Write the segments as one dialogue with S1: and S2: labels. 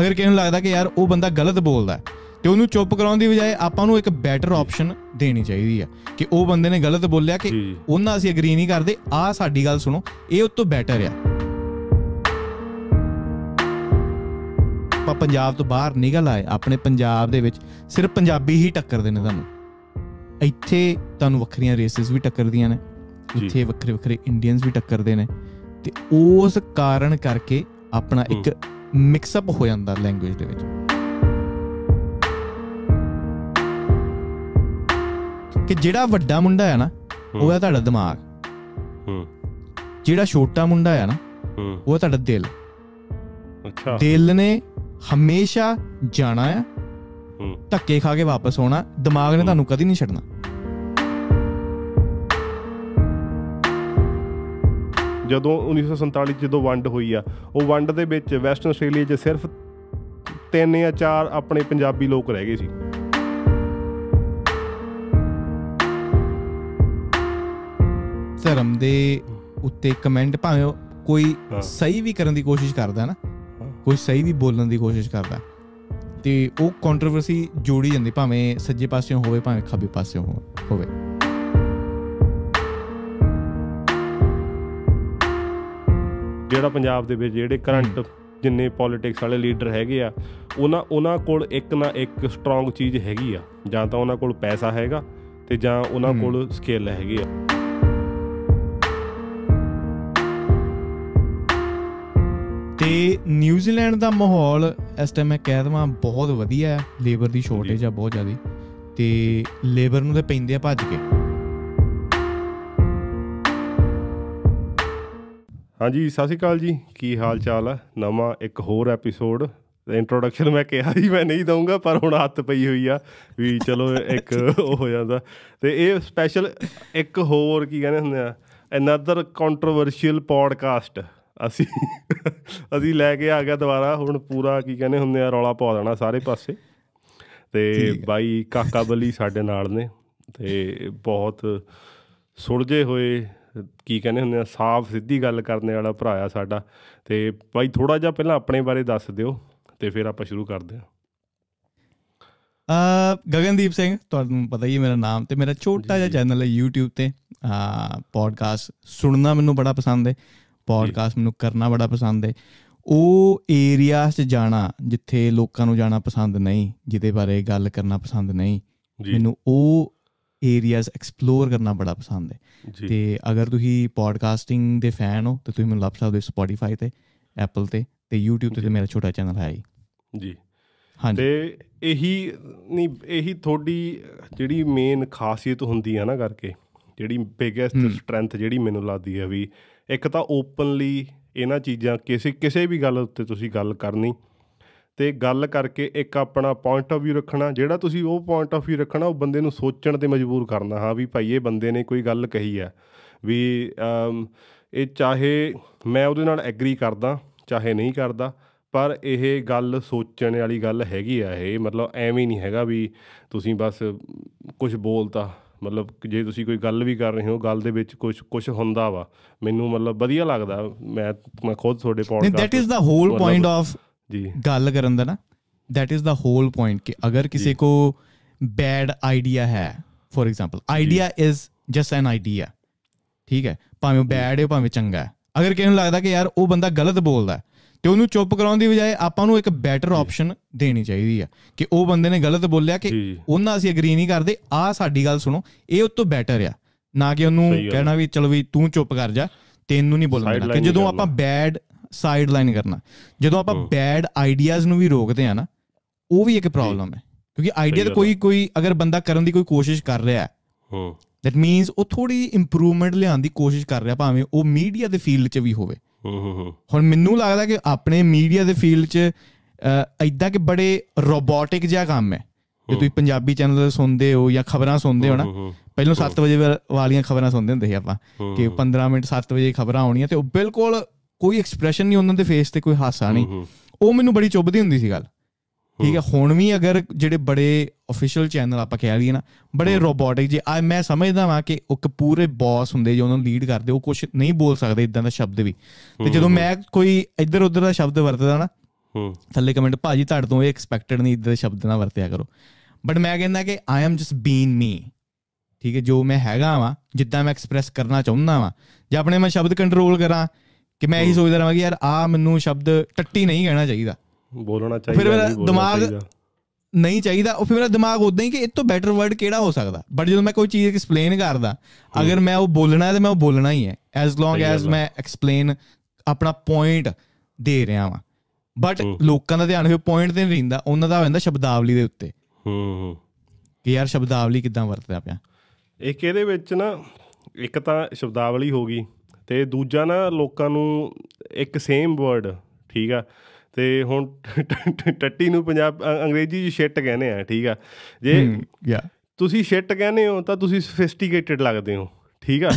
S1: ਅਗਰ ਕਿਸੇ ਨੂੰ ਲੱਗਦਾ ਕਿ ਯਾਰ ਉਹ ਬੰਦਾ ਗਲਤ ਬੋਲਦਾ ਤੇ ਉਹਨੂੰ ਚੁੱਪ ਕਰਾਉਣ ਦੀ ਬਜਾਏ ਆਪਾਂ ਨੂੰ ਇੱਕ ਬੈਟਰ ਆਪਸ਼ਨ ਦੇਣੀ ਚਾਹੀਦੀ ਆ ਕਿ ਉਹ ਬੰਦੇ ਨੇ ਗਲਤ ਬੋਲਿਆ ਕਿ ਉਹਨਾਂ ਅਸੀਂ ਅਗਰੀ ਨਹੀਂ ਕਰਦੇ ਆ ਸਾਡੀ ਗੱਲ ਸੁਣੋ ਇਹ ਉਸ ਤੋਂ ਬੈਟਰ ਆ ਆਪਾਂ ਪੰਜਾਬ ਤੋਂ ਬਾਹਰ ਨਿਕਲ ਆਏ ਆਪਣੇ ਪੰਜਾਬ ਦੇ ਵਿੱਚ ਸਿਰਫ ਪੰਜਾਬੀ ਹੀ ਟੱਕਰਦੇ ਨੇ ਤੁਹਾਨੂੰ ਇੱਥੇ ਤੁਹਾਨੂੰ ਵੱਖਰੀਆਂ ਰੇਸਿਸ ਵੀ ਟੱਕਰਦੀਆਂ ਨੇ ਇੱਥੇ ਵੱਖਰੇ ਵੱਖਰੇ ਇੰਡੀਅਨਸ ਵੀ ਟੱਕਰਦੇ ਨੇ ਤੇ ਉਸ ਕਾਰਨ ਕਰਕੇ ਆਪਣਾ ਇੱਕ ਮਿਕਸ ਅਪ ਹੋ ਜਾਂਦਾ ਲੈਂਗੁਏਜ ਦੇ ਵਿੱਚ ਕਿ ਜਿਹੜਾ ਵੱਡਾ ਮੁੰਡਾ ਹੈ ਨਾ ਉਹ ਹੈ ਤੁਹਾਡਾ ਦਿਮਾਗ ਹੂੰ ਜਿਹੜਾ ਛੋਟਾ ਮੁੰਡਾ ਹੈ ਨਾ ਉਹ ਹੈ ਤੁਹਾਡਾ ਦਿਲ ਅੱਛਾ ਦਿਲ ਨੇ ਹਮੇਸ਼ਾ ਜਾਣਾ ਹੈ ਧੱਕੇ ਖਾ ਕੇ ਵਾਪਸ ਆਉਣਾ ਦਿਮਾਗ ਨੇ ਤੁਹਾਨੂੰ ਕਦੀ ਨਹੀਂ ਛੱਡਣਾ
S2: ਜਦੋਂ 1947 ਜਦੋਂ ਵੰਡ ਹੋਈ ਆ ਉਹ ਵੰਡ ਦੇ ਵਿੱਚ ਵੈਸਟਰਨ ਆਸਟ੍ਰੇਲੀਆ 'ਚ ਸਿਰਫ ਤਿੰਨ ਜਾਂ ਚਾਰ ਆਪਣੇ ਪੰਜਾਬੀ ਲੋਕ ਰਹਿ ਗਏ ਸੀ
S1: ਧਰਮ ਦੇ ਉੱਤੇ ਕਮੈਂਟ ਭਾਵੇਂ ਕੋਈ ਸਹੀ ਵੀ ਕਰਨ ਦੀ ਕੋਸ਼ਿਸ਼ ਕਰਦਾ ਨਾ ਕੋਈ ਸਹੀ ਵੀ ਬੋਲਣ ਦੀ ਕੋਸ਼ਿਸ਼ ਕਰਦਾ ਤੇ ਉਹ ਕੰਟਰੋਵਰਸੀ ਜੋੜੀ ਜਾਂਦੀ ਭਾਵੇਂ ਸੱਜੇ ਪਾਸਿਓਂ ਹੋਵੇ ਭਾਵੇਂ ਖੱਬੇ ਪਾਸਿਓਂ ਹੋਵੇ
S2: ਜਿਹੜਾ ਪੰਜਾਬ ਦੇ ਵਿੱਚ ਜਿਹੜੇ ਕਰੰਟ ਜਿੰਨੇ ਪੋਲਿਟਿਕਸ ਵਾਲੇ ਲੀਡਰ ਹੈਗੇ ਆ ਉਹਨਾਂ ਉਹਨਾਂ ਕੋਲ ਇੱਕ ਨਾ ਇੱਕ ਸਟਰੋਂਗ ਚੀਜ਼ ਹੈਗੀ ਆ ਜਾਂ ਤਾਂ ਉਹਨਾਂ ਕੋਲ ਪੈਸਾ ਹੈਗਾ ਤੇ ਜਾਂ ਉਹਨਾਂ ਕੋਲ ਸਕਿੱਲ ਹੈਗੀ ਆ
S1: ਤੇ ਨਿਊਜ਼ੀਲੈਂਡ ਦਾ ਮਾਹੌਲ ਇਸ ਟਾਈਮ ਮੈਂ ਕਹਿ ਦਵਾਂ ਬਹੁਤ ਵਧੀਆ ਹੈ ਲੇਬਰ ਦੀ ਸ਼ੋਰਟੇਜ ਆ ਬਹੁਤ ਜ਼ਿਆਦਾ ਤੇ ਲੇਬਰ ਨੂੰ ਤੇ ਪੈਂਦੇ ਆ ਭੱਜ ਕੇ
S2: ਹਾਂਜੀ ਸਤਿ ਸ਼੍ਰੀ ਅਕਾਲ ਜੀ ਕੀ ਹਾਲ ਚਾਲ ਆ ਨਵਾਂ ਇੱਕ ਹੋਰ ਐਪੀਸੋਡ ਇੰਟਰੋਡਕਸ਼ਨ ਮੈਂ ਕਿਹਾ ਹੀ ਮੈਂ ਨਹੀਂ ਦਊਂਗਾ ਪਰ ਹੁਣ ਹੱਥ ਪਈ ਹੋਈ ਆ ਵੀ ਚਲੋ ਇੱਕ ਉਹ ਹੋ ਜਾਂਦਾ ਤੇ ਇਹ ਸਪੈਸ਼ਲ ਇੱਕ ਹੋਰ ਕੀ ਕਹਿੰਦੇ ਹੁੰਦੇ ਆ ਅਨਦਰ ਕੰਟਰੋਵਰਸ਼ੀਅਲ ਪੋਡਕਾਸਟ ਅਸੀਂ ਅਸੀਂ ਲੈ ਕੇ ਆ ਗਿਆ ਦੁਬਾਰਾ ਹੁਣ ਪੂਰਾ ਕੀ ਕਹਿੰਦੇ ਹੁੰਦੇ ਆ ਰੌਲਾ ਪਾ ਦੇਣਾ ਸਾਰੇ ਪਾਸੇ ਤੇ ਬਾਈ ਕਾਕਾ ਬੱਲੀ ਸਾਡੇ ਨਾਲ ਨੇ ਤੇ ਬਹੁਤ ਸੁਲਝੇ ਹੋਏ ਕੀ ਕਹਿੰਦੇ ਹੁੰਦੇ ਆ ਸਾਫ਼ ਸਿੱਧੀ ਗੱਲ ਕਰਨ ਵਾਲਾ ਭਰਾ ਆ ਸਾਡਾ ਤੇ ਭਾਈ ਥੋੜਾ ਜਿਹਾ ਪਹਿਲਾਂ ਆਪਣੇ ਬਾਰੇ ਦੱਸ ਦਿਓ ਤੇ ਫਿਰ ਆਪਾਂ ਸ਼ੁਰੂ ਕਰਦੇ ਆ
S1: ਅ ਗਗਨਦੀਪ ਸਿੰਘ ਤੁਹਾਨੂੰ ਪਤਾ ਹੀ ਹੈ ਮੇਰਾ ਨਾਮ ਤੇ ਮੇਰਾ ਛੋਟਾ ਜਿਹਾ ਚੈਨਲ ਹੈ YouTube ਤੇ ਆ ਪੋਡਕਾਸਟ ਸੁਣਨਾ ਮੈਨੂੰ ਬੜਾ ਪਸੰਦ ਹੈ ਪੋਡਕਾਸਟ ਮੈਨੂੰ ਕਰਨਾ ਬੜਾ ਪਸੰਦ ਹੈ ਉਹ ਏਰੀਆ 'ਚ ਜਾਣਾ ਜਿੱਥੇ ਲੋਕਾਂ ਨੂੰ ਜਾਣਾ ਪਸੰਦ ਨਹੀਂ ਜਿਹਦੇ ਬਾਰੇ ਗੱਲ ਕਰਨਾ ਪਸੰਦ ਨਹੀਂ ਮੈਨੂੰ ਉਹ ਏਰੀਆਜ਼ ਐਕਸਪਲੋਰ ਕਰਨਾ ਬੜਾ ਪਸੰਦ ਹੈ ਤੇ ਅਗਰ ਤੁਸੀਂ ਪੋਡਕਾਸਟਿੰਗ ਦੇ ਫੈਨ ਹੋ ਤਾਂ ਤੁਸੀਂ ਮੈਨੂੰ ਲੱਭ ਸਕਦੇ ਹੋ ਸਪੋਟੀਫਾਈ ਤੇ ਐਪਲ ਤੇ ਤੇ YouTube ਤੇ ਮੇਰਾ ਛੋਟਾ ਚੈਨਲ ਹੈ ਜੀ ਹਾਂਜੀ ਤੇ
S2: ਇਹੀ ਨਹੀਂ ਇਹੀ ਤੁਹਾਡੀ ਜਿਹੜੀ ਮੇਨ ਖਾਸੀਅਤ ਹੁੰਦੀ ਆ ਨਾ ਕਰਕੇ ਜਿਹੜੀ ਬਿਗੇਸਟ ਸਟਰੈਂਥ ਜਿਹੜੀ ਮੈਨੂੰ ਲੱਗਦੀ ਹੈ ਵੀ ਇੱਕ ਤਾਂ ਓਪਨਲੀ ਇਹਨਾਂ ਚੀਜ਼ਾਂ ਕਿਸੇ ਕਿਸੇ ਵੀ ਗੱਲ ਉੱਤੇ ਤੁਸੀਂ ਗੱਲ ਕਰਨੀ ਤੇ ਗੱਲ ਕਰਕੇ ਇੱਕ ਆਪਣਾ ਪੁਆਇੰਟ ਆਫ View ਰੱਖਣਾ ਜਿਹੜਾ ਤੁਸੀਂ ਉਹ ਪੁਆਇੰਟ ਆਫ View ਰੱਖਣਾ ਉਹ ਬੰਦੇ ਨੂੰ ਸੋਚਣ ਤੇ ਮਜਬੂਰ ਕਰਨਾ ਹਾਂ ਵੀ ਭਾਈ ਇਹ ਬੰਦੇ ਨੇ ਕੋਈ ਗੱਲ ਕਹੀ ਆ ਵੀ ਇਹ ਚਾਹੇ ਮੈਂ ਉਹਦੇ ਨਾਲ ਐਗਰੀ ਕਰਦਾ ਚਾਹੇ ਨਹੀਂ ਕਰਦਾ ਪਰ ਇਹ ਗੱਲ ਸੋਚਣ ਵਾਲੀ ਗੱਲ ਹੈਗੀ ਆ ਇਹ ਮਤਲਬ ਐਵੇਂ ਨਹੀਂ ਹੈਗਾ ਵੀ ਤੁਸੀਂ ਬਸ ਕੁਝ ਬੋਲਤਾ ਮਤਲਬ ਜੇ ਤੁਸੀਂ ਕੋਈ ਗੱਲ ਵੀ ਕਰ ਰਹੇ ਹੋ ਗੱਲ ਦੇ ਵਿੱਚ ਕੁਝ ਕੁਝ ਹੁੰਦਾ ਵਾ ਮੈਨੂੰ ਮਤਲਬ ਵਧੀਆ ਲੱਗਦਾ ਮੈਂ ਮੈਂ ਖੁਦ ਤੁਹਾਡੇ podcast that is the whole point
S1: of ਗੱਲ ਕਰਨ ਦਾ ਨਾ that is the whole point ਕਿ ਅਗਰ ਕਿਸੇ ਕੋ ਬੈਡ ਆਈਡੀਆ ਹੈ for example idea is just an idea ਠੀਕ ਹੈ ਭਾਵੇਂ ਬੈਡ ਹੈ ਭਾਵੇਂ ਚੰਗਾ ਹੈ ਅਗਰ ਕਿਸੇ ਨੂੰ ਲੱਗਦਾ ਕਿ ਯਾਰ ਉਹ ਬੰਦਾ ਗਲਤ ਬੋਲਦਾ ਤੇ ਉਹਨੂੰ ਚੁੱਪ ਕਰਾਉਣ ਦੀ ਬਜਾਏ ਆਪਾਂ ਨੂੰ ਇੱਕ ਬੈਟਰ ਆਪਸ਼ਨ ਦੇਣੀ ਚਾਹੀਦੀ ਆ ਕਿ ਉਹ ਬੰਦੇ ਨੇ ਗਲਤ ਬੋਲਿਆ ਕਿ ਉਹਨਾਂ ਅਸੀਂ ਐਗਰੀ ਨਹੀਂ ਕਰਦੇ ਆ ਸਾਡੀ ਗੱਲ ਸੁਣੋ ਇਹ ਉਸ ਤੋਂ ਬੈਟਰ ਆ ਨਾ ਕਿ ਉਹਨੂੰ ਕਹਿਣਾ ਵੀ ਚਲੋ ਵੀ ਤੂੰ ਚੁੱਪ ਕਰ ਜਾ ਤੈਨੂੰ ਨਹੀਂ ਬੋਲਣਾ ਕਿ ਜਦੋਂ ਆਪਾਂ ਬੈਡ ਸਾਈਡਲਾਈਨ ਕਰਨਾ ਜਦੋਂ ਆਪਾਂ ਬੈਡ ਆਈਡੀਆਜ਼ ਨੂੰ ਵੀ ਰੋਕਦੇ ਆ ਨਾ ਉਹ ਵੀ ਇੱਕ ਪ੍ਰੋਬਲਮ ਹੈ ਕਿਉਂਕਿ ਆਈਡੀਆ ਤਾਂ ਕੋਈ ਕੋਈ ਅਗਰ ਬੰਦਾ ਕਰਨ ਦੀ ਕੋਈ ਕੋਸ਼ਿਸ਼ ਕਰ ਰਿਹਾ ਹੈ ਹੂੰ ਦੈਟ ਮੀਨਸ ਉਹ ਥੋੜੀ ਇੰਪਰੂਵਮੈਂਟ ਲਿਆਉਣ ਦੀ ਕੋਸ਼ਿਸ਼ ਕਰ ਰਿਹਾ ਭਾਵੇਂ ਉਹ ਮੀਡੀਆ ਦੇ ਫੀਲਡ 'ਚ ਵੀ ਹੋਵੇ ਹੁਣ ਮੈਨੂੰ ਲੱਗਦਾ ਕਿ ਆਪਣੇ ਮੀਡੀਆ ਦੇ ਫੀਲਡ 'ਚ ਐਦਾਂ ਕਿ ਬੜੇ ਰੋਬੋਟਿਕ ਜਿਹਾ ਕੰਮ ਹੈ ਜੇ ਤੁਸੀਂ ਪੰਜਾਬੀ ਚੈਨਲ ਸੁਣਦੇ ਹੋ ਜਾਂ ਖਬਰਾਂ ਸੁਣਦੇ ਹੋ ਨਾ ਪਹਿਲਾਂ 7 ਵਜੇ ਵਾਲੀਆਂ ਖਬਰਾਂ ਸੁਣਦੇ ਹੁੰਦੇ ਸੀ ਆਪਾਂ ਕਿ 15 ਮਿੰਟ 7 ਵਜੇ ਖਬਰਾਂ ਆਉਣੀਆਂ ਤੇ ਉਹ ਬਿਲਕੁਲ ਕੋਈ ਐਕਸਪ੍ਰੈਸ਼ਨ ਨਹੀਂ ਉਹਨਾਂ ਦੇ ਫੇਸ ਤੇ ਕੋਈ ਹਾਸਾ ਨਹੀਂ ਉਹ ਮੈਨੂੰ ਬੜੀ ਚੁੱਭਦੀ ਹੁੰਦੀ ਸੀ ਗੱਲ ਠੀਕ ਹੈ ਹੁਣ ਵੀ ਅਗਰ ਜਿਹੜੇ ਬੜੇ ਅਫੀਸ਼ੀਅਲ ਚੈਨਲ ਆਪਾਂ ਕਹਿ ਲਈਏ ਨਾ ਬੜੇ ਰੋਬੋਟਿਕ ਜੇ ਆ ਮੈਂ ਸਮਝਦਾ ਵਾਂ ਕਿ ਉਹ ਪੂਰੇ ਬੌਸ ਹੁੰਦੇ ਜੋ ਉਹਨਾਂ ਨੂੰ ਲੀਡ ਕਰਦੇ ਉਹ ਕੁਝ ਨਹੀਂ ਬੋਲ ਸਕਦੇ ਇਦਾਂ ਦਾ ਸ਼ਬਦ ਵੀ ਤੇ ਜਦੋਂ ਮੈਂ ਕੋਈ ਇੱਧਰ ਉੱਧਰ ਦਾ ਸ਼ਬਦ ਵਰਤਦਾ ਨਾ ਹੂੰ ਥੱਲੇ ਕਮੈਂਟ ਭਾਜੀ ਤੁਹਾਡੇ ਤੋਂ ਇਹ ਐਕਸਪੈਕਟਡ ਨਹੀਂ ਇਦਾਂ ਦੇ ਸ਼ਬਦ ਨਾ ਵਰਤਿਆ ਕਰੋ ਬਟ ਮੈਂ ਕਹਿੰਦਾ ਕਿ ਆਈ ਐਮ ਜਸਟ ਬੀਨ ਮੀ ਠੀਕ ਹੈ ਜੋ ਮੈਂ ਹੈਗਾ ਵਾਂ ਜਿੱਦਾਂ ਮੈਂ ਐਕਸਪ੍ਰੈਸ ਕਰਨਾ ਚਾਹੁੰਦਾ ਵਾਂ ਜੇ ਆਪਣੇ ਮੈਂ ਸ਼ਬਦ ਕੰਟਰੋਲ ਕਰਾਂ ਕਿ ਮੈਂ ਇਹੀ ਸੋਚਦਾ ਰਹਾ ਕਿ ਯਾਰ ਆ ਮੈਨੂੰ ਸ਼ਬਦ ਟੱਟੀ ਨਹੀਂ ਕਹਿਣਾ ਚਾਹੀਦਾ ਬੋਲਣਾ ਚਾਹੀਦਾ ਫਿਰ ਮੇਰਾ ਦਿਮਾਗ ਨਹੀਂ ਚਾਹੀਦਾ ਉਹ ਫਿਰ ਮੇਰਾ ਦਿਮਾਗ ਉਦਾਂ ਹੀ ਕਿ ਇਤੋਂ ਬੈਟਰ ਵਰਡ ਕਿਹੜਾ ਹੋ ਸਕਦਾ ਬਟ ਜਦੋਂ ਮੈਂ ਕੋਈ ਚੀਜ਼ ਐਕਸਪਲੇਨ ਕਰਦਾ ਅਗਰ ਮੈਂ ਉਹ ਬੋਲਣਾ ਹੈ ਤਾਂ ਮੈਂ ਉਹ ਬੋਲਣਾ ਹੀ ਹੈ ਐਸ ਲੌਂਗ ਐਸ ਮੈਂ ਐਕਸਪਲੇਨ ਆਪਣਾ ਪੁਆਇੰਟ ਦੇ ਰਿਹਾ ਹਾਂ ਬਟ ਲੋਕਾਂ ਦਾ ਧਿਆਨ ਉਹ ਪੁਆਇੰਟ ਤੇ ਨਹੀਂ ਰਹਿੰਦਾ ਉਹਨਾਂ ਦਾ ਹੋ ਜਾਂਦਾ ਸ਼ਬਦਾਵਲੀ ਦੇ ਉੱਤੇ ਹੂੰ ਕਿ ਯਾਰ ਸ਼ਬਦਾਵਲੀ ਕਿਦਾਂ ਵਰਤਦਾ ਪਿਆ
S2: ਇੱਕ ਇਹਦੇ ਵਿੱਚ ਨਾ ਇੱਕ ਤਾਂ ਸ਼ਬਦਾਵਲੀ ਹੋ ਗਈ ਤੇ ਦੂਜਾ ਨਾ ਲੋਕਾਂ ਨੂੰ ਇੱਕ ਸੇਮ ਵਰਡ ਠੀਕ ਆ ਤੇ ਹੁਣ ਟੱਟੀ ਨੂੰ ਪੰਜਾਬ ਅੰਗਰੇਜ਼ੀ ਚ ਸ਼ਿਟ ਕਹਿੰਦੇ ਆ ਠੀਕ ਆ ਜੇ ਯਾ ਤੁਸੀਂ ਸ਼ਿਟ ਕਹਿੰਦੇ ਹੋ ਤਾਂ ਤੁਸੀਂ ਸਫਿਸਟੀਕੇਟਿਡ ਲੱਗਦੇ ਹੋ ਠੀਕ ਆ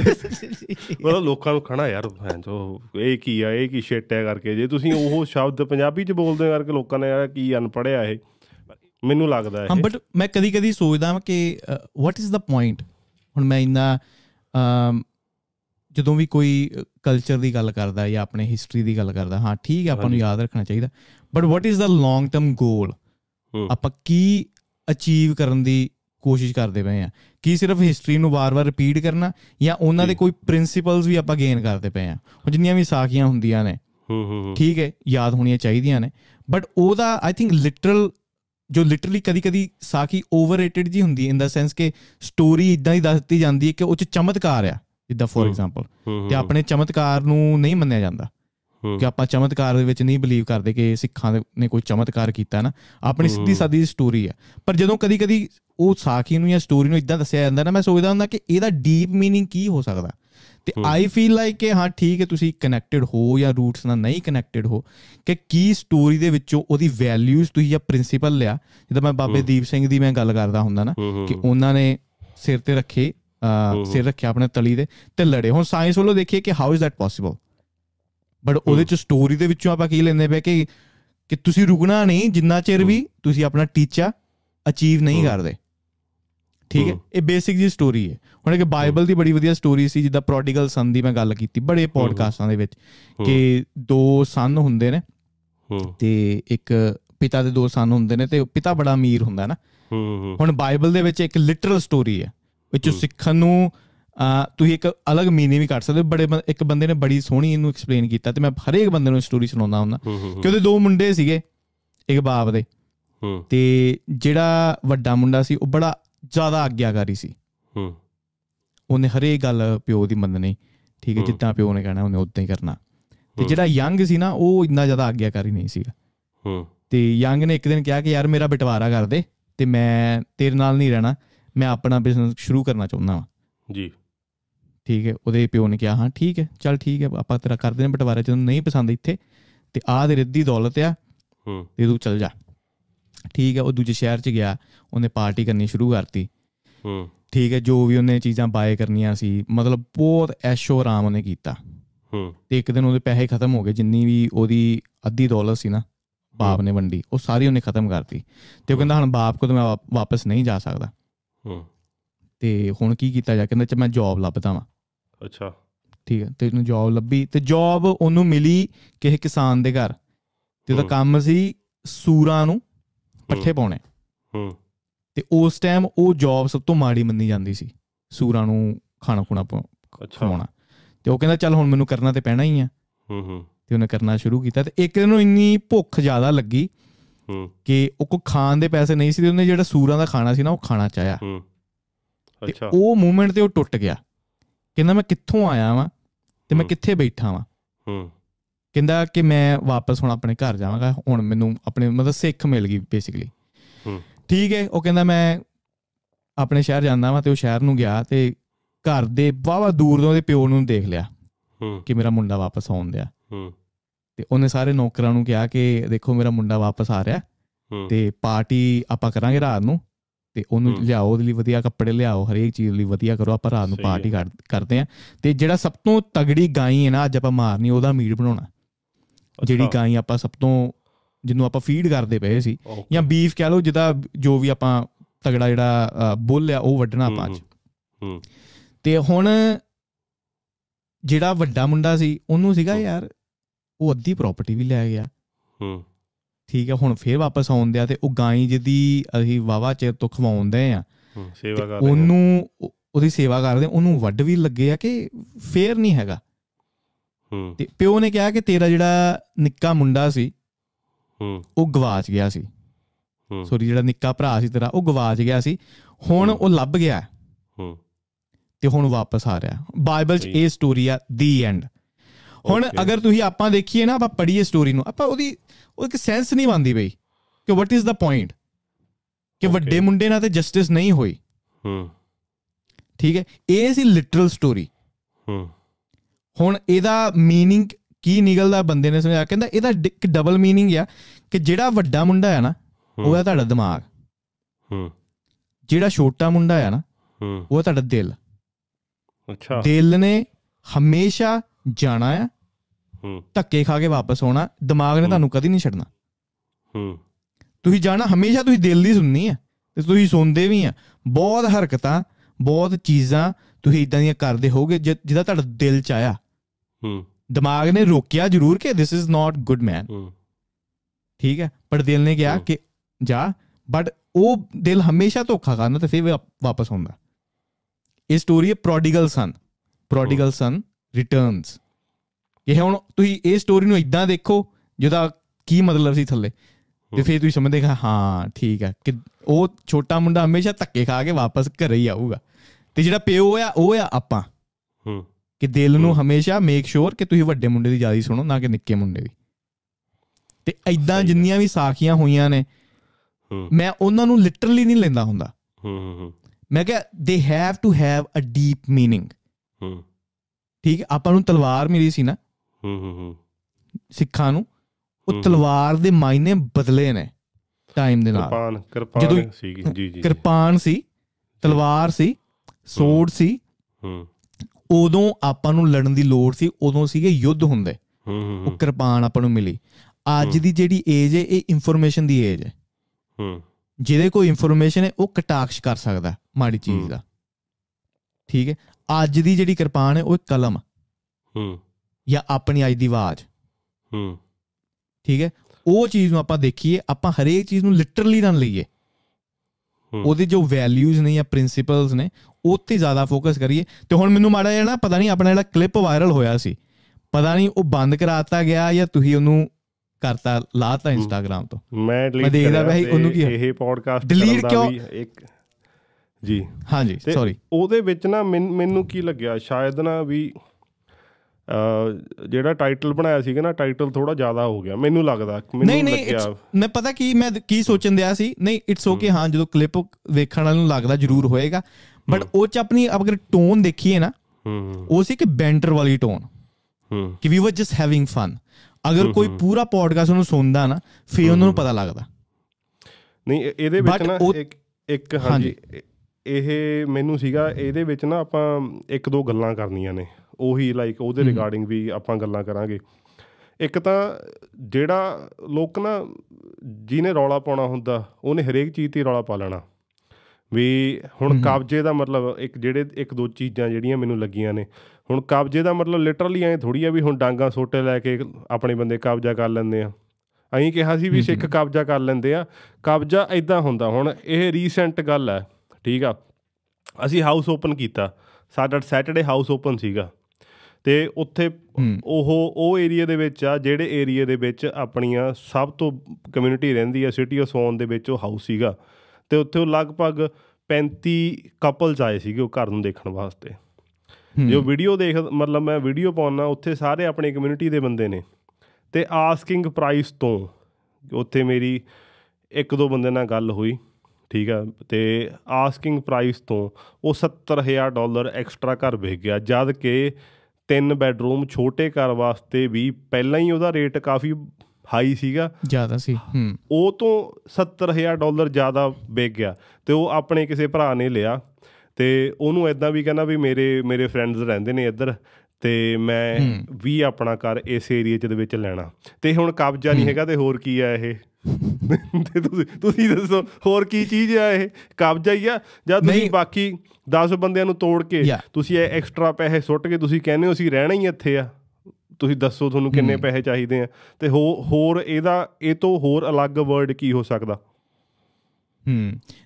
S2: ਮਤਲਬ ਲੋਕਾਂ ਨੂੰ ਖਣਾ ਯਾਰ ਜੋ ਇਹ ਕੀ ਆ ਇਹ ਕੀ ਸ਼ਿਟ ਹੈ ਕਰਕੇ ਜੇ ਤੁਸੀਂ ਉਹ ਸ਼ਬਦ ਪੰਜਾਬੀ ਚ ਬੋਲਦੇ ਕਰਕੇ ਲੋਕਾਂ ਨੇ ਯਾਰ ਕੀ ਅਨਪੜਿਆ ਇਹ ਮੈਨੂੰ ਲੱਗਦਾ ਹੈ ਹਾਂ ਬਟ
S1: ਮੈਂ ਕਦੀ ਕਦੀ ਸੋਚਦਾ ਕਿ ਵਾਟ ਇਜ਼ ਦਾ ਪੁਆਇੰਟ ਹੁਣ ਮੈਂ ਇੰਨਾ ਜਦੋਂ ਵੀ ਕੋਈ ਕਲਚਰ ਦੀ ਗੱਲ ਕਰਦਾ ਜਾਂ ਆਪਣੇ ਹਿਸਟਰੀ ਦੀ ਗੱਲ ਕਰਦਾ ਹਾਂ ਠੀਕ ਹੈ ਆਪਾਂ ਨੂੰ ਯਾਦ ਰੱਖਣਾ ਚਾਹੀਦਾ but what is the long term goal ਆਪਾਂ ਕੀ ਅਚੀਵ ਕਰਨ ਦੀ ਕੋਸ਼ਿਸ਼ ਕਰਦੇ ਪਏ ਆ ਕੀ ਸਿਰਫ ਹਿਸਟਰੀ ਨੂੰ ਵਾਰ-ਵਾਰ ਰਿਪੀਟ ਕਰਨਾ ਜਾਂ ਉਹਨਾਂ ਦੇ ਕੋਈ ਪ੍ਰਿੰਸੀਪਲਸ ਵੀ ਆਪਾਂ ਗੇਨ ਕਰਦੇ ਪਏ ਆ ਉਹ ਜਿੰਨੀਆਂ ਵੀ ਸਾਖੀਆਂ ਹੁੰਦੀਆਂ ਨੇ ਠੀਕ ਹੈ ਯਾਦ ਹੋਣੀਆਂ ਚਾਹੀਦੀਆਂ ਨੇ ਬਟ ਉਹਦਾ ਆਈ ਥਿੰਕ ਲਿਟਰਲ ਜੋ ਲਿਟਰਲੀ ਕਦੀ-ਕਦੀ ਸਾਖੀ ਓਵਰਰੇਟਡ ਜੀ ਹੁੰਦੀ ਇਨ ਦਾ ਸੈਂਸ ਕਿ ਸਟੋਰੀ ਇਦਾਂ ਹੀ ਦੱਸਤੀ ਜਾਂਦੀ ਹੈ ਕਿ ਉਹ ਚ ਚਮਤਕਾਰ ਆ ਜਿੱਦਾਂ ਫੋਰ ਐਗਜ਼ਾਮਪਲ ਤੇ ਆਪਣੇ ਚਮਤਕਾਰ ਨੂੰ ਨਹੀਂ ਮੰਨਿਆ ਜਾਂਦਾ ਕਿ ਆਪਾਂ ਚਮਤਕਾਰ ਦੇ ਵਿੱਚ ਨਹੀਂ ਬਲੀਵ ਕਰਦੇ ਕਿ ਸਿੱਖਾਂ ਨੇ ਕੋਈ ਚਮਤਕਾਰ ਕੀਤਾ ਨਾ ਆਪਣੀ ਸਿੱਧੀ ਸਾਦੀ ਸਟੋਰੀ ਹੈ ਪਰ ਜਦੋਂ ਕਦੀ ਕਦੀ ਉਹ ਸਾਖੀ ਨੂੰ ਜਾਂ ਸਟੋਰੀ ਨੂੰ ਇਦਾਂ ਦੱਸਿਆ ਜਾਂਦਾ ਨਾ ਮੈਂ ਸੋਚਦਾ ਹੁੰਦਾ ਕਿ ਇਹਦਾ ਡੀਪ ਮੀਨਿੰਗ ਕੀ ਹੋ ਸਕਦਾ ਤੇ ਆਈ ਫੀਲ ਲਾਈਕ ਕਿ ਹਾਂ ਠੀਕ ਹੈ ਤੁਸੀਂ ਕਨੈਕਟਡ ਹੋ ਜਾਂ ਰੂਟਸ ਨਾਲ ਨਹੀਂ ਕਨੈਕਟਡ ਹੋ ਕਿ ਕੀ ਸਟੋਰੀ ਦੇ ਵਿੱਚੋਂ ਉਹਦੀ ਵੈਲਿਊਜ਼ ਤੁਸੀਂ ਜਾਂ ਪ੍ਰਿੰਸੀਪਲ ਲਿਆ ਜਦੋਂ ਮੈਂ ਬਾਬੇ ਦੀਪ ਸਿੰਘ ਦੀ ਮੈਂ ਗੱਲ ਕਰਦਾ ਹੁੰਦਾ ਨਾ ਕਿ ਉਹਨਾਂ ਨੇ ਸਿਰ ਤੇ ਰੱਖੇ ਸਿਰ ਰੱਖਿਆ ਆਪਣੇ ਤਲੀ ਦੇ ਤੇ ਲੜੇ ਹੁਣ ਸਾਇੰਸ ਵੱਲੋਂ ਦੇਖੀਏ ਕਿ how is that possible but ਉਹਦੇ ਚ ਸਟੋਰੀ ਦੇ ਵਿੱਚੋਂ ਆਪਾਂ ਕੀ ਲੈਂਦੇ ਪਏ ਕਿ ਕਿ ਤੁਸੀਂ ਰੁਕਣਾ ਨਹੀਂ ਜਿੰਨਾ ਚਿਰ ਵੀ ਤੁਸੀਂ ਆਪਣਾ ਟੀਚਾ ਅਚੀਵ ਨਹੀਂ ਕਰਦੇ ਠੀਕ ਹੈ ਇਹ ਬੇਸਿਕ ਜੀ ਸਟੋਰੀ ਹੈ ਹੁਣ ਕਿ ਬਾਈਬਲ ਦੀ ਬੜੀ ਵਧੀਆ ਸਟੋਰੀ ਸੀ ਜਿੱਦਾਂ ਪ੍ਰੋਡੀਗਲ ਸਨ ਦੀ ਮੈਂ ਗੱਲ ਕੀਤੀ ਬੜੇ ਪੋਡਕਾਸਟਾਂ ਦੇ ਵਿੱਚ ਕਿ ਦੋ ਸਨ ਹੁੰਦੇ ਨੇ ਤੇ ਇੱਕ ਪਿਤਾ ਦੇ ਦੋ ਸਨ ਹੁੰਦੇ ਨੇ ਤੇ ਪਿਤਾ ਬੜਾ ਅਮੀਰ ਹੁੰਦਾ ਨਾ ਹੁਣ ਬਾਈਬਲ ਦੇ ਵਿੱਚ ਇੱਕ ਲਿਟਰਲ ਸਟੋਰੀ ਹੈ ਵਿੱਚੋਂ ਸਿੱਖਣ ਨੂੰ ਤੁਸੀਂ ਇੱਕ ਅਲੱਗ ਮੀਨਿੰਗ ਵੀ ਕੱਢ ਸਕਦੇ ਬੜੇ ਇੱਕ ਬੰਦੇ ਨੇ ਬੜੀ ਸੋਹਣੀ ਇਹਨੂੰ ਐਕਸਪਲੇਨ ਕੀਤਾ ਤੇ ਮੈਂ ਹਰੇਕ ਬੰਦੇ ਨੂੰ ਸਟੋਰੀ ਸੁਣਾਉਂਦਾ ਹੁੰਦਾ ਕਿ ਉਹਦੇ ਦੋ ਮੁੰਡੇ ਸੀਗੇ ਇੱਕ ਬਾਪ ਦੇ ਤੇ ਜਿਹੜਾ ਵੱਡਾ ਮੁੰਡਾ ਸੀ ਉਹ ਬੜਾ ਜ਼ਿਆਦਾ ਆਗਿਆਕਾਰੀ ਸੀ
S3: ਉਹਨੇ
S1: ਹਰੇਕ ਗੱਲ ਪਿਓ ਦੀ ਮੰਨਣੀ ਠੀਕ ਹੈ ਜਿੱਦਾਂ ਪਿਓ ਨੇ ਕਹਿਣਾ ਉਹਨੇ ਉਦਾਂ ਹੀ ਕਰਨਾ ਤੇ ਜਿਹੜਾ ਯੰਗ ਸੀ ਨਾ ਉਹ ਇੰਨਾ ਜ਼ਿਆਦਾ ਆਗਿਆਕਾਰੀ ਨਹੀਂ ਸੀਗਾ ਤੇ ਯੰਗ ਨੇ ਇੱਕ ਦਿਨ ਕਿਹਾ ਕਿ ਯਾਰ ਮੇਰਾ ਬਟਵਾਰਾ ਕਰ ਦੇ ਤੇ ਮੈਂ ਤੇਰੇ ਨਾਲ ਨਹੀਂ ਰਹਿਣਾ ਮੈਂ ਆਪਣਾ ਬਿਜ਼ਨਸ ਸ਼ੁਰੂ ਕਰਨਾ ਚਾਹੁੰਦਾ ਹਾਂ ਜੀ ਠੀਕ ਹੈ ਉਹਦੇ ਪਿਓ ਨੇ ਕਿਹਾ ਹਾਂ ਠੀਕ ਹੈ ਚੱਲ ਠੀਕ ਹੈ ਆਪਾਂ ਤੇਰਾ ਕਰਦੇ ਨੇ ਬਟਵਾਰੇ ਜਦੋਂ ਨਹੀਂ ਪਸੰਦ ਇੱਥੇ ਤੇ ਆਹ ਦੇ ਰਿੱਧੀ ਦੌਲਤ ਆ ਹੂੰ ਤੇ ਤੂੰ ਚੱਲ ਜਾ ਠੀਕ ਹੈ ਉਹ ਦੂਜੇ ਸ਼ਹਿਰ ਚ ਗਿਆ ਉਹਨੇ ਪਾਰਟੀ ਕਰਨੀ ਸ਼ੁਰੂ ਕਰਤੀ ਹੂੰ ਠੀਕ ਹੈ ਜੋ ਵੀ ਉਹਨੇ ਚੀਜ਼ਾਂ ਬਾਏ ਕਰਨੀਆਂ ਸੀ ਮਤਲਬ ਬਹੁਤ ਐਸ਼ੋ ਆਰਾਮ ਉਹਨੇ ਕੀਤਾ ਹੂੰ ਤੇ ਇੱਕ ਦਿਨ ਉਹਦੇ ਪੈਸੇ ਖਤਮ ਹੋ ਗਏ ਜਿੰਨੀ ਵੀ ਉਹਦੀ ਅੱਧੀ ਦੌਲਤ ਸੀ ਨਾ ਬਾਪ ਨੇ ਵੰਡੀ ਉਹ ਸਾਰੀ ਉਹਨੇ ਖਤਮ ਕਰਤੀ ਤੇ ਉਹ ਕਹਿੰਦਾ ਹੁਣ ਬਾਪ ਕੋਲ ਮੈਂ ਵਾਪਸ ਨਹੀਂ ਜਾ ਸਕਦਾ ਹੂੰ ਤੇ ਹੁਣ ਕੀ ਕੀਤਾ ਜਾ ਕਹਿੰਦਾ ਚ ਮੈਂ ਜੌਬ ਲੱਭਦਾ ਵਾਂ ਅੱਛਾ ਠੀਕ ਹੈ ਤੇ ਉਹਨੂੰ ਜੌਬ ਲੱਭੀ ਤੇ ਜੌਬ ਉਹਨੂੰ ਮਿਲੀ ਕਿਸੇ ਕਿਸਾਨ ਦੇ ਘਰ ਤੇ ਉਹਦਾ ਕੰਮ ਸੀ ਸੂਰਾਂ ਨੂੰ ਪੱਠੇ ਪਾਉਣੇ ਹੂੰ ਤੇ ਉਸ ਟਾਈਮ ਉਹ ਜੌਬ ਸਭ ਤੋਂ ਮਾੜੀ ਮੰਨੀ ਜਾਂਦੀ ਸੀ ਸੂਰਾਂ ਨੂੰ ਖਾਣਾ ਖੁਣਾ ਪਾਉਣਾ ਤੇ ਉਹ ਕਹਿੰਦਾ ਚੱਲ ਹੁਣ ਮੈਨੂੰ ਕਰਨਾ ਤੇ ਪੈਣਾ ਹੀ ਆ ਹੂੰ ਹੂੰ ਤੇ ਉਹਨੇ ਕਰਨਾ ਸ਼ੁਰੂ ਕੀਤਾ ਤੇ ਇੱਕ ਦਿਨ ਨੂੰ ਇੰਨੀ ਭੁੱਖ ਜ਼ਿਆਦਾ ਲੱਗੀ ਕਿ ਉਹ ਕੋ ਖਾਣ ਦੇ ਪੈਸੇ ਨਹੀਂ ਸੀ ਤੇ ਉਹਨੇ ਜਿਹੜਾ ਸੂਰਾਂ ਦਾ ਖਾਣਾ ਸੀ ਨਾ ਉਹ ਖਾਣਾ ਚਾਹਿਆ ਹੂੰ ਅੱਛਾ ਉਹ ਮੂਮੈਂਟ ਤੇ ਉਹ ਟੁੱਟ ਗਿਆ ਕਹਿੰਦਾ ਮੈਂ ਕਿੱਥੋਂ ਆਇਆ ਵਾਂ ਤੇ ਮੈਂ ਕਿੱਥੇ ਬੈਠਾ ਵਾਂ ਹੂੰ ਕਹਿੰਦਾ ਕਿ ਮੈਂ ਵਾਪਸ ਹੁਣ ਆਪਣੇ ਘਰ ਜਾਵਾਂਗਾ ਹੁਣ ਮੈਨੂੰ ਆਪਣੇ ਮਤਲਬ ਸਿੱਖ ਮਿਲ ਗਈ ਬੇਸਿਕਲੀ ਹੂੰ ਠੀਕ ਹੈ ਉਹ ਕਹਿੰਦਾ ਮੈਂ ਆਪਣੇ ਸ਼ਹਿਰ ਜਾਂਦਾ ਵਾਂ ਤੇ ਉਹ ਸ਼ਹਿਰ ਨੂੰ ਗਿਆ ਤੇ ਘਰ ਦੇ ਬਾਵਾ ਦੂਰ ਤੋਂ ਦੇ ਪਿਓ ਨੂੰ ਦੇਖ ਲਿਆ ਹੂੰ ਕਿ ਮੇਰਾ ਮੁੰਡਾ ਵਾਪਸ ਆਉਂਦਿਆ ਹੂੰ ਤੇ ਉਹਨੇ ਸਾਰੇ ਨੌਕਰਾਂ ਨੂੰ ਕਿਹਾ ਕਿ ਦੇਖੋ ਮੇਰਾ ਮੁੰਡਾ ਵਾਪਸ ਆ ਰਿਹਾ ਤੇ ਪਾਰਟੀ ਆਪਾਂ ਕਰਾਂਗੇ ਰਾਤ ਨੂੰ ਤੇ ਉਹਨੂੰ ਲਿਆਓ ਉਹਦੇ ਲਈ ਵਧੀਆ ਕੱਪੜੇ ਲਿਆਓ ਹਰੇਕ ਚੀਜ਼ ਲਈ ਵਧੀਆ ਕਰੋ ਆਪਾਂ ਰਾਤ ਨੂੰ ਪਾਰਟੀ ਕਰਦੇ ਆ ਤੇ ਜਿਹੜਾ ਸਭ ਤੋਂ ਤਗੜੀ ਗਾਈ ਹੈ ਨਾ ਅੱਜ ਆਪਾਂ ਮਾਰਨੀ ਉਹਦਾ ਮੀਟ ਬਣਾਉਣਾ ਜਿਹੜੀ ਗਾਈ ਆਪਾਂ ਸਭ ਤੋਂ ਜਿਹਨੂੰ ਆਪਾਂ ਫੀਡ ਕਰਦੇ ਪਏ ਸੀ ਜਾਂ ਬੀਫ ਕਹ ਲਓ ਜਿਹਦਾ ਜੋ ਵੀ ਆਪਾਂ ਤਗੜਾ ਜਿਹੜਾ ਬੁੱਲ ਆ ਉਹ ਵੱਢਣਾ ਆਪਾਂ ਅੱਜ ਤੇ ਹੁਣ ਜਿਹੜਾ ਵੱਡਾ ਮੁੰਡਾ ਸੀ ਉਹਨੂੰ ਸੀਗਾ ਯਾਰ ਉਹ ਅੱਧੀ ਪ੍ਰਾਪਰਟੀ ਵੀ ਲੈ ਗਿਆ ਹੂੰ ਠੀਕ ਹੈ ਹੁਣ ਫੇਰ ਵਾਪਸ ਆਉਂਦੇ ਆ ਤੇ ਉਹ ਗਾਈ ਜਿਹਦੀ ਅਸੀਂ ਵਾਵਾ ਚਿਰ ਤੋਂ ਖਵਾਉਂਦੇ ਆ
S2: ਸੇਵਾ ਕਰਦੇ ਉਹਨੂੰ
S1: ਉਹਦੀ ਸੇਵਾ ਕਰਦੇ ਉਹਨੂੰ ਵੱਡ ਵੀ ਲੱਗੇ ਆ ਕਿ ਫੇਰ ਨਹੀਂ ਹੈਗਾ ਹੂੰ ਤੇ ਪਿਓ ਨੇ ਕਿਹਾ ਕਿ ਤੇਰਾ ਜਿਹੜਾ ਨਿੱਕਾ ਮੁੰਡਾ ਸੀ ਹੂੰ ਉਹ ਗਵਾਚ ਗਿਆ ਸੀ ਹੂੰ ਸੋਰੀ ਜਿਹੜਾ ਨਿੱਕਾ ਭਰਾ ਸੀ ਤੇਰਾ ਉਹ ਗਵਾਚ ਗਿਆ ਸੀ ਹੁਣ ਉਹ ਲੱਭ ਗਿਆ ਹੂੰ ਤੇ ਹੁਣ ਵਾਪਸ ਆ ਰਿਹਾ ਬਾਈਬਲ 'ਚ ਇਹ ਸਟੋਰੀ ਆ ਦੀ ਐਂਡ ਹੁਣ ਅਗਰ ਤੁਸੀਂ ਆਪਾਂ ਦੇਖੀਏ ਨਾ ਆਪਾਂ ਪੜ੍ਹੀਏ ਸਟੋਰੀ ਨੂੰ ਆਪਾਂ ਉਹਦੀ ਉਹ ਇੱਕ ਸੈਂਸ ਨਹੀਂ ਬੰਦੀ ਬਈ ਕਿ ਵਾਟ ਇਜ਼ ਦਾ ਪੁਆਇੰਟ ਕਿ ਵੱਡੇ ਮੁੰਡੇ ਨਾਲ ਤੇ ਜਸਟਿਸ ਨਹੀਂ ਹੋਈ ਹੂੰ ਠੀਕ ਹੈ ਇਹ ਸੀ ਲਿਟਰਲ ਸਟੋਰੀ ਹੂੰ ਹੁਣ ਇਹਦਾ ਮੀਨਿੰਗ ਕੀ ਨਿਕਲਦਾ ਬੰਦੇ ਨੇ ਸਮਝਾ ਕਹਿੰਦਾ ਇਹਦਾ ਇੱਕ ਡਬਲ ਮੀਨਿੰਗ ਆ ਕਿ ਜਿਹੜਾ ਵੱਡਾ ਮੁੰਡਾ ਆ ਨਾ ਉਹ ਆ ਤੁਹਾਡਾ ਦਿਮਾਗ ਹੂੰ ਜਿਹੜਾ ਛੋਟਾ ਮੁੰਡਾ ਆ ਨਾ ਹੂੰ ਉਹ ਤੁਹਾਡਾ ਦਿਲ ਅੱਛਾ ਦਿਲ ਨੇ ਹਮੇਸ਼ਾ ਜਾਣਾ ਆ ਧੱਕੇ ਖਾ ਕੇ ਵਾਪਸ ਆਉਣਾ ਦਿਮਾਗ ਨੇ ਤੁਹਾਨੂੰ ਕਦੀ ਨਹੀਂ ਛੱਡਣਾ ਹੂੰ ਤੁਸੀਂ ਜਾਣਾ ਹਮੇਸ਼ਾ ਤੁਸੀਂ ਦਿਲ ਦੀ ਸੁਣਨੀ ਹੈ ਤੇ ਤੁਸੀਂ ਸੁਣਦੇ ਵੀ ਆ ਬਹੁਤ ਹਰਕਤਾਂ ਬਹੁਤ ਚੀਜ਼ਾਂ ਤੁਸੀਂ ਇਦਾਂ ਦੀਆਂ ਕਰਦੇ ਹੋਗੇ ਜਿਹਦਾ ਤੁਹਾਡਾ ਦਿਲ ਚ ਆਇਆ ਹੂੰ ਦਿਮਾਗ ਨੇ ਰੋਕਿਆ ਜ਼ਰੂਰ ਕਿ this is not good man ਠੀਕ ਹੈ ਪਰ ਦਿਲ ਨੇ ਕਿਹਾ ਕਿ ਜਾ ਬਟ ਉਹ ਦਿਲ ਹਮੇਸ਼ਾ ਧੋਖਾ ਖਾਂਦਾ ਤੇ ਫਿਰ ਵਾਪਸ ਆਉਂਦਾ ਇਹ ਸਟੋਰੀ ਹੈ ਪ੍ਰੋਡੀਗਲ ਸਨ ਪ੍ਰੋਡੀਗਲ ਸਨ ਰਿਟਰਨਸ ਇਹ ਹੁਣ ਤੁਸੀਂ ਇਹ ਸਟੋਰੀ ਨੂੰ ਇਦਾਂ ਦੇਖੋ ਜਿਹਦਾ ਕੀ ਮਤਲਬ ਸੀ ਥੱਲੇ ਤੇ ਫਿਰ ਤੁਸੀਂ ਸਮਝਦੇ ਕਿ ਹਾਂ ਠੀਕ ਹੈ ਕਿ ਉਹ ਛੋਟਾ ਮੁੰਡਾ ਹਮੇਸ਼ਾ ਧੱਕੇ ਖਾ ਕੇ ਵਾਪਸ ਘਰੇ ਹੀ ਆਊਗਾ ਤੇ ਜਿਹੜਾ ਪਿਓ ਆ ਉਹ ਆ ਆਪਾਂ ਹੂੰ ਕਿ ਦਿਲ ਨੂੰ ਹਮੇਸ਼ਾ ਮੇਕ ਸ਼ੋਰ ਕਿ ਤੁਸੀਂ ਵੱਡੇ ਮੁੰਡੇ ਦੀ ਜਿਆਦਾ ਸੁਣੋ ਨਾ ਕਿ ਨਿੱਕੇ ਮੁੰਡੇ ਦੀ ਤੇ ਐਦਾਂ ਜਿੰਨੀਆਂ ਵੀ ਸਾਖੀਆਂ ਹੋਈਆਂ ਨੇ ਹੂੰ ਮੈਂ ਉਹਨਾਂ ਨੂੰ ਲਿਟਰਲੀ ਨਹੀਂ ਲੈਂਦਾ ਹੁੰਦਾ ਹੂੰ ਹੂੰ ਮੈਂ ਕਿਹਾ they have to have a deep meaning ਠੀਕ ਆਪਾਂ ਨੂੰ ਤਲਵਾਰ ਮਿਲੀ ਸੀ ਨਾ ਹੂੰ ਹੂੰ ਸਿੱਖਾਂ ਨੂੰ ਉਹ ਤਲਵਾਰ ਦੇ ਮਾਇਨੇ ਬਦਲੇ ਨੇ ਟਾਈਮ ਦੇ ਨਾਲ ਕਿਰਪਾਨ ਕਿਰਪਾਨ ਸੀ ਜੀ ਜੀ ਕਿਰਪਾਨ ਸੀ ਤਲਵਾਰ ਸੀ ਸੋਡ ਸੀ ਹੂੰ ਉਦੋਂ ਆਪਾਂ ਨੂੰ ਲੜਨ ਦੀ ਲੋੜ ਸੀ ਉਦੋਂ ਸੀਗੇ ਯੁੱਧ ਹੁੰਦੇ ਹੂੰ ਉਹ ਕਿਰਪਾਨ ਆਪਾਂ ਨੂੰ ਮਿਲੀ ਅੱਜ ਦੀ ਜਿਹੜੀ ਏਜ ਹੈ ਇਹ ਇਨਫੋਰਮੇਸ਼ਨ ਦੀ ਏਜ ਹੈ ਹੂੰ ਜਿਹਦੇ ਕੋਈ ਇਨਫੋਰਮੇਸ਼ਨ ਹੈ ਉਹ ਕਟਾਕਸ਼ ਕਰ ਸਕਦਾ ਮਾੜੀ ਚੀਜ਼ ਦਾ ਠੀਕ ਹੈ ਅੱਜ ਦੀ ਜਿਹੜੀ ਕਿਰਪਾਨ ਹੈ ਉਹ ਕਲਮ ਹੂੰ ਜਾਂ ਆਪਣੀ ਅੱਜ ਦੀ ਆਵਾਜ਼ ਹੂੰ ਠੀਕ ਹੈ ਉਹ ਚੀਜ਼ ਨੂੰ ਆਪਾਂ ਦੇਖੀਏ ਆਪਾਂ ਹਰੇਕ ਚੀਜ਼ ਨੂੰ ਲਿਟਰਲੀ ਨਾ ਲਈਏ ਉਹਦੇ ਜੋ ਵੈਲਿਊਜ਼ ਨੇ ਜਾਂ ਪ੍ਰਿੰਸੀਪਲਸ ਨੇ ਤੇ ਜ਼ਿਆਦਾ ਫੋਕਸ ਕਰੀਏ ਤੇ ਹੁਣ ਮੈਨੂੰ ਮਾੜਾ ਜਿਹਾ ਨਾ ਪਤਾ ਨਹੀਂ ਆਪਣਾ ਜਿਹੜਾ ਕਲਿੱਪ ਵਾਇਰਲ ਹੋਇਆ ਸੀ ਪਤਾ ਨਹੀਂ ਉਹ ਬੰਦ ਕਰਾਤਾ ਗਿਆ ਜਾਂ ਤੁਸੀਂ ਉਹਨੂੰ ਕਰਤਾ ਲਾਤਾ ਇੰਸਟਾਗ੍ਰam ਤੋਂ
S2: ਮੈਂ ਡਿਲੀਟ ਦੇਖਦਾ ਪਿਆ ਉਹਨੂੰ ਕੀ ਇਹ ਪੋਡਕਾਸਟ ਡਿਲੀਟ ਕਿਉਂ ਇੱਕ ਜੀ ਹਾਂਜੀ ਸੌਰੀ ਉਹਦੇ ਵਿੱਚ ਨਾ ਮੈਨੂੰ ਕੀ ਲੱਗਿਆ ਸ਼ਾਇਦ ਨਾ ਵੀ ਜਿਹੜਾ ਟਾਈਟਲ ਬਣਾਇਆ ਸੀਗਾ ਨਾ ਟਾਈਟਲ ਥੋੜਾ ਜ਼ਿਆਦਾ ਹੋ ਗਿਆ ਮੈਨੂੰ ਲੱਗਦਾ ਮੈਨੂੰ ਲੱਗਿਆ
S1: ਮੈਂ ਪਤਾ ਕੀ ਮੈਂ ਕੀ ਸੋਚਣ ਦਿਆ ਸੀ ਨਹੀਂ ਇਟਸ ਓਕੇ ਹਾਂ ਜਦੋਂ ਕਲਿੱਪ ਵੇਖਣ ਵਾਲੇ ਨੂੰ ਲੱਗਦਾ ਜ਼ਰੂਰ ਹੋਏਗਾ ਬਟ ਉਹ ਚ ਆਪਣੀ ਅਗਰ ਟੋਨ ਦੇਖੀਏ ਨਾ ਉਹ ਸੀ ਕਿ ਬੈਂਟਰ ਵਾਲੀ ਟੋਨ ਕਿ we was just having fun ਅਗਰ ਕੋਈ ਪੂਰਾ ਪੋਡਕਾਸਟ ਨੂੰ ਸੁਣਦਾ ਨਾ ਫੇ ਉਹਨਾਂ ਨੂੰ ਪਤਾ ਲੱਗਦਾ
S2: ਨਹੀਂ ਇਹਦੇ ਵਿੱਚ ਨਾ ਇੱਕ ਇੱਕ ਹਾਂਜੀ ਇਹ ਮੈਨੂੰ ਸੀਗਾ ਇਹਦੇ ਵਿੱਚ ਨਾ ਆਪਾਂ ਇੱਕ ਦੋ ਗੱਲਾਂ ਕਰਨੀਆਂ ਨੇ ਉਹੀ ਲਾਈਕ ਉਹਦੇ ਰਿਗਾਰਡਿੰਗ ਵੀ ਆਪਾਂ ਗੱਲਾਂ ਕਰਾਂਗੇ ਇੱਕ ਤਾਂ ਜਿਹੜਾ ਲੋਕ ਨਾ ਜਿਹਨੇ ਰੌਲਾ ਪਾਉਣਾ ਹੁੰਦਾ ਉਹਨੇ ਹਰੇਕ ਚੀਜ਼ ਤੇ ਰੌਲਾ ਪਾ ਲੈਣਾ ਵੀ ਹੁਣ ਕਬਜ਼ੇ ਦਾ ਮਤਲਬ ਇੱਕ ਜਿਹੜੇ ਇੱਕ ਦੋ ਚੀਜ਼ਾਂ ਜਿਹੜੀਆਂ ਮੈਨੂੰ ਲੱਗੀਆਂ ਨੇ ਹੁਣ ਕਬਜ਼ੇ ਦਾ ਮਤਲਬ ਲਿਟਰਲੀ ਐਂ ਥੋੜੀ ਆ ਵੀ ਹੁਣ ਡਾਂਗਾ ਸੋਟੇ ਲੈ ਕੇ ਆਪਣੇ ਬੰਦੇ ਕਬਜ਼ਾ ਕਰ ਲੈਂਦੇ ਆ ਅਹੀਂ ਕਿਹਾ ਸੀ ਵੀ ਸਿੱਖ ਕਬਜ਼ਾ ਕਰ ਲੈਂਦੇ ਆ ਕਬਜ਼ਾ ਐਦਾਂ ਹੁੰਦਾ ਹੁਣ ਇਹ ਰੀਸੈਂਟ ਗੱਲ ਹੈ ਠੀਕ ਆ ਅਸੀਂ ਹਾਊਸ ਓਪਨ ਕੀਤਾ ਸਾਡਾ ਸੈਟਰਡੇ ਹਾਊਸ ਓਪਨ ਸੀਗਾ ਤੇ ਉੱਥੇ ਉਹ ਉਹ ਏਰੀਆ ਦੇ ਵਿੱਚ ਆ ਜਿਹੜੇ ਏਰੀਆ ਦੇ ਵਿੱਚ ਆਪਣੀਆਂ ਸਭ ਤੋਂ ਕਮਿਊਨਿਟੀ ਰਹਿੰਦੀ ਆ ਸਿਟੀ ਆਫ ਸੌਨ ਦੇ ਵਿੱਚ ਉਹ ਹਾਊਸ ਸੀਗਾ ਤੇ ਉੱਥੇ ਉਹ ਲਗਭਗ 35 ਕਪਲਸ ਆਏ ਸੀਗੇ ਉਹ ਘਰ ਨੂੰ ਦੇਖਣ ਵਾਸਤੇ ਜੋ ਵੀਡੀਓ ਦੇਖ ਮਤਲਬ ਮੈਂ ਵੀਡੀਓ ਪਾਉਣਾ ਉੱਥੇ ਸਾਰੇ ਆਪਣੇ ਕਮਿਊਨਿਟੀ ਦੇ ਬੰਦੇ ਨੇ ਤੇ ਆਸਕਿੰਗ ਪ੍ਰਾਈਸ ਤੋਂ ਉੱਥੇ ਮੇਰੀ ਇੱਕ ਦੋ ਬੰਦੇ ਨਾਲ ਗੱਲ ਹੋਈ ਠੀਕ ਆ ਤੇ ਆਸਕਿੰਗ ਪ੍ਰਾਈਸ ਤੋਂ ਉਹ 70000 ਡਾਲਰ ਐਕਸਟਰਾ ਘਰ ਵੇਚ ਗਿਆ ਜਦ ਕਿ ਤਿੰਨ ਬੈੱਡਰੂਮ ਛੋਟੇ ਘਰ ਵਾਸਤੇ ਵੀ ਪਹਿਲਾਂ ਹੀ ਉਹਦਾ ਰੇਟ ਕਾਫੀ ਹਾਈ ਸੀਗਾ
S1: ਜ਼ਿਆਦਾ ਸੀ ਹੂੰ
S2: ਉਹ ਤੋਂ 70000 ਡਾਲਰ ਜ਼ਿਆਦਾ ਵੇਚ ਗਿਆ ਤੇ ਉਹ ਆਪਣੇ ਕਿਸੇ ਭਰਾ ਨੇ ਲਿਆ ਤੇ ਉਹਨੂੰ ਐਦਾਂ ਵੀ ਕਹਿੰਦਾ ਵੀ ਮੇਰੇ ਮੇਰੇ ਫਰੈਂਡਸ ਰਹਿੰਦੇ ਨੇ ਇੱਧਰ ਤੇ ਮੈਂ ਵੀ ਆਪਣਾ ਘਰ ਇਸ ਏਰੀਆ ਚ ਦੇ ਵਿੱਚ ਲੈਣਾ ਤੇ ਹੁਣ ਕਬਜ਼ਾ ਨਹੀਂ ਹੈਗਾ ਤੇ ਹੋਰ ਕੀ ਆ ਇਹ ਤੇ ਤੁਸੀਂ ਤੁਸੀਂ ਦੱਸੋ ਹੋਰ ਕੀ ਚੀਜ਼ ਆ ਇਹ ਕਬਜ਼ਾ ਹੀ ਆ ਜਾਂ ਤੁਸੀਂ ਬਾਕੀ 10 ਬੰਦਿਆਂ ਨੂੰ ਤੋੜ ਕੇ ਤੁਸੀਂ ਇਹ ਐਕਸਟਰਾ ਪੈਸੇ ਸੁੱਟ ਕੇ ਤੁਸੀਂ ਕਹਿੰਦੇ ਹੋ ਅਸੀਂ ਰਹਿਣਾ ਹੀ ਇੱਥੇ ਆ ਤੁਸੀਂ ਦੱਸੋ ਤੁਹਾਨੂੰ ਕਿੰਨੇ ਪੈਸੇ ਚਾਹੀਦੇ ਆ ਤੇ ਹੋਰ ਇਹਦਾ ਇਹ ਤੋਂ ਹੋਰ ਅਲੱਗ ਵਰਡ ਕੀ ਹੋ ਸਕਦਾ
S1: ਹੂੰ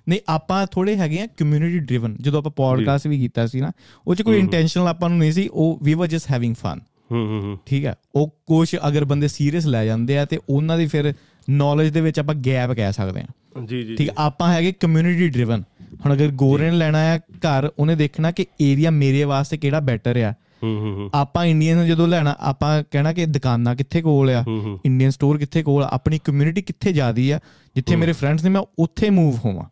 S1: ਨਹੀਂ ਆਪਾਂ ਥੋੜੇ ਹੈਗੇ ਆ ਕਮਿਊਨਿਟੀ ਡਰਾਈਵਨ ਜਦੋਂ ਆਪਾਂ ਪੋਡਕਾਸਟ ਵੀ ਕੀਤਾ ਸੀ ਨਾ ਉਹ ਚ ਕੋਈ ਇੰਟੈਂਸ਼ਨਲ ਆਪਾਂ ਨੂੰ ਨਹੀਂ ਸੀ ਉਹ ਵੀ ਵਰ ਜਸਟ ਹੈਵਿੰਗ ਫਨ ਹੂੰ ਹੂੰ ਠੀਕ ਹੈ ਉਹ ਕੁਝ ਅਗਰ ਬੰਦੇ ਸੀਰੀਅਸ ਲੈ ਜਾਂਦੇ ਆ ਤੇ ਉਹਨਾਂ ਦੀ ਫਿਰ ਨੌਲੇਜ ਦੇ ਵਿੱਚ ਆਪਾਂ ਗੈਪ ਕਹਿ ਸਕਦੇ ਹਾਂ ਜੀ ਜੀ ਠੀਕ ਆਪਾਂ ਹੈਗੇ ਕਮਿਊਨਿਟੀ ਡਰਿਵਨ ਹੁਣ ਅਗਰ ਗੋਰੇ ਨੇ ਲੈਣਾ ਆ ਘਰ ਉਹਨੇ ਦੇਖਣਾ ਕਿ ਏਰੀਆ ਮੇਰੇ ਵਾਸਤੇ ਕਿਹੜਾ ਬੈਟਰ ਆ ਆਪਾਂ ਇੰਡੀਅਨ ਨੂੰ ਜਦੋਂ ਲੈਣਾ ਆਪਾਂ ਕਹਿਣਾ ਕਿ ਦੁਕਾਨਾਂ ਕਿੱਥੇ ਕੋਲ ਆ ਇੰਡੀਅਨ ਸਟੋਰ ਕਿੱਥੇ ਕੋਲ ਆਪਣੀ ਕਮਿਊਨਿਟੀ ਕਿੱਥੇ ਜਾਦੀ ਆ ਜਿੱਥੇ ਮੇਰੇ ਫਰੈਂਡਸ ਨੇ ਮੈਂ ਉੱਥੇ ਮੂਵ ਹੋਵਾਂ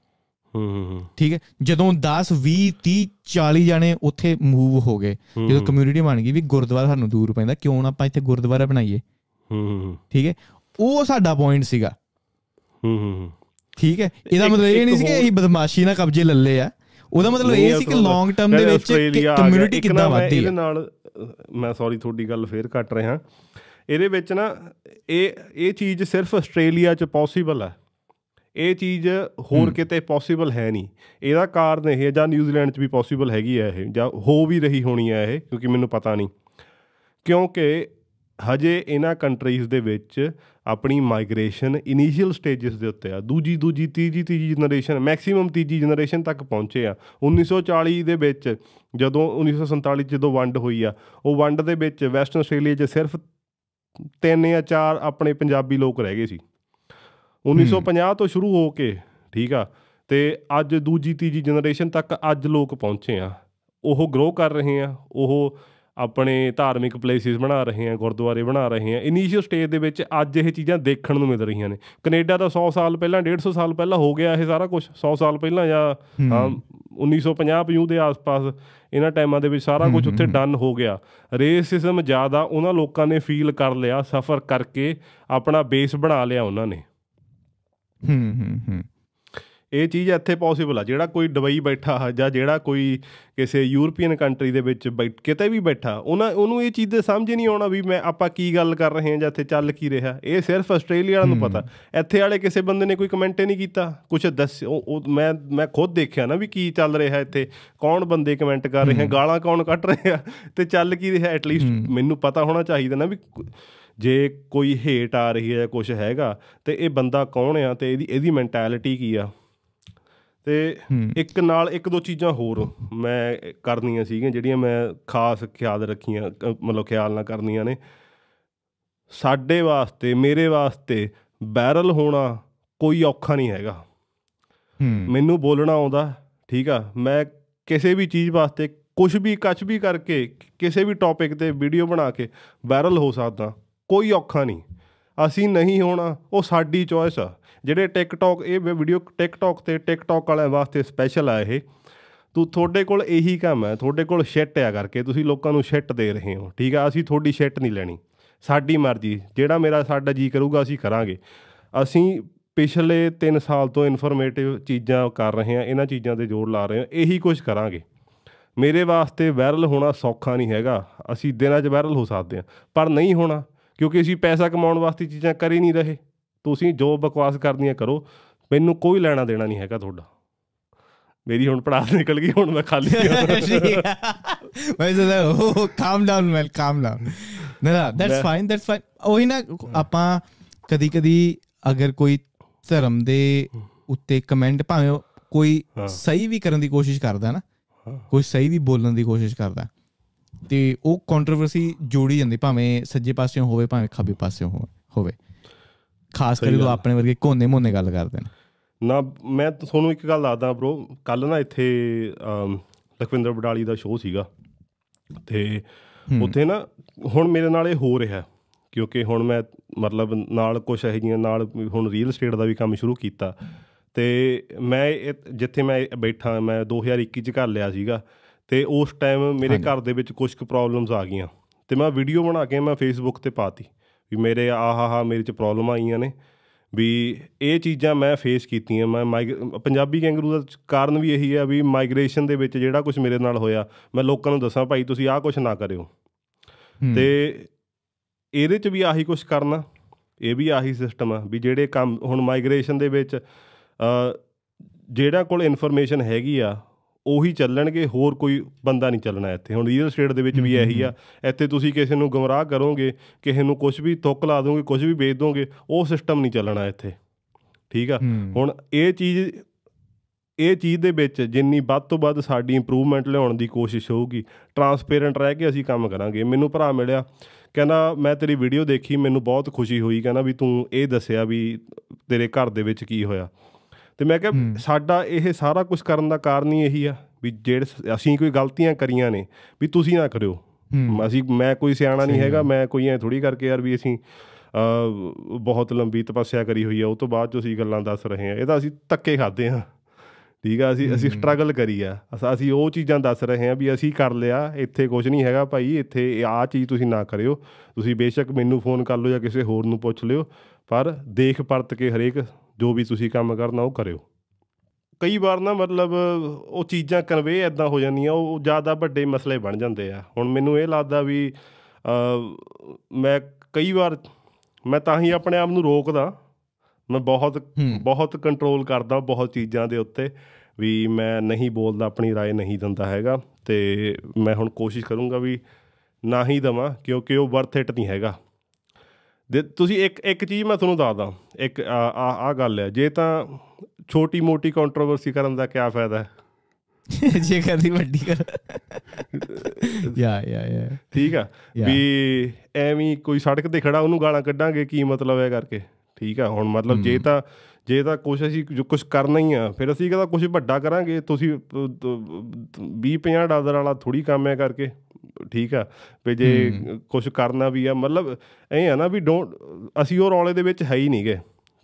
S1: ਠੀਕ ਹੈ ਜਦੋਂ 10 20 30 40 ਜਾਣੇ ਉੱਥੇ ਮੂਵ ਹੋ ਗਏ ਜਦੋਂ ਕਮਿਊਨਿਟੀ ਬਣ ਗਈ ਵੀ ਗੁਰਦੁਆਰਾ ਸਾਨੂੰ ਦੂਰ ਪੈਂਦਾ ਕਿਉਂ ਨਾ ਆਪਾਂ ਇੱਥੇ ਗੁਰਦੁਆਰਾ ਬਣਾਈਏ ਠੀਕ ਹੈ ਉਹ ਸਾਡਾ ਪੁਆਇੰਟ ਸੀਗਾ ਹੂੰ ਹੂੰ ਠੀਕ ਹੈ ਇਹਦਾ ਮਤਲਬ ਇਹ ਨਹੀਂ ਸੀ ਕਿ ਇਹ ਬਦਮਾਸ਼ੀ ਨਾਲ ਕਬਜ਼ੇ ਲੱਲੇ ਆ ਉਹਦਾ ਮਤਲਬ ਇਹ ਸੀ ਕਿ ਲੌਂਗ ਟਰਮ ਦੇ ਵਿੱਚ ਕਮਿਊਨਿਟੀ ਕਿੱਦਾਂ ਵਧਦੀ ਹੈ ਇਹਦੇ ਨਾਲ
S2: ਮੈਂ ਸੌਰੀ ਤੁਹਾਡੀ ਗੱਲ ਫੇਰ ਕੱਟ ਰਿਹਾ ਇਹਦੇ ਵਿੱਚ ਨਾ ਇਹ ਇਹ ਚੀਜ਼ ਸਿਰਫ ਆਸਟ੍ਰੇਲੀਆ 'ਚ ਪੋਸੀਬਲ ਹੈ ਇਹ ਚੀਜ਼ ਹੋਰ ਕਿਤੇ ਪੋਸੀਬਲ ਹੈ ਨਹੀਂ ਇਹਦਾ ਕਾਰਨ ਇਹ ਜਾਂ ਨਿਊਜ਼ੀਲੈਂਡ 'ਚ ਵੀ ਪੋਸੀਬਲ ਹੈਗੀ ਹੈ ਇਹ ਜਾਂ ਹੋ ਵੀ ਰਹੀ ਹੋਣੀ ਹੈ ਇਹ ਕਿਉਂਕਿ ਮੈਨੂੰ ਪਤਾ ਨਹੀਂ ਕਿਉਂਕਿ ਹਜੇ ਇਹਨਾਂ ਕੰਟਰੀਜ਼ ਦੇ ਵਿੱਚ ਆਪਣੀ ਮਾਈਗ੍ਰੇਸ਼ਨ ਇਨੀਸ਼ੀਅਲ ਸਟੇजेस ਦੇ ਉੱਤੇ ਆ ਦੂਜੀ ਦੂਜੀ ਤੀਜੀ ਤੀਜੀ ਜਨਰੇਸ਼ਨ ਮੈਕਸਿਮਮ ਤੀਜੀ ਜਨਰੇਸ਼ਨ ਤੱਕ ਪਹੁੰਚੇ ਆ 1940 ਦੇ ਵਿੱਚ ਜਦੋਂ 1947 ਜਦੋਂ ਵੰਡ ਹੋਈ ਆ ਉਹ ਵੰਡ ਦੇ ਵਿੱਚ ਵੈਸਟਰਨ ਆਸਟ੍ਰੇਲੀਆ 'ਚ ਸਿਰਫ ਤਿੰਨ ਜਾਂ ਚਾਰ ਆਪਣੇ ਪੰਜਾਬੀ ਲੋਕ ਰਹਿ ਗਏ ਸੀ 1950 ਤੋਂ ਸ਼ੁਰੂ ਹੋ ਕੇ ਠੀਕ ਆ ਤੇ ਅੱਜ ਦੂਜੀ ਤੀਜੀ ਜਨਰੇਸ਼ਨ ਤੱਕ ਅੱਜ ਲੋਕ ਪਹੁੰਚੇ ਆ ਉਹ ਗਰੋ ਕਰ ਰਹੇ ਆ ਉਹ ਆਪਣੇ ਧਾਰਮਿਕ ਪਲੇਸਿਸ ਬਣਾ ਰਹੇ ਆ ਗੁਰਦੁਆਰੇ ਬਣਾ ਰਹੇ ਆ ਇਨੀਸ਼ੀਅਲ ਸਟੇਜ ਦੇ ਵਿੱਚ ਅੱਜ ਇਹ ਚੀਜ਼ਾਂ ਦੇਖਣ ਨੂੰ ਮਿਲ ਰਹੀਆਂ ਨੇ ਕੈਨੇਡਾ ਦਾ 100 ਸਾਲ ਪਹਿਲਾਂ 150 ਸਾਲ ਪਹਿਲਾਂ ਹੋ ਗਿਆ ਇਹ ਸਾਰਾ ਕੁਝ 100 ਸਾਲ ਪਹਿਲਾਂ ਜਾਂ 1950 50 ਦੇ ਆਸ-ਪਾਸ ਇਹਨਾਂ ਟਾਈਮਾਂ ਦੇ ਵਿੱਚ ਸਾਰਾ ਕੁਝ ਉੱਥੇ ਡਨ ਹੋ ਗਿਆ ਰੇਸਿਜ਼ਮ ਜ਼ਿਆਦਾ ਉਹਨਾਂ ਲੋਕਾਂ ਨੇ ਫੀਲ ਕਰ ਲਿਆ ਸਫਰ ਕਰਕੇ ਆਪਣਾ ਬੇਸ ਬਣਾ ਲਿਆ ਉਹਨਾਂ ਨੇ
S4: ਹੂੰ ਹੂੰ ਹੂੰ
S2: ਇਹ ਚੀਜ਼ ਇੱਥੇ ਪੋਸੀਬਲ ਆ ਜਿਹੜਾ ਕੋਈ ਦੁਬਈ ਬੈਠਾ ਜਾਂ ਜਿਹੜਾ ਕੋਈ ਕਿਸੇ ਯੂਰਪੀਅਨ ਕੰਟਰੀ ਦੇ ਵਿੱਚ ਬੈਠ ਕਿਤੇ ਵੀ ਬੈਠਾ ਉਹਨਾਂ ਉਹਨੂੰ ਇਹ ਚੀਜ਼ ਦੇ ਸਮਝ ਨਹੀਂ ਆਉਣਾ ਵੀ ਮੈਂ ਆਪਾਂ ਕੀ ਗੱਲ ਕਰ ਰਹੇ ਹਾਂ ਜਾਂ ਇੱਥੇ ਚੱਲ ਕੀ ਰਿਹਾ ਇਹ ਸਿਰਫ ਆਸਟ੍ਰੇਲੀਆ ਵਾਲਿਆਂ ਨੂੰ ਪਤਾ ਇੱਥੇ ਵਾਲੇ ਕਿਸੇ ਬੰਦੇ ਨੇ ਕੋਈ ਕਮੈਂਟ ਨਹੀਂ ਕੀਤਾ ਕੁਝ ਦੱਸ ਮੈਂ ਮੈਂ ਖੁਦ ਦੇਖਿਆ ਨਾ ਵੀ ਕੀ ਚੱਲ ਰਿਹਾ ਇੱਥੇ ਕੌਣ ਬੰਦੇ ਕਮੈਂਟ ਕਰ ਰਹੇ ਆ ਗਾਲਾਂ ਕੌਣ ਕੱਢ ਰਹੇ ਆ ਤੇ ਚੱਲ ਕੀ ਰਿਹਾ ਐਟਲੀਸਟ ਮੈਨੂੰ ਪਤਾ ਹੋਣਾ ਚਾਹੀਦਾ ਨਾ ਵੀ ਜੇ ਕੋਈ ਹੇਟ ਆ ਰਹੀ ਹੈ ਕੁਝ ਹੈਗਾ ਤੇ ਇਹ ਬੰਦਾ ਕੌਣ ਆ ਤੇ ਇਹਦੀ ਇਹਦੀ ਮੈਂਟੈਲਿਟੀ ਕੀ ਆ ਤੇ ਇੱਕ ਨਾਲ ਇੱਕ ਦੋ ਚੀਜ਼ਾਂ ਹੋਰ ਮੈਂ ਕਰਨੀਆਂ ਸੀਗੀਆਂ ਜਿਹੜੀਆਂ ਮੈਂ ਖਾਸ ਖਿਆਲ ਰੱਖੀਆਂ ਮਤਲਬ ਖਿਆਲ ਨਾਲ ਕਰਨੀਆਂ ਨੇ ਸਾਡੇ ਵਾਸਤੇ ਮੇਰੇ ਵਾਸਤੇ ਬੈਰਲ ਹੋਣਾ ਕੋਈ ਔਖਾ ਨਹੀਂ ਹੈਗਾ ਮੈਨੂੰ ਬੋਲਣਾ ਆਉਂਦਾ ਠੀਕ ਆ ਮੈਂ ਕਿਸੇ ਵੀ ਚੀਜ਼ ਵਾਸਤੇ ਕੁਝ ਵੀ ਕੱਚ ਵੀ ਕਰਕੇ ਕਿਸੇ ਵੀ ਟੌਪਿਕ ਤੇ ਵੀਡੀਓ ਬਣਾ ਕੇ ਵਾਇਰਲ ਹੋ ਸਕਦਾ ਕੋਈ ਔਖਾ ਨਹੀਂ ਅਸੀਂ ਨਹੀਂ ਹੋਣਾ ਉਹ ਸਾਡੀ ਚੋਇਸ ਆ ਜਿਹੜੇ ਟਿਕਟੌਕ ਇਹ ਵੀਡੀਓ ਟਿਕਟੌਕ ਤੇ ਟਿਕਟੌਕ ਵਾਲਿਆਂ ਵਾਸਤੇ ਸਪੈਸ਼ਲ ਆ ਇਹ ਤੂੰ ਤੁਹਾਡੇ ਕੋਲ ਇਹੀ ਕੰਮ ਹੈ ਤੁਹਾਡੇ ਕੋਲ ਸ਼ਿਟ ਆ ਕਰਕੇ ਤੁਸੀਂ ਲੋਕਾਂ ਨੂੰ ਸ਼ਿਟ ਦੇ ਰਹੇ ਹੋ ਠੀਕ ਆ ਅਸੀਂ ਤੁਹਾਡੀ ਸ਼ਿਟ ਨਹੀਂ ਲੈਣੀ ਸਾਡੀ ਮਰਜ਼ੀ ਜਿਹੜਾ ਮੇਰਾ ਸਾਡਾ ਜੀ ਕਰੂਗਾ ਅਸੀਂ ਕਰਾਂਗੇ ਅਸੀਂ ਪਿਛਲੇ 3 ਸਾਲ ਤੋਂ ਇਨਫੋਰਮੇਟਿਵ ਚੀਜ਼ਾਂ ਕਰ ਰਹੇ ਹਾਂ ਇਹਨਾਂ ਚੀਜ਼ਾਂ ਤੇ ਜ਼ੋਰ ਲਾ ਰਹੇ ਹਾਂ ਇਹੀ ਕੁਝ ਕਰਾਂਗੇ ਮੇਰੇ ਵਾਸਤੇ ਵਾਇਰਲ ਹੋਣਾ ਸੌਖਾ ਨਹੀਂ ਹੈਗਾ ਅਸੀਂ ਦਿਨਾਂ 'ਚ ਵਾਇਰਲ ਹੋ ਸਕਦੇ ਹਾਂ ਪਰ ਨਹੀਂ ਹੋਣਾ ਕਿਉਂਕਿ ਅਸੀਂ ਪੈਸਾ ਕਮਾਉਣ ਵਾਸਤੇ ਚੀਜ਼ਾਂ ਕਰ ਹੀ ਨਹੀਂ ਰਹੇ ਤੁਸੀਂ ਜੋ ਬਕਵਾਸ ਕਰਨੀਆਂ ਕਰੋ ਮੈਨੂੰ ਕੋਈ ਲੈਣਾ ਦੇਣਾ ਨਹੀਂ ਹੈਗਾ ਤੁਹਾਡਾ ਮੇਰੀ ਹੁਣ ਪੜਾਸ ਨਿਕਲ ਗਈ ਹੁਣ ਮੈਂ
S1: ਖਾਲੀ ਮੈਂ ਜਦਾ ਉਹ ਕਾਮ ਡਾਊਨ ਮੈਂ ਕਾਮ ਡਾਊਨ ਨਾ ਨਾ ਦੈਟਸ ਫਾਈਨ ਦੈਟਸ ਫਾਈਨ ਉਹ ਹੀ ਨਾ ਆਪਾਂ ਕਦੀ ਕਦੀ ਅਗਰ ਕੋਈ ਧਰਮ ਦੇ ਉੱਤੇ ਕਮੈਂਟ ਭਾਵੇਂ ਕੋਈ ਸਹੀ ਵੀ ਕਰਨ ਦੀ ਕੋਸ਼ਿਸ਼ ਕਰਦਾ ਨਾ ਕੋਈ ਸਹੀ ਵੀ ਬੋਲਣ ਦੀ ਕੋਸ਼ਿਸ਼ ਕਰਦਾ ਤੇ ਉਹ ਕੰਟਰੋਵਰਸੀ ਜੋੜੀ ਜਾਂਦੀ ਭਾਵੇਂ ਸੱਜੇ ਪਾਸਿਓਂ ਹੋਵੇ ਭਾਵੇਂ ਖੱਬੇ ਪਾਸਿਓਂ ਹੋਵੇ ਖਾਸ ਕਰਕੇ ਜਦੋਂ ਆਪਣੇ ਵਰਗੇ ਕੋਨੇ ਮੋਨੇ ਗੱਲ ਕਰਦੇ ਨੇ
S2: ਨਾ ਮੈਂ ਤੁਹਾਨੂੰ ਇੱਕ ਗੱਲ ਦੱਸਦਾ ਬ్రో ਕੱਲ ਨਾ ਇੱਥੇ ਲਖਵਿੰਦਰ ਬਡਾਲੀ ਦਾ ਸ਼ੋਅ ਸੀਗਾ ਤੇ ਉੱਥੇ ਨਾ ਹੁਣ ਮੇਰੇ ਨਾਲ ਇਹ ਹੋ ਰਿਹਾ ਕਿਉਂਕਿ ਹੁਣ ਮੈਂ ਮਤਲਬ ਨਾਲ ਕੁਝ ਇਹ ਜੀਆਂ ਨਾਲ ਹੁਣ ਰੀਅਲ ਏਸਟੇਟ ਦਾ ਵੀ ਕੰਮ ਸ਼ੁਰੂ ਕੀਤਾ ਤੇ ਮੈਂ ਜਿੱਥੇ ਮੈਂ ਬੈਠਾ ਮੈਂ 2021 ਚ ਘਰ ਲਿਆ ਸੀਗਾ ਤੇ ਉਸ ਟਾਈਮ ਮੇਰੇ ਘਰ ਦੇ ਵਿੱਚ ਕੁਝ ਕੁ ਪ੍ਰੋਬਲਮਸ ਆ ਗਈਆਂ ਤੇ ਮੈਂ ਵੀਡੀਓ ਬਣਾ ਕੇ ਮੈਂ ਫੇਸਬੁੱਕ ਤੇ ਪਾਤੀ ਵੀ ਮੇਰੇ ਆਹਾਹਾ ਮੇਰੇ ਚ ਪ੍ਰੋਬਲਮ ਆਈਆਂ ਨੇ ਵੀ ਇਹ ਚੀਜ਼ਾਂ ਮੈਂ ਫੇਸ ਕੀਤੀਆਂ ਮੈਂ ਪੰਜਾਬੀ ਕੈਂਗਰੂ ਦਾ ਕਾਰਨ ਵੀ ਇਹੀ ਹੈ ਵੀ ਮਾਈਗ੍ਰੇਸ਼ਨ ਦੇ ਵਿੱਚ ਜਿਹੜਾ ਕੁਝ ਮੇਰੇ ਨਾਲ ਹੋਇਆ ਮੈਂ ਲੋਕਾਂ ਨੂੰ ਦੱਸਾਂ ਭਾਈ ਤੁਸੀਂ ਆਹ ਕੁਝ ਨਾ ਕਰਿਓ ਤੇ ਇਹਦੇ 'ਚ ਵੀ ਆਹੀ ਕੁਝ ਕਰਨਾ ਇਹ ਵੀ ਆਹੀ ਸਿਸਟਮ ਆ ਵੀ ਜਿਹੜੇ ਕੰਮ ਹੁਣ ਮਾਈਗ੍ਰੇਸ਼ਨ ਦੇ ਵਿੱਚ ਜਿਹੜਾ ਕੋਲ ਇਨਫੋਰਮੇਸ਼ਨ ਹੈਗੀ ਆ ਉਹੀ ਚੱਲਣਗੇ ਹੋਰ ਕੋਈ ਬੰਦਾ ਨਹੀਂ ਚੱਲਣਾ ਇੱਥੇ ਹੁਣ ਰੀਅਲ ਸਟੇਟ ਦੇ ਵਿੱਚ ਵੀ ਇਹੀ ਆ ਇੱਥੇ ਤੁਸੀਂ ਕਿਸੇ ਨੂੰ ਗਮਰਾਹ ਕਰੋਗੇ ਕਿਸੇ ਨੂੰ ਕੁਝ ਵੀ ਤੁੱਕ ਲਾ ਦੋਗੇ ਕੁਝ ਵੀ ਵੇਚ ਦੋਗੇ ਉਹ ਸਿਸਟਮ ਨਹੀਂ ਚੱਲਣਾ ਇੱਥੇ ਠੀਕ ਆ ਹੁਣ ਇਹ ਚੀਜ਼ ਇਹ ਚੀਜ਼ ਦੇ ਵਿੱਚ ਜਿੰਨੀ ਵੱਧ ਤੋਂ ਵੱਧ ਸਾਡੀ ਇੰਪਰੂਵਮੈਂਟ ਲਿਆਉਣ ਦੀ ਕੋਸ਼ਿਸ਼ ਹੋਊਗੀ ਟਰਾਂਸਪੇਰੈਂਟ ਰਹਿ ਕੇ ਅਸੀਂ ਕੰਮ ਕਰਾਂਗੇ ਮੈਨੂੰ ਭਰਾ ਮਿਲਿਆ ਕਹਿੰਦਾ ਮੈਂ ਤੇਰੀ ਵੀਡੀਓ ਦੇਖੀ ਮੈਨੂੰ ਬਹੁਤ ਖੁਸ਼ੀ ਹੋਈ ਕਹਿੰਦਾ ਵੀ ਤੂੰ ਇਹ ਦੱਸਿਆ ਵੀ ਤੇਰੇ ਘਰ ਦੇ ਵਿੱਚ ਕੀ ਹੋਇਆ ਤੇ ਮੈਂ ਕਿਹਾ ਸਾਡਾ ਇਹ ਸਾਰਾ ਕੁਝ ਕਰਨ ਦਾ ਕਾਰਨ ਹੀ ਇਹੀ ਆ ਵੀ ਜਿਹੜੇ ਅਸੀਂ ਕੋਈ ਗਲਤੀਆਂ ਕਰੀਆਂ ਨੇ ਵੀ ਤੁਸੀਂ ਨਾ ਕਰਿਓ ਅਸੀਂ ਮੈਂ ਕੋਈ ਸਿਆਣਾ ਨਹੀਂ ਹੈਗਾ ਮੈਂ ਕੋਈ ਐ ਥੋੜੀ ਕਰਕੇ ਯਾਰ ਵੀ ਅਸੀਂ ਬਹੁਤ ਲੰਬੀ ਤਪੱਸਿਆ ਕਰੀ ਹੋਈ ਆ ਉਹ ਤੋਂ ਬਾਅਦ ਜੋ ਅਸੀਂ ਗੱਲਾਂ ਦੱਸ ਰਹੇ ਆ ਇਹਦਾ ਅਸੀਂ ਤੱਕੇ ਖਾਦੇ ਆ ਠੀਕ ਆ ਅਸੀਂ ਅਸੀਂ ਸਟਰਗਲ ਕਰੀ ਆ ਅਸੀਂ ਉਹ ਚੀਜ਼ਾਂ ਦੱਸ ਰਹੇ ਆ ਵੀ ਅਸੀਂ ਕਰ ਲਿਆ ਇੱਥੇ ਕੁਝ ਨਹੀਂ ਹੈਗਾ ਭਾਈ ਇੱਥੇ ਆ ਚੀਜ਼ ਤੁਸੀਂ ਨਾ ਕਰਿਓ ਤੁਸੀਂ ਬੇਸ਼ੱਕ ਮੈਨੂੰ ਫੋਨ ਕਰ ਲਓ ਜਾਂ ਕਿਸੇ ਹੋਰ ਨੂੰ ਪੁੱਛ ਲਿਓ ਪਰ ਦੇਖ ਪਰਤ ਕੇ ਹਰੇਕ ਜੋ ਵੀ ਤੁਸੀਂ ਕੰਮ ਕਰਨਾ ਉਹ ਕਰਿਓ ਕਈ ਵਾਰ ਨਾ ਮਤਲਬ ਉਹ ਚੀਜ਼ਾਂ ਕਨਵੇ ਐਦਾਂ ਹੋ ਜਾਂਦੀਆਂ ਉਹ ਜ਼ਿਆਦਾ ਵੱਡੇ ਮਸਲੇ ਬਣ ਜਾਂਦੇ ਆ ਹੁਣ ਮੈਨੂੰ ਇਹ ਲੱਗਦਾ ਵੀ ਮੈਂ ਕਈ ਵਾਰ ਮੈਂ ਤਾਂ ਹੀ ਆਪਣੇ ਆਪ ਨੂੰ ਰੋਕਦਾ ਮੈਂ ਬਹੁਤ ਬਹੁਤ ਕੰਟਰੋਲ ਕਰਦਾ ਬਹੁਤ ਚੀਜ਼ਾਂ ਦੇ ਉੱਤੇ ਵੀ ਮੈਂ ਨਹੀਂ ਬੋਲਦਾ ਆਪਣੀ رائے ਨਹੀਂ ਦਿੰਦਾ ਹੈਗਾ ਤੇ ਮੈਂ ਹੁਣ ਕੋਸ਼ਿਸ਼ ਕਰੂੰਗਾ ਵੀ ਨਾ ਹੀ ਦਵਾਂ ਕਿਉਂਕਿ ਉਹ ਵਰਥ ਇਟ ਨਹੀਂ ਹੈਗਾ ਦੇ ਤੁਸੀਂ ਇੱਕ ਇੱਕ ਚੀਜ਼ ਮੈਂ ਤੁਹਾਨੂੰ ਦੱਸਦਾ ਇੱਕ ਆ ਆ ਗੱਲ ਹੈ ਜੇ ਤਾਂ ਛੋਟੀ ਮੋਟੀ ਕੰਟਰੋਵਰਸੀ ਕਰਨ ਦਾ ਕੀ ਫਾਇਦਾ ਹੈ
S1: ਜੇ ਕਰਦੀ
S4: ਵੱਡੀ ਕਰ
S2: ਯਾ ਯਾ ਯਾ ਠੀਕ ਆ ਵੀ ਐਵੇਂ ਕੋਈ ਸੜਕ ਤੇ ਖੜਾ ਉਹਨੂੰ ਗਾਲਾਂ ਕੱਢਾਂਗੇ ਕੀ ਮਤਲਬ ਹੈ ਕਰਕੇ ਠੀਕ ਆ ਹੁਣ ਮਤਲਬ ਜੇ ਤਾਂ ਜੇ ਤਾਂ ਕੁਝ ਅਸੀਂ ਜੋ ਕੁਝ ਕਰਨਾ ਹੀ ਆ ਫਿਰ ਅਸੀਂ ਕਹਿੰਦਾ ਕੁਝ ਵੱਡਾ ਕਰਾਂਗੇ ਤੁਸੀਂ 20 50 ਡਾਲਰ ਵਾਲਾ ਥੋੜੀ ਕੰਮ ਹੈ ਕਰਕੇ ਠੀਕ ਆ ਵੀ ਜੇ ਕੁਝ ਕਰਨਾ ਵੀ ਆ ਮਤਲਬ ਐ ਆ ਨਾ ਵੀ ਡੋਂਟ ਅਸੀਂ ਉਹ ਰੌਲੇ ਦੇ ਵਿੱਚ ਹੈ ਹੀ ਨਹੀਂਗੇ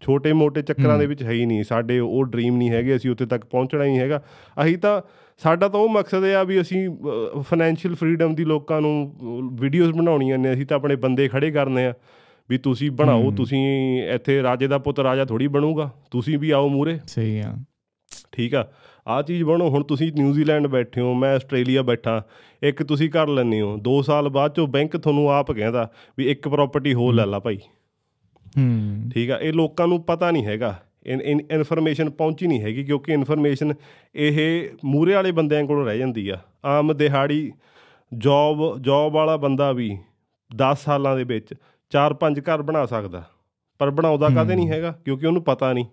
S2: ਛੋਟੇ ਮੋਟੇ ਚੱਕਰਾਂ ਦੇ ਵਿੱਚ ਹੈ ਹੀ ਨਹੀਂ ਸਾਡੇ ਉਹ ਡ੍ਰੀਮ ਨਹੀਂ ਹੈਗੇ ਅਸੀਂ ਉੱਥੇ ਤੱਕ ਪਹੁੰਚਣਾ ਹੀ ਹੈਗਾ ਅਸੀਂ ਤਾਂ ਸਾਡਾ ਤਾਂ ਉਹ ਮਕਸਦ ਹੈ ਆ ਵੀ ਅਸੀਂ ਫਾਈਨੈਂਸ਼ੀਅਲ ਫਰੀडम ਦੀ ਲੋਕਾਂ ਨੂੰ ਵੀਡੀਓਜ਼ ਬਣਾਉਣੀਆਂ ਨੇ ਅਸੀਂ ਤਾਂ ਆਪਣੇ ਬੰਦੇ ਖੜੇ ਕਰਨੇ ਆ ਵੀ ਤੁਸੀਂ ਬਣਾਓ ਤੁਸੀਂ ਇੱਥੇ ਰਾਜੇ ਦਾ ਪੁੱਤ ਰਾਜਾ ਥੋੜੀ ਬਣੂਗਾ ਤੁਸੀਂ ਵੀ ਆਓ ਮੂਰੇ ਸਹੀ ਆ ਠੀਕ ਆ ਆ ਚੀਜ਼ ਬਣੋ ਹੁਣ ਤੁਸੀਂ ਨਿਊਜ਼ੀਲੈਂਡ ਬੈਠੇ ਹੋ ਮੈਂ ਆਸਟ੍ਰੇਲੀਆ ਬੈਠਾ ਇੱਕ ਤੁਸੀਂ ਕਰ ਲੈਂਦੇ ਹੋ 2 ਸਾਲ ਬਾਅਦ ਚੋਂ ਬੈਂਕ ਤੁਹਾਨੂੰ ਆਪ ਕਹਿੰਦਾ ਵੀ ਇੱਕ ਪ੍ਰਾਪਰਟੀ ਹੋ ਲੈ ਲਾ ਭਾਈ ਹੂੰ ਠੀਕ ਆ ਇਹ ਲੋਕਾਂ ਨੂੰ ਪਤਾ ਨਹੀਂ ਹੈਗਾ ਇਨ ਇਨਫੋਰਮੇਸ਼ਨ ਪਹੁੰਚੀ ਨਹੀਂ ਹੈਗੀ ਕਿਉਂਕਿ ਇਨਫੋਰਮੇਸ਼ਨ ਇਹ ਮੂਰੇ ਵਾਲੇ ਬੰਦਿਆਂ ਕੋਲ ਰਹਿ ਜਾਂਦੀ ਆ ਆਮ ਦਿਹਾੜੀ ਜੌਬ ਜੌਬ ਵਾਲਾ ਬੰਦਾ ਵੀ 10 ਸਾਲਾਂ ਦੇ ਵਿੱਚ ਚਾਰ ਪੰਜ ਘਰ ਬਣਾ ਸਕਦਾ ਪਰ ਬਣਾਉਂਦਾ ਕਦੇ ਨਹੀਂ ਹੈਗਾ ਕਿਉਂਕਿ ਉਹਨੂੰ ਪਤਾ ਨਹੀਂ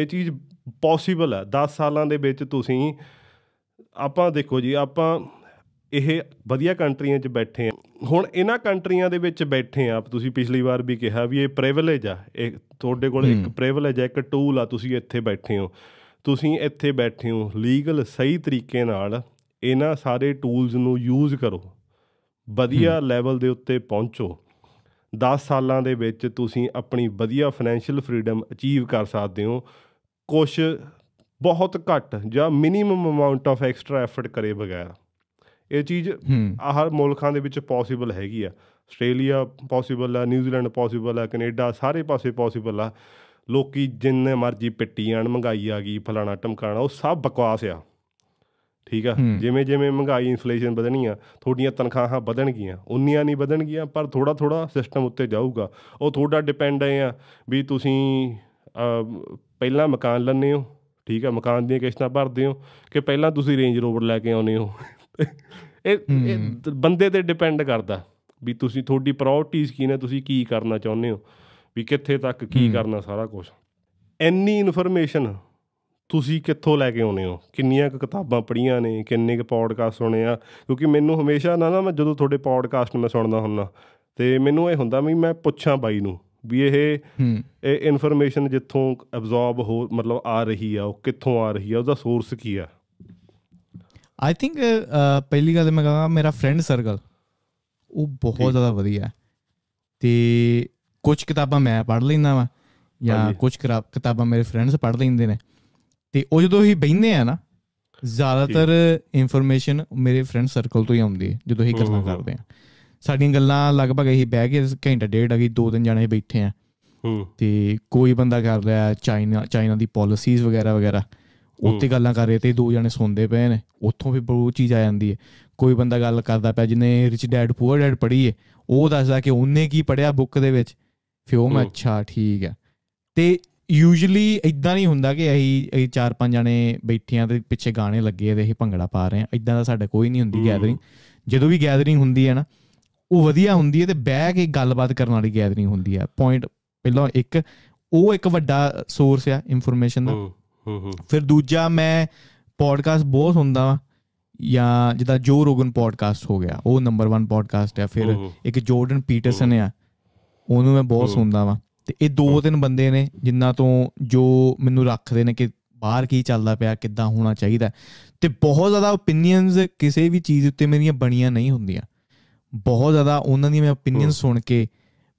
S2: ਇਹ ਚੀਜ਼ ਪੋਸੀਬਲ ਹੈ 10 ਸਾਲਾਂ ਦੇ ਵਿੱਚ ਤੁਸੀਂ ਆਪਾਂ ਦੇਖੋ ਜੀ ਆਪਾਂ ਇਹ ਵਧੀਆ ਕੰਟਰੀਆਂ 'ਚ ਬੈਠੇ ਆ ਹੁਣ ਇਹਨਾਂ ਕੰਟਰੀਆਂ ਦੇ ਵਿੱਚ ਬੈਠੇ ਆ ਤੁਸੀਂ ਪਿਛਲੀ ਵਾਰ ਵੀ ਕਿਹਾ ਵੀ ਇਹ ਪ੍ਰਿਵਿਲੇਜ ਆ ਇਹ ਤੁਹਾਡੇ ਕੋਲ ਇੱਕ ਪ੍ਰਿਵਿਲੇਜ ਆ ਇੱਕ ਟੂਲ ਆ ਤੁਸੀਂ ਇੱਥੇ ਬੈਠੇ ਹੋ ਤੁਸੀਂ ਇੱਥੇ ਬੈਠੇ ਹੋ ਲੀਗਲ ਸਹੀ ਤਰੀਕੇ ਨਾਲ ਇਹਨਾਂ ਸਾਰੇ ਟੂਲਸ ਨੂੰ ਯੂਜ਼ ਕਰੋ ਵਧੀਆ ਲੈਵਲ ਦੇ ਉੱਤੇ ਪਹੁੰਚੋ 10 ਸਾਲਾਂ ਦੇ ਵਿੱਚ ਤੁਸੀਂ ਆਪਣੀ ਵਧੀਆ ਫਾਈਨੈਂਸ਼ੀਅਲ ਫਰੀडम ਅਚੀਵ ਕਰ ਸਕਦੇ ਹੋ ਕੁਝ ਬਹੁਤ ਘੱਟ ਜਾਂ minimum amount of extra effort ਕਰੇ ਬਗੈਰ ਇਹ ਚੀਜ਼ ਹਰ ਮੁਲਕਾਂ ਦੇ ਵਿੱਚ ਪੋਸੀਬਲ ਹੈਗੀ ਆ ਆਸਟ੍ਰੇਲੀਆ ਪੋਸੀਬਲ ਆ ਨਿਊਜ਼ੀਲੈਂਡ ਪੋਸੀਬਲ ਆ ਕੈਨੇਡਾ ਸਾਰੇ ਪਾਸੇ ਪੋਸੀਬਲ ਆ ਲੋਕੀ ਜਿੰਨੇ ਮਰਜ਼ੀ ਪਿੱਟੀਆਂ ਮੰਗਾਈ ਆ ਗਈ ਫਲਾਣਾ ਟਮਕਾਣਾ ਉਹ ਸਭ ਬਕਵਾਸ ਆ ਠੀਕ ਆ ਜਿਵੇਂ ਜਿਵੇਂ ਮਹਿੰਗਾਈ ਇਨਫਲੇਸ਼ਨ ਵਧਣੀ ਆ ਤੁਹਾਡੀਆਂ ਤਨਖਾਹਾਂ ਵਧਣਗੀਆਂ ਉਨੀਆਂ ਨਹੀਂ ਵਧਣਗੀਆਂ ਪਰ ਥੋੜਾ ਥੋੜਾ ਸਿਸਟਮ ਉੱਤੇ ਜਾਊਗਾ ਉਹ ਤੁਹਾਡਾ ਡਿਪੈਂਡ ਹੈ ਆ ਵੀ ਤੁਸੀਂ ਪਹਿਲਾਂ ਮਕਾਨ ਲੈਣੇ ਹੋ ਠੀਕ ਆ ਮਕਾਨ ਦੀਆਂ ਕਿਸ਼ਤਾਂ ਭਰਦੇ ਹੋ ਕਿ ਪਹਿਲਾਂ ਤੁਸੀਂ ਰੇਂਜ ਰੋਵਰ ਲੈ ਕੇ ਆਉਨੇ ਹੋ ਇਹ ਬੰਦੇ ਤੇ ਡਿਪੈਂਡ ਕਰਦਾ ਵੀ ਤੁਸੀਂ ਤੁਹਾਡੀ ਪ੍ਰਾਇੋਰਟੀਜ਼ ਕੀ ਨੇ ਤੁਸੀਂ ਕੀ ਕਰਨਾ ਚਾਹੁੰਦੇ ਹੋ ਵੀ ਕਿੱਥੇ ਤੱਕ ਕੀ ਕਰਨਾ ਸਾਰਾ ਕੁਝ ਐਨੀ ਇਨਫੋਰਮੇਸ਼ਨ ਤੁਸੀਂ ਕਿੱਥੋਂ ਲੈ ਕੇ ਆਉਨੇ ਹੋ ਕਿੰਨੀਆਂ ਕੁ ਕਿਤਾਬਾਂ ਪੜ੍ਹੀਆਂ ਨੇ ਕਿੰਨੇ ਕੁ ਪੌਡਕਾਸਟ ਸੁਣੇ ਆ ਕਿਉਂਕਿ ਮੈਨੂੰ ਹਮੇਸ਼ਾ ਨਾ ਨਾ ਮੈਂ ਜਦੋਂ ਤੁਹਾਡੇ ਪੌਡਕਾਸਟ ਮੈਂ ਸੁਣਦਾ ਹੁੰਦਾ ਤੇ ਮੈਨੂੰ ਇਹ ਹੁੰਦਾ ਵੀ ਮੈਂ ਪੁੱਛਾਂ ਬਾਈ ਨੂੰ ਵੀ ਇਹ
S3: ਇਹ
S2: ਇਨਫੋਰਮੇਸ਼ਨ ਜਿੱਥੋਂ ਐਬਜ਼ਾਰਬ ਹੋ ਮਤਲਬ ਆ ਰਹੀ ਆ ਉਹ ਕਿੱਥੋਂ ਆ ਰਹੀ ਆ ਉਹਦਾ
S1: ਸੋਰਸ ਕੀ ਆ ਆਈ ਥਿੰਕ ਪਹਿਲੀ ਗੱਲ ਮੈਂ ਕਹਾਂਗਾ ਮੇਰਾ ਫਰੈਂਡ ਸਰਕਲ ਉਹ ਬਹੁਤ ਜ਼ਿਆਦਾ ਵਧੀਆ ਹੈ ਤੇ ਕੁਝ ਕਿਤਾਬਾਂ ਮੈਂ ਪੜ੍ਹ ਲੈਂਦਾ ਵਾਂ ਜਾਂ ਕੁਝ ਕਿਤਾਬਾਂ ਮੇਰੇ ਫਰੈਂਡਸ ਪੜ੍ਹ ਲੈਂਦੇ ਨੇ ਤੇ ਉਹ ਜਦੋਂ ਹੀ ਬੈੰਨੇ ਆ ਨਾ ਜ਼ਿਆਦਾਤਰ ਇਨਫੋਰਮੇਸ਼ਨ ਮੇਰੇ ਫਰੈਂਡ ਸਰਕਲ ਤੋਂ ਹੀ ਆਉਂਦੀ ਹੈ ਜਦੋਂ ਅਸੀਂ ਗੱਲਾਂ ਕਰਦੇ ਆ ਸਾਡੀਆਂ ਗੱਲਾਂ ਲਗਭਗ ਇਹੀ ਬਹਿ ਕੇ ਘੰਟਾ ਡੇਢ ਆ ਗਈ ਦੋ ਦਿਨ ਜਾਣੇ ਬੈਠੇ ਆ ਤੇ ਕੋਈ ਬੰਦਾ ਕਰ ਰਿਹਾ ਚਾਈਨਾ ਚਾਈਨਾ ਦੀ ਪਾਲਿਸੀਜ਼ ਵਗੈਰਾ ਵਗੈਰਾ ਉੱਤੇ ਗੱਲਾਂ ਕਰ ਰਹੇ ਤੇ ਦੋ ਜਾਣੇ ਸੁਣਦੇ ਪਏ ਨੇ ਉੱਥੋਂ ਵੀ ਬਹੁਤ ਚੀਜ਼ ਆ ਜਾਂਦੀ ਹੈ ਕੋਈ ਬੰਦਾ ਗੱਲ ਕਰਦਾ ਪਿਆ ਜਿਹਨੇ ਰਿਚ ਡੈਡ ਪੂਅਰ ਡੈਡ ਪੜ੍ਹੀ ਹੈ ਉਹ ਦੱਸਦਾ ਕਿ ਉਹਨੇ ਕੀ ਪੜਿਆ ਬੁੱਕ ਦੇ ਵਿੱਚ ਫਿਰ ਉਹ ਮੈਂ ਅੱਛਾ ਠੀਕ ਹੈ ਤੇ ਯੂਜੂਲੀ ਇਦਾਂ ਨਹੀਂ ਹੁੰਦਾ ਕਿ ਅਸੀਂ ਚਾਰ ਪੰਜ ਜਣੇ ਬੈਠੀਆਂ ਤੇ ਪਿੱਛੇ ਗਾਣੇ ਲੱਗੇ ਤੇ ਅਸੀਂ ਭੰਗੜਾ ਪਾ ਰਹੇ ਆ ਇਦਾਂ ਦਾ ਸਾਡਾ ਕੋਈ ਨਹੀਂ ਹੁੰਦੀ ਗੈਦਰਿੰਗ ਜਦੋਂ ਵੀ ਗੈਦਰਿੰਗ ਹੁੰਦੀ ਹੈ ਨਾ ਉਹ ਵਧੀਆ ਹੁੰਦੀ ਹੈ ਤੇ ਬਹਿ ਕੇ ਗੱਲਬਾਤ ਕਰਨ ਵਾਲੀ ਗੈਦਰਿੰਗ ਹੁੰਦੀ ਹੈ ਪੁਆਇੰਟ ਪਹਿਲਾਂ ਇੱਕ ਉਹ ਇੱਕ ਵੱਡਾ ਸੋਰਸ ਆ ਇਨਫੋਰਮੇਸ਼ਨ ਦਾ ਫਿਰ ਦੂਜਾ ਮੈਂ ਪੋਡਕਾਸਟ ਬਹੁਤ ਹੁੰਦਾ ਵਾ ਜਾਂ ਜਿੱਦਾਂ ਜੋ ਰੋਗਨ ਪੋਡਕਾਸਟ ਹੋ ਗਿਆ ਉਹ ਨੰਬਰ 1 ਪੋਡਕਾਸਟ ਆ ਫਿਰ ਇੱਕ ਜਾਰਡਨ ਪੀਟਰਸਨ ਆ ਉਹਨੂੰ ਮੈਂ ਬਹੁਤ ਸੁਣਦਾ ਵਾ ਤੇ ਇਹ ਦੋ ਤਿੰਨ ਬੰਦੇ ਨੇ ਜਿਨ੍ਹਾਂ ਤੋਂ ਜੋ ਮੈਨੂੰ ਰੱਖਦੇ ਨੇ ਕਿ ਬਾਹਰ ਕੀ ਚੱਲਦਾ ਪਿਆ ਕਿੱਦਾਂ ਹੋਣਾ ਚਾਹੀਦਾ ਤੇ ਬਹੁਤ ਜ਼ਿਆਦਾ opinions ਕਿਸੇ ਵੀ ਚੀਜ਼ ਉੱਤੇ ਮੇਰੀਆਂ ਬਣੀਆਂ ਨਹੀਂ ਹੁੰਦੀਆਂ ਬਹੁਤ ਜ਼ਿਆਦਾ ਉਹਨਾਂ ਦੀਆਂ ਮੈਂ opinions ਸੁਣ ਕੇ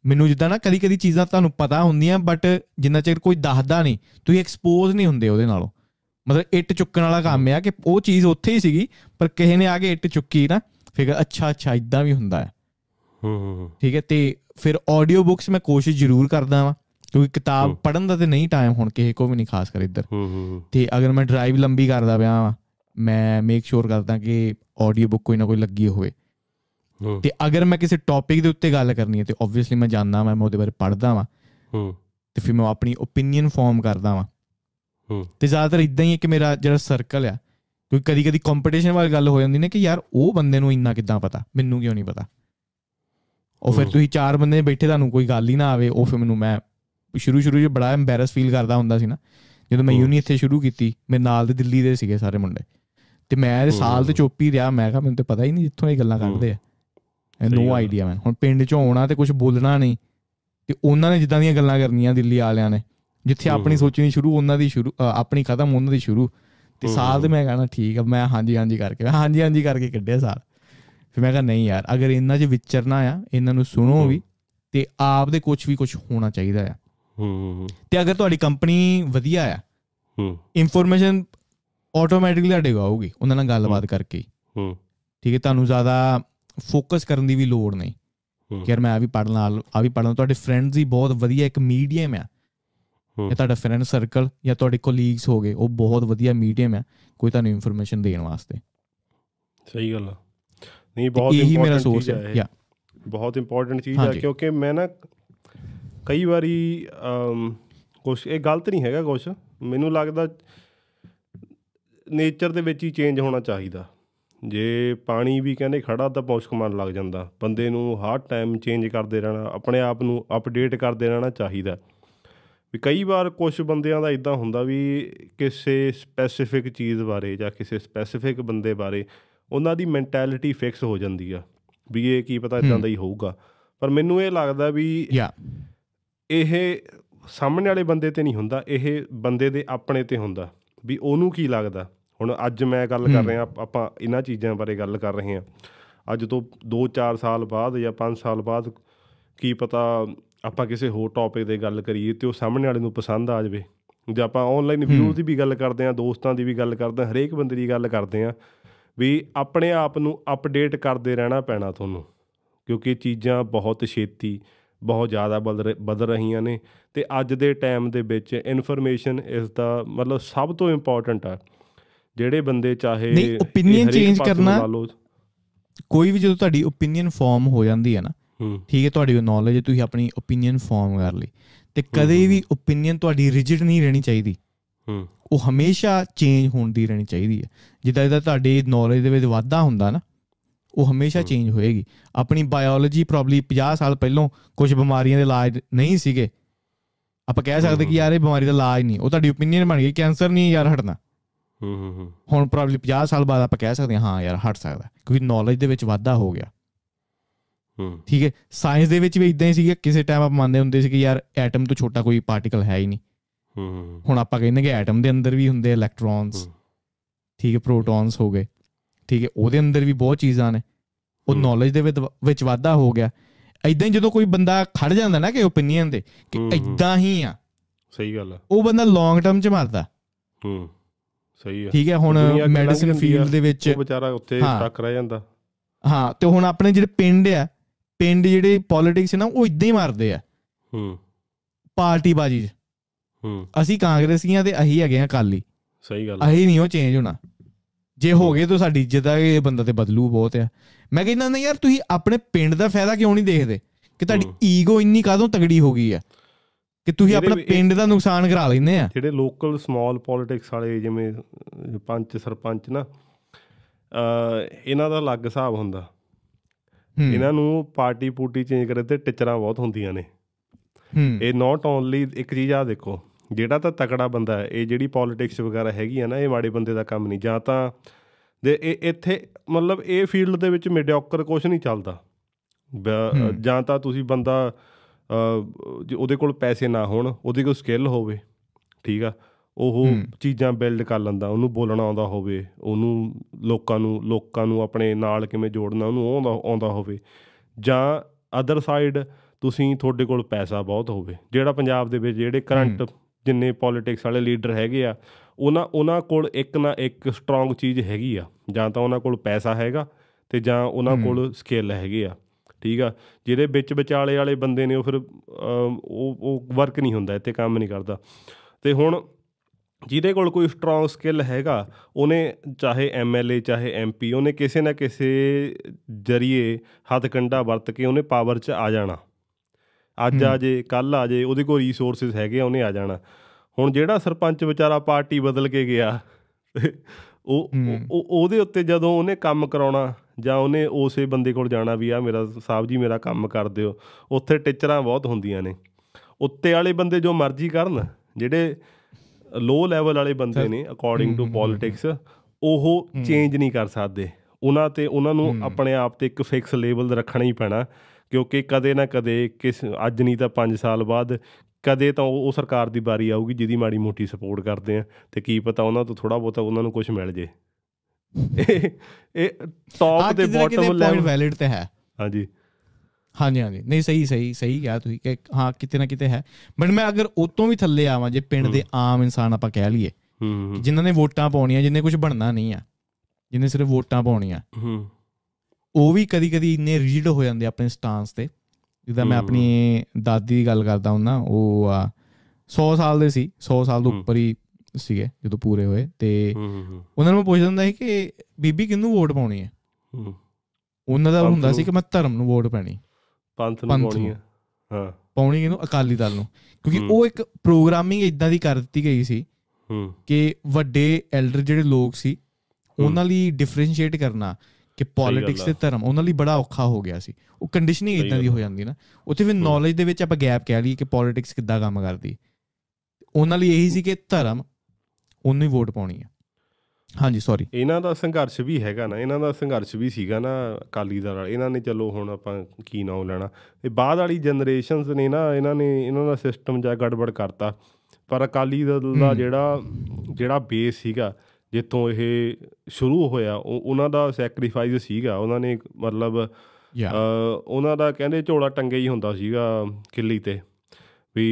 S1: ਮੈਨੂੰ ਜਿੱਦਾਂ ਨਾ ਕਦੀ ਕਦੀ ਚੀਜ਼ਾਂ ਤੁਹਾਨੂੰ ਪਤਾ ਹੁੰਦੀਆਂ ਬਟ ਜਿੰਨਾ ਚਿਰ ਕੋਈ ਦੱਸਦਾ ਨਹੀਂ ਤੁਸੀਂ ਐਕਸਪੋਜ਼ ਨਹੀਂ ਹੁੰਦੇ ਉਹਦੇ ਨਾਲੋਂ ਮਤਲਬ ਇੱਟ ਚੁੱਕਣ ਵਾਲਾ ਕੰਮ ਆ ਕਿ ਉਹ ਚੀਜ਼ ਉੱਥੇ ਹੀ ਸੀਗੀ ਪਰ ਕਿਸੇ ਨੇ ਆ ਕੇ ਇੱਟ ਚੁੱਕੀ ਨਾ ਫਿਰ ਅੱਛਾ ਅੱਛਾ ਇਦਾਂ ਵੀ ਹੁੰਦਾ ਹੈ ਹੂੰ ਠੀਕ ਹੈ ਤੇ ਫਿਰ ਆਡੀਓ ਬੁక్స్ ਮੈਂ ਕੋਸ਼ਿਸ਼ ਜ਼ਰੂਰ ਕਰਦਾ ਵਾਂ ਕਿਉਂਕਿ ਕਿਤਾਬ ਪੜਨ ਦਾ ਤੇ ਨਹੀਂ ਟਾਈਮ ਹੁਣ ਕਿਸੇ ਕੋ ਵੀ ਨਹੀਂ ਖਾਸ ਕਰ ਇੱਧਰ ਤੇ ਅਗਰ ਮੈਂ ਡਰਾਈਵ ਲੰਬੀ ਕਰਦਾ ਪਿਆ ਵਾਂ ਮੈਂ ਮੇਕ ਸ਼ੋਰ ਕਰਦਾ ਕਿ ਆਡੀਓ ਬੁੱਕ ਕੋਈ ਨਾ ਕੋਈ ਲੱਗੀ ਹੋਵੇ ਤੇ ਅਗਰ ਮੈਂ ਕਿਸੇ ਟੌਪਿਕ ਦੇ ਉੱਤੇ ਗੱਲ ਕਰਨੀ ਹੈ ਤੇ ਆਬਵੀਅਸਲੀ ਮੈਂ ਜਾਣਦਾ ਮੈਂ ਉਹਦੇ ਬਾਰੇ ਪੜਦਾ ਵਾਂ ਤੇ ਫਿਰ ਮੈਂ ਆਪਣੀ opinion ਫਾਰਮ ਕਰਦਾ ਵਾਂ ਤੇ ਜ਼ਿਆਦਾਤਰ ਇਦਾਂ ਹੀ ਹੈ ਕਿ ਮੇਰਾ ਜਿਹੜਾ ਸਰਕਲ ਆ ਕੋਈ ਕਦੀ ਕਦੀ ਕੰਪੀਟੀਸ਼ਨ ਵਾਲੀ ਗੱਲ ਹੋ ਜਾਂਦੀ ਨੇ ਕਿ ਯਾਰ ਉਹ ਬੰਦੇ ਨੂੰ ਇੰਨਾ ਕਿੱਦਾਂ ਪਤਾ ਮੈਨੂੰ ਕਿਉਂ ਨਹੀਂ ਪਤਾ ਉਹ ਫਿਰ ਤੁਸੀਂ ਚਾਰ ਬੰਦੇ ਬੈਠੇ ਤੁਹਾਨੂੰ ਕੋਈ ਗੱਲ ਹੀ ਨਾ ਆਵੇ ਉਹ ਫਿਰ ਮੈਨੂੰ ਮੈਂ ਸ਼ੁਰੂ ਸ਼ੁਰੂ ਜਿਹਾ ਬੜਾ ਐਮਬੈਰਸ ਫੀਲ ਕਰਦਾ ਹੁੰਦਾ ਸੀ ਨਾ ਜਦੋਂ ਮੈਂ ਯੂਨੀ ਇੱਥੇ ਸ਼ੁਰੂ ਕੀਤੀ ਮੇਰੇ ਨਾਲ ਦੇ ਦਿੱਲੀ ਦੇ ਸੀਗੇ ਸਾਰੇ ਮੁੰਡੇ ਤੇ ਮੈਂ ਸਾਲ ਤੇ ਚੋਪੀ ਰਿਹਾ ਮੈਂ ਕਿਹਾ ਮੈਨੂੰ ਤੇ ਪਤਾ ਹੀ ਨਹੀਂ ਜਿੱਥੋਂ ਇਹ ਗੱਲਾਂ ਕਰਦੇ ਆ ਐ ਨੋ ਆਈਡੀਆ ਮੈਂ ਹੁਣ ਪਿੰਡ 'ਚੋਂ ਆਉਣਾ ਤੇ ਕੁਝ ਬੋਲਣਾ ਨਹੀਂ ਤੇ ਉਹਨਾਂ ਨੇ ਜਿੱਦਾਂ ਦੀਆਂ ਗੱਲਾਂ ਕਰਨੀਆਂ ਦਿੱਲੀ ਵਾਲਿਆਂ ਨੇ ਜਿੱਥੇ ਆਪਣੀ ਸੋਚਣੀ ਸ਼ੁਰੂ ਉਹਨਾਂ ਦੀ ਸ਼ੁਰੂ ਆਪਣੀ ਖਤਮ ਉਹਨਾਂ ਦੀ ਸ਼ੁਰੂ ਤੇ ਸਾਲ ਤੇ ਮੈਂ ਕਹਣਾ ਠੀਕ ਆ ਮੈਂ ਹਾਂਜੀ ਹਾਂਜੀ ਕਰਕੇ ਹਾਂਜੀ ਹਾਂਜੀ ਕਰਕੇ ਕੱਢਿਆ ਸਾਲ ਫਿਰ ਮੈਂ ਕਿਹਾ ਨਹੀਂ ਯਾਰ ਅਗਰ ਇਹਨਾਂ 'ਚ ਵਿਚਰਨਾ ਆ ਇਹਨਾਂ ਨੂੰ ਸੁਣੋ ਵੀ ਤੇ ਆਪ ਦੇ ਕੁਝ ਵੀ ਕੁਝ ਹੋਣਾ ਚਾਹੀਦਾ ਆ ਹੂੰ ਤੇ ਅਗਰ ਤੁਹਾਡੀ ਕੰਪਨੀ ਵਧੀਆ ਆ ਹੂੰ ਇਨਫੋਰਮੇਸ਼ਨ ਆਟੋਮੈਟਿਕਲੀ ਤੁਹਾਡੇ ਕੋਲ ਆਊਗੀ ਉਹਨਾਂ ਨਾਲ ਗੱਲਬਾਤ ਕਰਕੇ ਹੂੰ ਠੀਕ ਹੈ ਤੁਹਾਨੂੰ ਜ਼ਿਆਦਾ ਫੋਕਸ ਕਰਨ ਦੀ ਵੀ ਲੋੜ ਨਹੀਂ ਕਿ ਯਾਰ ਮੈਂ ਆ ਵੀ ਪੜਨ ਨਾਲ ਆ ਵੀ ਪੜਨ ਤੁਹਾਡੇ ਫਰੈਂਡਸ ਹੀ ਬਹੁਤ ਵਧੀਆ ਇੱਕ ਮੀਡੀਅਮ ਆ ਇਹ ਤੁਹਾਡਾ ਫਰੈਂਡ ਸਰਕਲ ਜਾਂ ਤੁਹਾਡੇ ਕੋਲੀਗਸ ਹੋਗੇ ਉਹ ਬਹੁਤ ਵਧੀਆ ਮੀਡੀਅਮ ਆ ਕੋਈ ਤੁਹਾਨੂੰ ਇਨਫੋਰਮੇਸ਼ਨ ਦੇਣ ਵਾਸਤੇ ਸਹੀ ਗੱਲ ਆ ਨਹੀਂ ਬਹੁਤ ਇਹੀ ਮੇਰਾ ਸੋਰਸ ਹੈ ਯਾ
S2: ਬਹੁਤ ਇੰਪੋਰਟੈਂਟ ਚੀਜ਼ ਹੈ ਕਿਉਂਕਿ ਮੈਂ ਨਾ ਕਈ ਵਾਰੀ ਕੁਛ ਇਹ ਗਲਤ ਨਹੀਂ ਹੈਗਾ ਕੁਛ ਮੈਨੂੰ ਲੱਗਦਾ ਨੇਚਰ ਦੇ ਵਿੱਚ ਹੀ ਚੇਂਜ ਹੋਣਾ ਚਾਹੀਦਾ ਜੇ ਪਾਣੀ ਵੀ ਕਹਿੰਦੇ ਖੜਾ ਤਾਂ ਪੌਸ਼ਕਮਾਨ ਲੱਗ ਜਾਂਦਾ ਬੰਦੇ ਨੂੰ ਹਰ ਟਾਈਮ ਚੇਂਜ ਕਰਦੇ ਰਹਿਣਾ ਆਪਣੇ ਆਪ ਨੂੰ ਅਪਡੇਟ ਕਰਦੇ ਰਹਿਣਾ ਚਾਹੀਦਾ ਵੀ ਕਈ ਵਾਰ ਕੁਝ ਬੰਦਿਆਂ ਦਾ ਇਦਾਂ ਹੁੰਦਾ ਵੀ ਕਿਸੇ ਸਪੈਸੀਫਿਕ ਚੀਜ਼ ਬਾਰੇ ਜਾਂ ਕਿਸੇ ਸਪੈਸੀਫਿਕ ਬੰਦੇ ਬਾਰੇ ਉਹਨਾਂ ਦੀ ਮੈਂਟੈਲਿਟੀ ਫਿਕਸ ਹੋ ਜਾਂਦੀ ਆ ਵੀ ਇਹ ਕੀ ਪਤਾ ਇਦਾਂ ਦਾ ਹੀ ਹੋਊਗਾ ਪਰ ਮੈਨੂੰ ਇਹ ਲੱਗਦਾ ਵੀ ਇਹ ਸਾਹਮਣੇ ਵਾਲੇ ਬੰਦੇ ਤੇ ਨਹੀਂ ਹੁੰਦਾ ਇਹ ਬੰਦੇ ਦੇ ਆਪਣੇ ਤੇ ਹੁੰਦਾ ਵੀ ਉਹਨੂੰ ਕੀ ਲੱਗਦਾ ਹੁਣ ਅੱਜ ਮੈਂ ਗੱਲ ਕਰ ਰਿਹਾ ਆਪਾਂ ਇਹਨਾਂ ਚੀਜ਼ਾਂ ਬਾਰੇ ਗੱਲ ਕਰ ਰਹੇ ਹਾਂ ਅੱਜ ਤੋਂ 2-4 ਸਾਲ ਬਾਅਦ ਜਾਂ 5 ਸਾਲ ਬਾਅਦ ਕੀ ਪਤਾ ਆਪਾਂ ਕਿਸੇ ਹੋਰ ਟੌਪਿਕ ਤੇ ਗੱਲ ਕਰੀਏ ਤੇ ਉਹ ਸਾਹਮਣੇ ਵਾਲੇ ਨੂੰ ਪਸੰਦ ਆ ਜਾਵੇ ਜੇ ਆਪਾਂ ਆਨਲਾਈਨ ਵੀਡੀਓ ਦੀ ਵੀ ਗੱਲ ਕਰਦੇ ਆ ਦੋਸਤਾਂ ਦੀ ਵੀ ਗੱਲ ਕਰਦੇ ਆ ਹਰੇਕ ਬੰਦੇ ਦੀ ਗੱਲ ਕਰਦੇ ਆ ਵੀ ਆਪਣੇ ਆਪ ਨੂੰ ਅਪਡੇਟ ਕਰਦੇ ਰਹਿਣਾ ਪੈਣਾ ਤੁਹਾਨੂੰ ਕਿਉਂਕਿ ਚੀਜ਼ਾਂ ਬਹੁਤ ਛੇਤੀ ਬਹੁਤ ਜ਼ਿਆਦਾ ਬਦਲ ਰਹੀਆਂ ਨੇ ਤੇ ਅੱਜ ਦੇ ਟਾਈਮ ਦੇ ਵਿੱਚ ਇਨਫੋਰਮੇਸ਼ਨ ਇਸ ਦਾ ਮਤਲਬ ਸਭ ਤੋਂ ਇੰਪੋਰਟੈਂਟ ਆ ਜਿਹੜੇ ਬੰਦੇ ਚਾਹੇ ਨਹੀਂ ਓਪੀਨੀਅਨ ਚੇਂਜ ਕਰਨਾ
S1: ਕੋਈ ਵੀ ਜਦੋਂ ਤੁਹਾਡੀ ਓਪੀਨੀਅਨ ਫਾਰਮ ਹੋ ਜਾਂਦੀ ਹੈ ਨਾ ਠੀਕ ਹੈ ਤੁਹਾਡੀ ਨੌਲੇਜ ਤੁਸੀਂ ਆਪਣੀ ਓਪੀਨੀਅਨ ਫਾਰਮ ਕਰ ਲਈ ਤੇ ਕਦੇ ਵੀ ਓਪੀਨੀਅਨ ਤੁਹਾਡੀ ਰਿਜਿਡ ਨਹੀਂ ਰਹਿਣੀ ਚਾਹੀਦੀ ਹੂੰ ਉਹ ਹਮੇਸ਼ਾ ਚੇਂਜ ਹੁੰਦੀ ਰਹਿਣੀ ਚਾਹੀਦੀ ਹੈ ਜਿੱਦਾਂ ਜਿੱਦਾਂ ਤੁਹਾਡੇ ਨੌਲੇਜ ਦੇ ਵਿੱਚ ਵਾਧਾ ਹੁੰਦਾ ਨਾ ਉਹ ਹਮੇਸ਼ਾ ਚੇਂਜ ਹੋਏਗੀ ਆਪਣੀ ਬਾਇਓਲੋਜੀ ਪ੍ਰੋਬਬਲੀ 50 ਸਾਲ ਪਹਿਲਾਂ ਕੁਝ ਬਿਮਾਰੀਆਂ ਦੇ ਇਲਾਜ ਨਹੀਂ ਸੀਗੇ ਆਪਾਂ ਕਹਿ ਸਕਦੇ ਕਿ ਯਾਰ ਇਹ ਬਿਮਾਰੀ ਦਾ ਇਲਾਜ ਨਹੀਂ ਉਹ ਤੁਹਾਡੀ opinion ਬਣ ਗਈ ਕੈਂਸਰ ਨਹੀਂ ਯਾਰ ਹਟਣਾ ਹੂੰ ਹੂੰ ਹੁਣ ਪ੍ਰੋਬਬਲੀ 50 ਸਾਲ ਬਾਅਦ ਆਪਾਂ ਕਹਿ ਸਕਦੇ ਹਾਂ ਹਾਂ ਯਾਰ ਹਟ ਸਕਦਾ ਕਿਉਂਕਿ ਨੌਲੇਜ ਦੇ ਵਿੱਚ ਵਾਧਾ ਹੋ ਗਿਆ ਹੂੰ ਠੀਕ ਹੈ ਸਾਇੰਸ ਦੇ ਵਿੱਚ ਵੀ ਇਦਾਂ ਹੀ ਸੀਗਾ ਕਿਸੇ ਟਾਈਮ ਆਪ ਮੰਨਦੇ ਹੁੰਦੇ ਸੀ ਕਿ ਯਾਰ ਐਟਮ ਤੋਂ ਛੋਟਾ ਕੋਈ ਪਾਰਟੀਕਲ ਹੈ ਹੀ ਨਹੀਂ ਹੂੰ ਹੁਣ ਆਪਾਂ ਕਹਿੰਦੇ ਕਿ ਐਟਮ ਦੇ ਅੰਦਰ ਵੀ ਹੁੰਦੇ ਇਲੈਕਟ੍ਰੋਨਸ ਠੀਕ ਹੈ ਪ੍ਰੋਟੋਨਸ ਹੋ ਗਏ ਠੀਕ ਹੈ ਉਹਦੇ ਅੰਦਰ ਵੀ ਬਹੁਤ ਚੀਜ਼ਾਂ ਨੇ ਉਹ ਨੌਲੇਜ ਦੇ ਵਿੱਚ ਵਾਧਾ ਹੋ ਗਿਆ ਐਦਾਂ ਹੀ ਜਦੋਂ ਕੋਈ ਬੰਦਾ ਖੜ ਜਾਂਦਾ ਨਾ ਕਿ ਓਪੀਨੀਅਨ ਦੇ ਕਿ ਐਦਾਂ ਹੀ ਆ ਸਹੀ ਗੱਲ ਆ ਉਹ ਬੰਦਾ ਲੌਂਗ ਟਰਮ ਚ ਮਰਦਾ
S2: ਹੂੰ ਸਹੀ ਆ ਠੀਕ ਹੈ ਹੁਣ ਮੈਡੀਸਿਨ ਫੀਲਡ ਦੇ ਵਿੱਚ ਉਹ ਵਿਚਾਰਾ ਉੱਥੇ ਟੱਕ ਰਹਿ ਜਾਂਦਾ
S1: ਹਾਂ ਤੇ ਹੁਣ ਆਪਣੇ ਜਿਹੜੇ ਪਿੰਡ ਆ ਪਿੰਡ ਜਿਹੜੇ ਪੋਲਿਟਿਕਸ ਨਾ ਉਹ ਇਦਾਂ ਹੀ ਮਰਦੇ ਆ ਹੂੰ ਪਾਰਟੀ ਬਾਜੀ ਅਸੀਂ ਕਾਂਗਰਸੀਆਂ ਤੇ ਅਹੀ ਹੈਗੇ ਆ ਕਾਲੀ
S3: ਸਹੀ ਗੱਲ ਅਹੀ ਨਹੀਂ
S1: ਉਹ ਚੇਂਜ ਹੋਣਾ ਜੇ ਹੋ ਗਏ ਤਾਂ ਸਾਡੀ ਇੱਜ਼ਤ ਆ ਇਹ ਬੰਦਾ ਤੇ ਬਦਲੂ ਬਹੁਤ ਆ ਮੈਂ ਕਹਿੰਦਾ ਨਾ ਯਾਰ ਤੁਸੀਂ ਆਪਣੇ ਪਿੰਡ ਦਾ ਫਾਇਦਾ ਕਿਉਂ ਨਹੀਂ ਦੇਖਦੇ ਕਿ ਤੁਹਾਡੀ ਈਗੋ ਇੰਨੀ ਕਾਦੋਂ ਤਗੜੀ ਹੋ ਗਈ ਆ ਕਿ ਤੁਸੀਂ ਆਪਣਾ ਪਿੰਡ ਦਾ ਨੁਕਸਾਨ ਕਰਾ ਲੈਂਦੇ ਆ
S2: ਜਿਹੜੇ ਲੋਕਲ ਸਮਾਲ ਪੋਲਿਟਿਕਸ ਵਾਲੇ ਜਿਵੇਂ ਪੰਚ ਸਰਪੰਚ ਨਾ ਇਹਨਾਂ ਦਾ ਅਲੱਗ ਹਿਸਾਬ ਹੁੰਦਾ ਇਹਨਾਂ ਨੂੰ ਪਾਰਟੀ ਪੂਟੀ ਚੇਂਜ ਕਰਦੇ ਤੇ ਟਿਚਰਾਂ ਬਹੁਤ ਹੁੰਦੀਆਂ ਨੇ ਇਹ ਨਾਟ ਓਨਲੀ ਇੱਕ ਚੀਜ਼ ਆ ਦੇਖੋ ਜਿਹੜਾ ਤਾਂ ਤਕੜਾ ਬੰਦਾ ਹੈ ਇਹ ਜਿਹੜੀ ਪੋਲਿਟਿਕਸ ਵਗੈਰਾ ਹੈਗੀ ਆ ਨਾ ਇਹ ਮਾੜੇ ਬੰਦੇ ਦਾ ਕੰਮ ਨਹੀਂ ਜਾਂ ਤਾਂ ਦੇ ਇਹ ਇੱਥੇ ਮਤਲਬ ਇਹ ਫੀਲਡ ਦੇ ਵਿੱਚ ਮੀਡੀਓਕਰ ਕੁਝ ਨਹੀਂ ਚੱਲਦਾ ਜਾਂ ਤਾਂ ਤੁਸੀਂ ਬੰਦਾ ਉਹਦੇ ਕੋਲ ਪੈਸੇ ਨਾ ਹੋਣ ਉਹਦੇ ਕੋਲ ਸਕਿੱਲ ਹੋਵੇ ਠੀਕ ਆ ਉਹ ਚੀਜ਼ਾਂ ਬਿਲਡ ਕਰ ਲੈਂਦਾ ਉਹਨੂੰ ਬੋਲਣਾ ਆਉਂਦਾ ਹੋਵੇ ਉਹਨੂੰ ਲੋਕਾਂ ਨੂੰ ਲੋਕਾਂ ਨੂੰ ਆਪਣੇ ਨਾਲ ਕਿਵੇਂ ਜੋੜਨਾ ਉਹਨੂੰ ਆਉਂਦਾ ਆਉਂਦਾ ਹੋਵੇ ਜਾਂ ਅਦਰ ਸਾਈਡ ਤੁਸੀਂ ਤੁਹਾਡੇ ਕੋਲ ਪੈਸਾ ਬਹੁਤ ਹੋਵੇ ਜਿਹੜਾ ਪੰਜਾਬ ਦੇ ਵਿੱਚ ਜਿਹੜੇ ਕਰੰਟ ਜਿੰਨੇ ਪੋਲਿਟਿਕਸ ਵਾਲੇ ਲੀਡਰ ਹੈਗੇ ਆ ਉਹਨਾਂ ਉਹਨਾਂ ਕੋਲ ਇੱਕ ਨਾ ਇੱਕ ਸਟਰੋਂਗ ਚੀਜ਼ ਹੈਗੀ ਆ ਜਾਂ ਤਾਂ ਉਹਨਾਂ ਕੋਲ ਪੈਸਾ ਹੈਗਾ ਤੇ ਜਾਂ ਉਹਨਾਂ ਕੋਲ ਸਕਿੱਲ ਹੈਗੇ ਆ ਠੀਕ ਆ ਜਿਹਦੇ ਵਿੱਚ ਵਿਚਾਲੇ ਵਾਲੇ ਬੰਦੇ ਨੇ ਉਹ ਫਿਰ ਉਹ ਉਹ ਵਰਕ ਨਹੀਂ ਹੁੰਦਾ ਇੱਥੇ ਕੰਮ ਨਹੀਂ ਕਰਦਾ ਤੇ ਹੁਣ ਜਿਹਦੇ ਕੋਲ ਕੋਈ ਸਟਰੋਂਗ ਸਕਿੱਲ ਹੈਗਾ ਉਹਨੇ ਚਾਹੇ ਐਮਐਲਏ ਚਾਹੇ ਐਮਪੀ ਉਹਨੇ ਕਿਸੇ ਨਾ ਕਿਸੇ ਜਰੀਏ ਹੱਥ ਕੰਡਾ ਵਰਤ ਕੇ ਉਹਨੇ ਪਾਵਰ 'ਚ ਆ ਜਾਣਾ ਅੱਜ ਆ ਜੇ ਕੱਲ ਆ ਜੇ ਉਹਦੇ ਕੋਲ ਰਿਸੋਰਸਸ ਹੈਗੇ ਆ ਉਹਨੇ ਆ ਜਾਣਾ ਹੁਣ ਜਿਹੜਾ ਸਰਪੰਚ ਵਿਚਾਰਾ ਪਾਰਟੀ ਬਦਲ ਕੇ ਗਿਆ ਉਹ ਉਹ ਉਹਦੇ ਉੱਤੇ ਜਦੋਂ ਉਹਨੇ ਕੰਮ ਕਰਾਉਣਾ ਜਾਂ ਉਹਨੇ ਉਸੇ ਬੰਦੇ ਕੋਲ ਜਾਣਾ ਵੀ ਆ ਮੇਰਾ ਸਾਹਿਬ ਜੀ ਮੇਰਾ ਕੰਮ ਕਰ ਦਿਓ ਉੱਥੇ ਟੀਚਰਾਂ ਬਹੁਤ ਹੁੰਦੀਆਂ ਨੇ ਉੱਤੇ ਵਾਲੇ ਬੰਦੇ ਜੋ ਮਰਜ਼ੀ ਕਰਨ ਜਿਹੜੇ ਲੋ ਲੈਵਲ ਵਾਲੇ ਬੰਦੇ ਨੇ ਅਕੋਰਡਿੰਗ ਟੂ ਪੋਲਿਟਿਕਸ ਉਹ ਚੇਂਜ ਨਹੀਂ ਕਰ ਸਕਦੇ ਉਹਨਾਂ ਤੇ ਉਹਨਾਂ ਨੂੰ ਆਪਣੇ ਆਪ ਤੇ ਇੱਕ ਫਿਕਸ ਲੈਵਲ ਰੱਖਣਾ ਹੀ ਪੈਣਾ ਕਿਉਂਕਿ ਕਦੇ ਨਾ ਕਦੇ ਕਿਸ ਅੱਜ ਨਹੀਂ ਤਾਂ 5 ਸਾਲ ਬਾਅਦ ਕਦੇ ਤਾਂ ਉਹ ਸਰਕਾਰ ਦੀ ਵਾਰੀ ਆਊਗੀ ਜਿਹਦੀ ਮਾੜੀ ਮੋਟੀ ਸਪੋਰਟ ਕਰਦੇ ਆ ਤੇ ਕੀ ਪਤਾ ਉਹਨਾਂ ਤੋਂ ਥੋੜਾ ਬਹੁਤਾ ਉਹਨਾਂ ਨੂੰ ਕੁਝ ਮਿਲ ਜੇ
S1: ਇਹ ਟੌਪ ਦੇ ਬਾਟਮ ਲੈਵਲ ਵੈਲਿਡ ਤੇ ਹੈ ਹਾਂਜੀ ਹਾਂਜੀ ਹਾਂਜੀ ਨਹੀਂ ਸਹੀ ਸਹੀ ਸਹੀ ਗਿਆ ਤੁਸੀਂ ਕਿ ਹਾਂ ਕਿਤੇ ਨਾ ਕਿਤੇ ਹੈ ਬਟ ਮੈਂ ਅਗਰ ਉਤੋਂ ਵੀ ਥੱਲੇ ਆਵਾਂ ਜੇ ਪਿੰਡ ਦੇ ਆਮ ਇਨਸਾਨ ਆਪਾਂ ਕਹਿ ਲਈਏ ਜਿਨ੍ਹਾਂ ਨੇ ਵੋਟਾਂ ਪਾਉਣੀਆਂ ਜਿਨ੍ਹਾਂ ਕੁਝ ਬਣਨਾ ਨਹੀਂ ਆ ਜਿਨ੍ਹਾਂ ਸਿਰਫ ਵੋਟਾਂ ਪਾਉਣੀਆਂ ਉਹ ਵੀ ਕਦੀ ਕਦੀ ਇੰਨੇ ਰਿਜਿਡ ਹੋ ਜਾਂਦੇ ਆਪਣੇ ਸਟਾਂਸ ਤੇ ਜਿੱਦਾਂ ਮੈਂ ਆਪਣੀ ਦਾਦੀ ਦੀ ਗੱਲ ਕਰਦਾ ਹੁੰਨਾ ਉਹ 100 ਸਾਲ ਦੇ ਸੀ 100 ਸਾਲ ਤੋਂ ਉੱਪਰ ਹੀ ਸੀਗੇ ਜਦੋਂ ਪੂਰੇ ਹੋਏ ਤੇ ਉਹਨਾਂ ਨੂੰ ਪੁੱਛ ਦਿੰਦਾ ਸੀ ਕਿ ਬੀਬੀ ਕਿੰਨੂੰ ਵੋਟ ਪਾਉਣੀ ਹੈ ਉਹਨਾਂ ਦਾ ਹੁੰਦਾ ਸੀ ਕਿ ਮੈਂ ਧਰਮ ਨੂੰ ਵੋਟ ਪਾਣੀ ਪੰਥ ਨੂੰ ਪਾਉਣੀ ਹੈ ਹਾਂ ਪਾਉਣੀ ਇਹਨੂੰ ਅਕਾਲੀ ਦਲ ਨੂੰ ਕਿਉਂਕਿ ਉਹ ਇੱਕ ਪ੍ਰੋਗਰਾਮਿੰਗ ਇਦਾਂ ਦੀ ਕਰ ਦਿੱਤੀ ਗਈ ਸੀ ਕਿ ਵੱਡੇ ਐਲਡਰ ਜਿਹੜੇ ਲੋਕ ਸੀ ਉਹਨਾਂ ਲਈ ਡਿਫਰੈਂਸ਼ੀਏਟ ਕਰਨਾ ਕਿ ਪੋਲਿਟਿਕਸ ਤੇ ਧਰਮ ਉਹਨਾਂ ਲਈ ਬੜਾ ਔਖਾ ਹੋ ਗਿਆ ਸੀ ਉਹ ਕੰਡੀਸ਼ਨਿੰਗ ਇਦਾਂ ਦੀ ਹੋ ਜਾਂਦੀ ਨਾ ਉੱਥੇ ਫਿਰ ਨੌਲੇਜ ਦੇ ਵਿੱਚ ਆਪਾਂ ਗੈਪ ਕਹਿ ਲਈਏ ਕਿ ਪੋਲਿਟਿਕਸ ਕਿੱਦਾਂ ਕੰਮ ਕਰਦੀ ਉਹਨਾਂ ਲਈ ਇਹੀ ਸੀ ਕਿ ਧਰਮ ਉਹਨੂੰ ਹੀ ਵੋਟ ਪਾਉਣੀ ਹੈ ਹਾਂਜੀ ਸੌਰੀ
S2: ਇਹਨਾਂ ਦਾ ਸੰਘਰਸ਼ ਵੀ ਹੈਗਾ ਨਾ ਇਹਨਾਂ ਦਾ ਸੰਘਰਸ਼ ਵੀ ਸੀਗਾ ਨਾ ਅਕਾਲੀ ਦਲ ਨਾਲ ਇਹਨਾਂ ਨੇ ਚਲੋ ਹੁਣ ਆਪਾਂ ਕੀ ਨਾਮ ਲੈਣਾ ਤੇ ਬਾਅਦ ਵਾਲੀ ਜਨਰੇਸ਼ਨਸ ਨੇ ਨਾ ਇਹਨਾਂ ਨੇ ਇਹਨਾਂ ਦਾ ਸਿਸਟਮ ਜਾਂ ਗੜਬੜ ਕਰਤਾ ਪਰ ਅਕਾਲੀ ਦਲ ਦਾ ਜਿਹੜਾ ਜਿਹੜਾ ਬੇਸ ਸੀਗਾ ਜਿੱਥੋਂ ਇਹ ਸ਼ੁਰੂ ਹੋਇਆ ਉਹਨਾਂ ਦਾ ਸੈਕਰੀਫਾਈਸ ਸੀਗਾ ਉਹਨਾਂ ਨੇ ਮਤਲਬ ਉਹਨਾਂ ਦਾ ਕਹਿੰਦੇ ਝੋਲਾ ਟੰਗੇ ਹੀ ਹੁੰਦਾ ਸੀਗਾ ਕਿੱਲੀ ਤੇ ਵੀ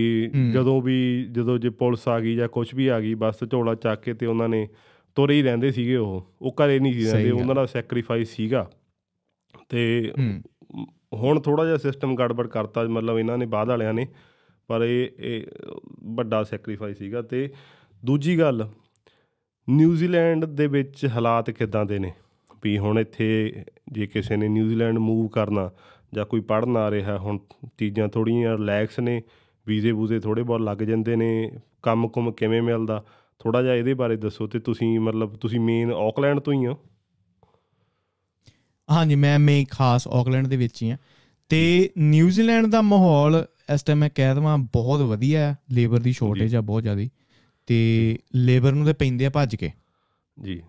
S2: ਜਦੋਂ ਵੀ ਜਦੋਂ ਜੇ ਪੁਲਿਸ ਆ ਗਈ ਜਾਂ ਕੁਝ ਵੀ ਆ ਗਈ ਬਸ ਝੋਲਾ ਚੱਕ ਕੇ ਤੇ ਉਹਨਾਂ ਨੇ ਤੁਰੇ ਹੀ ਰਹਿੰਦੇ ਸੀਗੇ ਉਹ ਉਹ ਘਰੇ ਨਹੀਂ ਸੀ ਰਹਿੰਦੇ ਉਹਨਾਂ ਦਾ ਸੈਕਰੀਫਾਈਸ ਸੀਗਾ ਤੇ ਹੁਣ ਥੋੜਾ ਜਿਹਾ ਸਿਸਟਮ ਗੜਬੜ ਕਰਤਾ ਮਤਲਬ ਇਹਨਾਂ ਨੇ ਬਾਅਦ ਵਾਲਿਆਂ ਨੇ ਪਰ ਇਹ ਵੱਡਾ ਸੈਕਰੀਫਾਈਸ ਸੀਗਾ ਤੇ ਦੂਜੀ ਗੱਲ ਨਿਊਜ਼ੀਲੈਂਡ ਦੇ ਵਿੱਚ ਹਾਲਾਤ ਕਿਦਾਂ ਦੇ ਨੇ ਵੀ ਹੁਣ ਇੱਥੇ ਜੇ ਕਿਸੇ ਨੇ ਨਿਊਜ਼ੀਲੈਂਡ ਮੂਵ ਕਰਨਾ ਜਾਂ ਕੋਈ ਪੜਨ ਆ ਰਿਹਾ ਹੁਣ ਤੀਜਾਂ ਥੋੜੀਆਂ ਰਿਲੈਕਸ ਨੇ ਵੀਜ਼ੇ ਬੂਜ਼ੇ ਥੋੜੇ ਬਹੁਤ ਲੱਗ ਜਾਂਦੇ ਨੇ ਕੰਮ-ਕੁਮ ਕਿਵੇਂ ਮਿਲਦਾ ਥੋੜਾ ਜਿਹਾ ਇਹਦੇ ਬਾਰੇ ਦੱਸੋ ਤੇ ਤੁਸੀਂ ਮਤਲਬ ਤੁਸੀਂ ਮੇਨ ਆਕਲੈਂਡ ਤੋਂ ਹੀ ਹੋ
S1: ਹਾਂਜੀ ਮੈਂ ਮੇ ਖਾਸ ਆਕਲੈਂਡ ਦੇ ਵਿੱਚ ਹੀ ਆ ਤੇ ਨਿਊਜ਼ੀਲੈਂਡ ਦਾ ਮਾਹੌਲ ਇਸ ਟਾਈਮ ਮੈਂ ਕਹਿ ਦਵਾਂ ਬਹੁਤ ਵਧੀਆ ਹੈ ਲੇਬਰ ਦੀ ਸ਼ੋਰਟੇਜ ਆ ਬਹੁਤ ਜ਼ਿਆਦੀ ਤੇ ਲੇਬਰ ਨੂੰ ਤੇ ਪੈਂਦੇ ਆ ਭੱਜ ਕੇ ਜੀ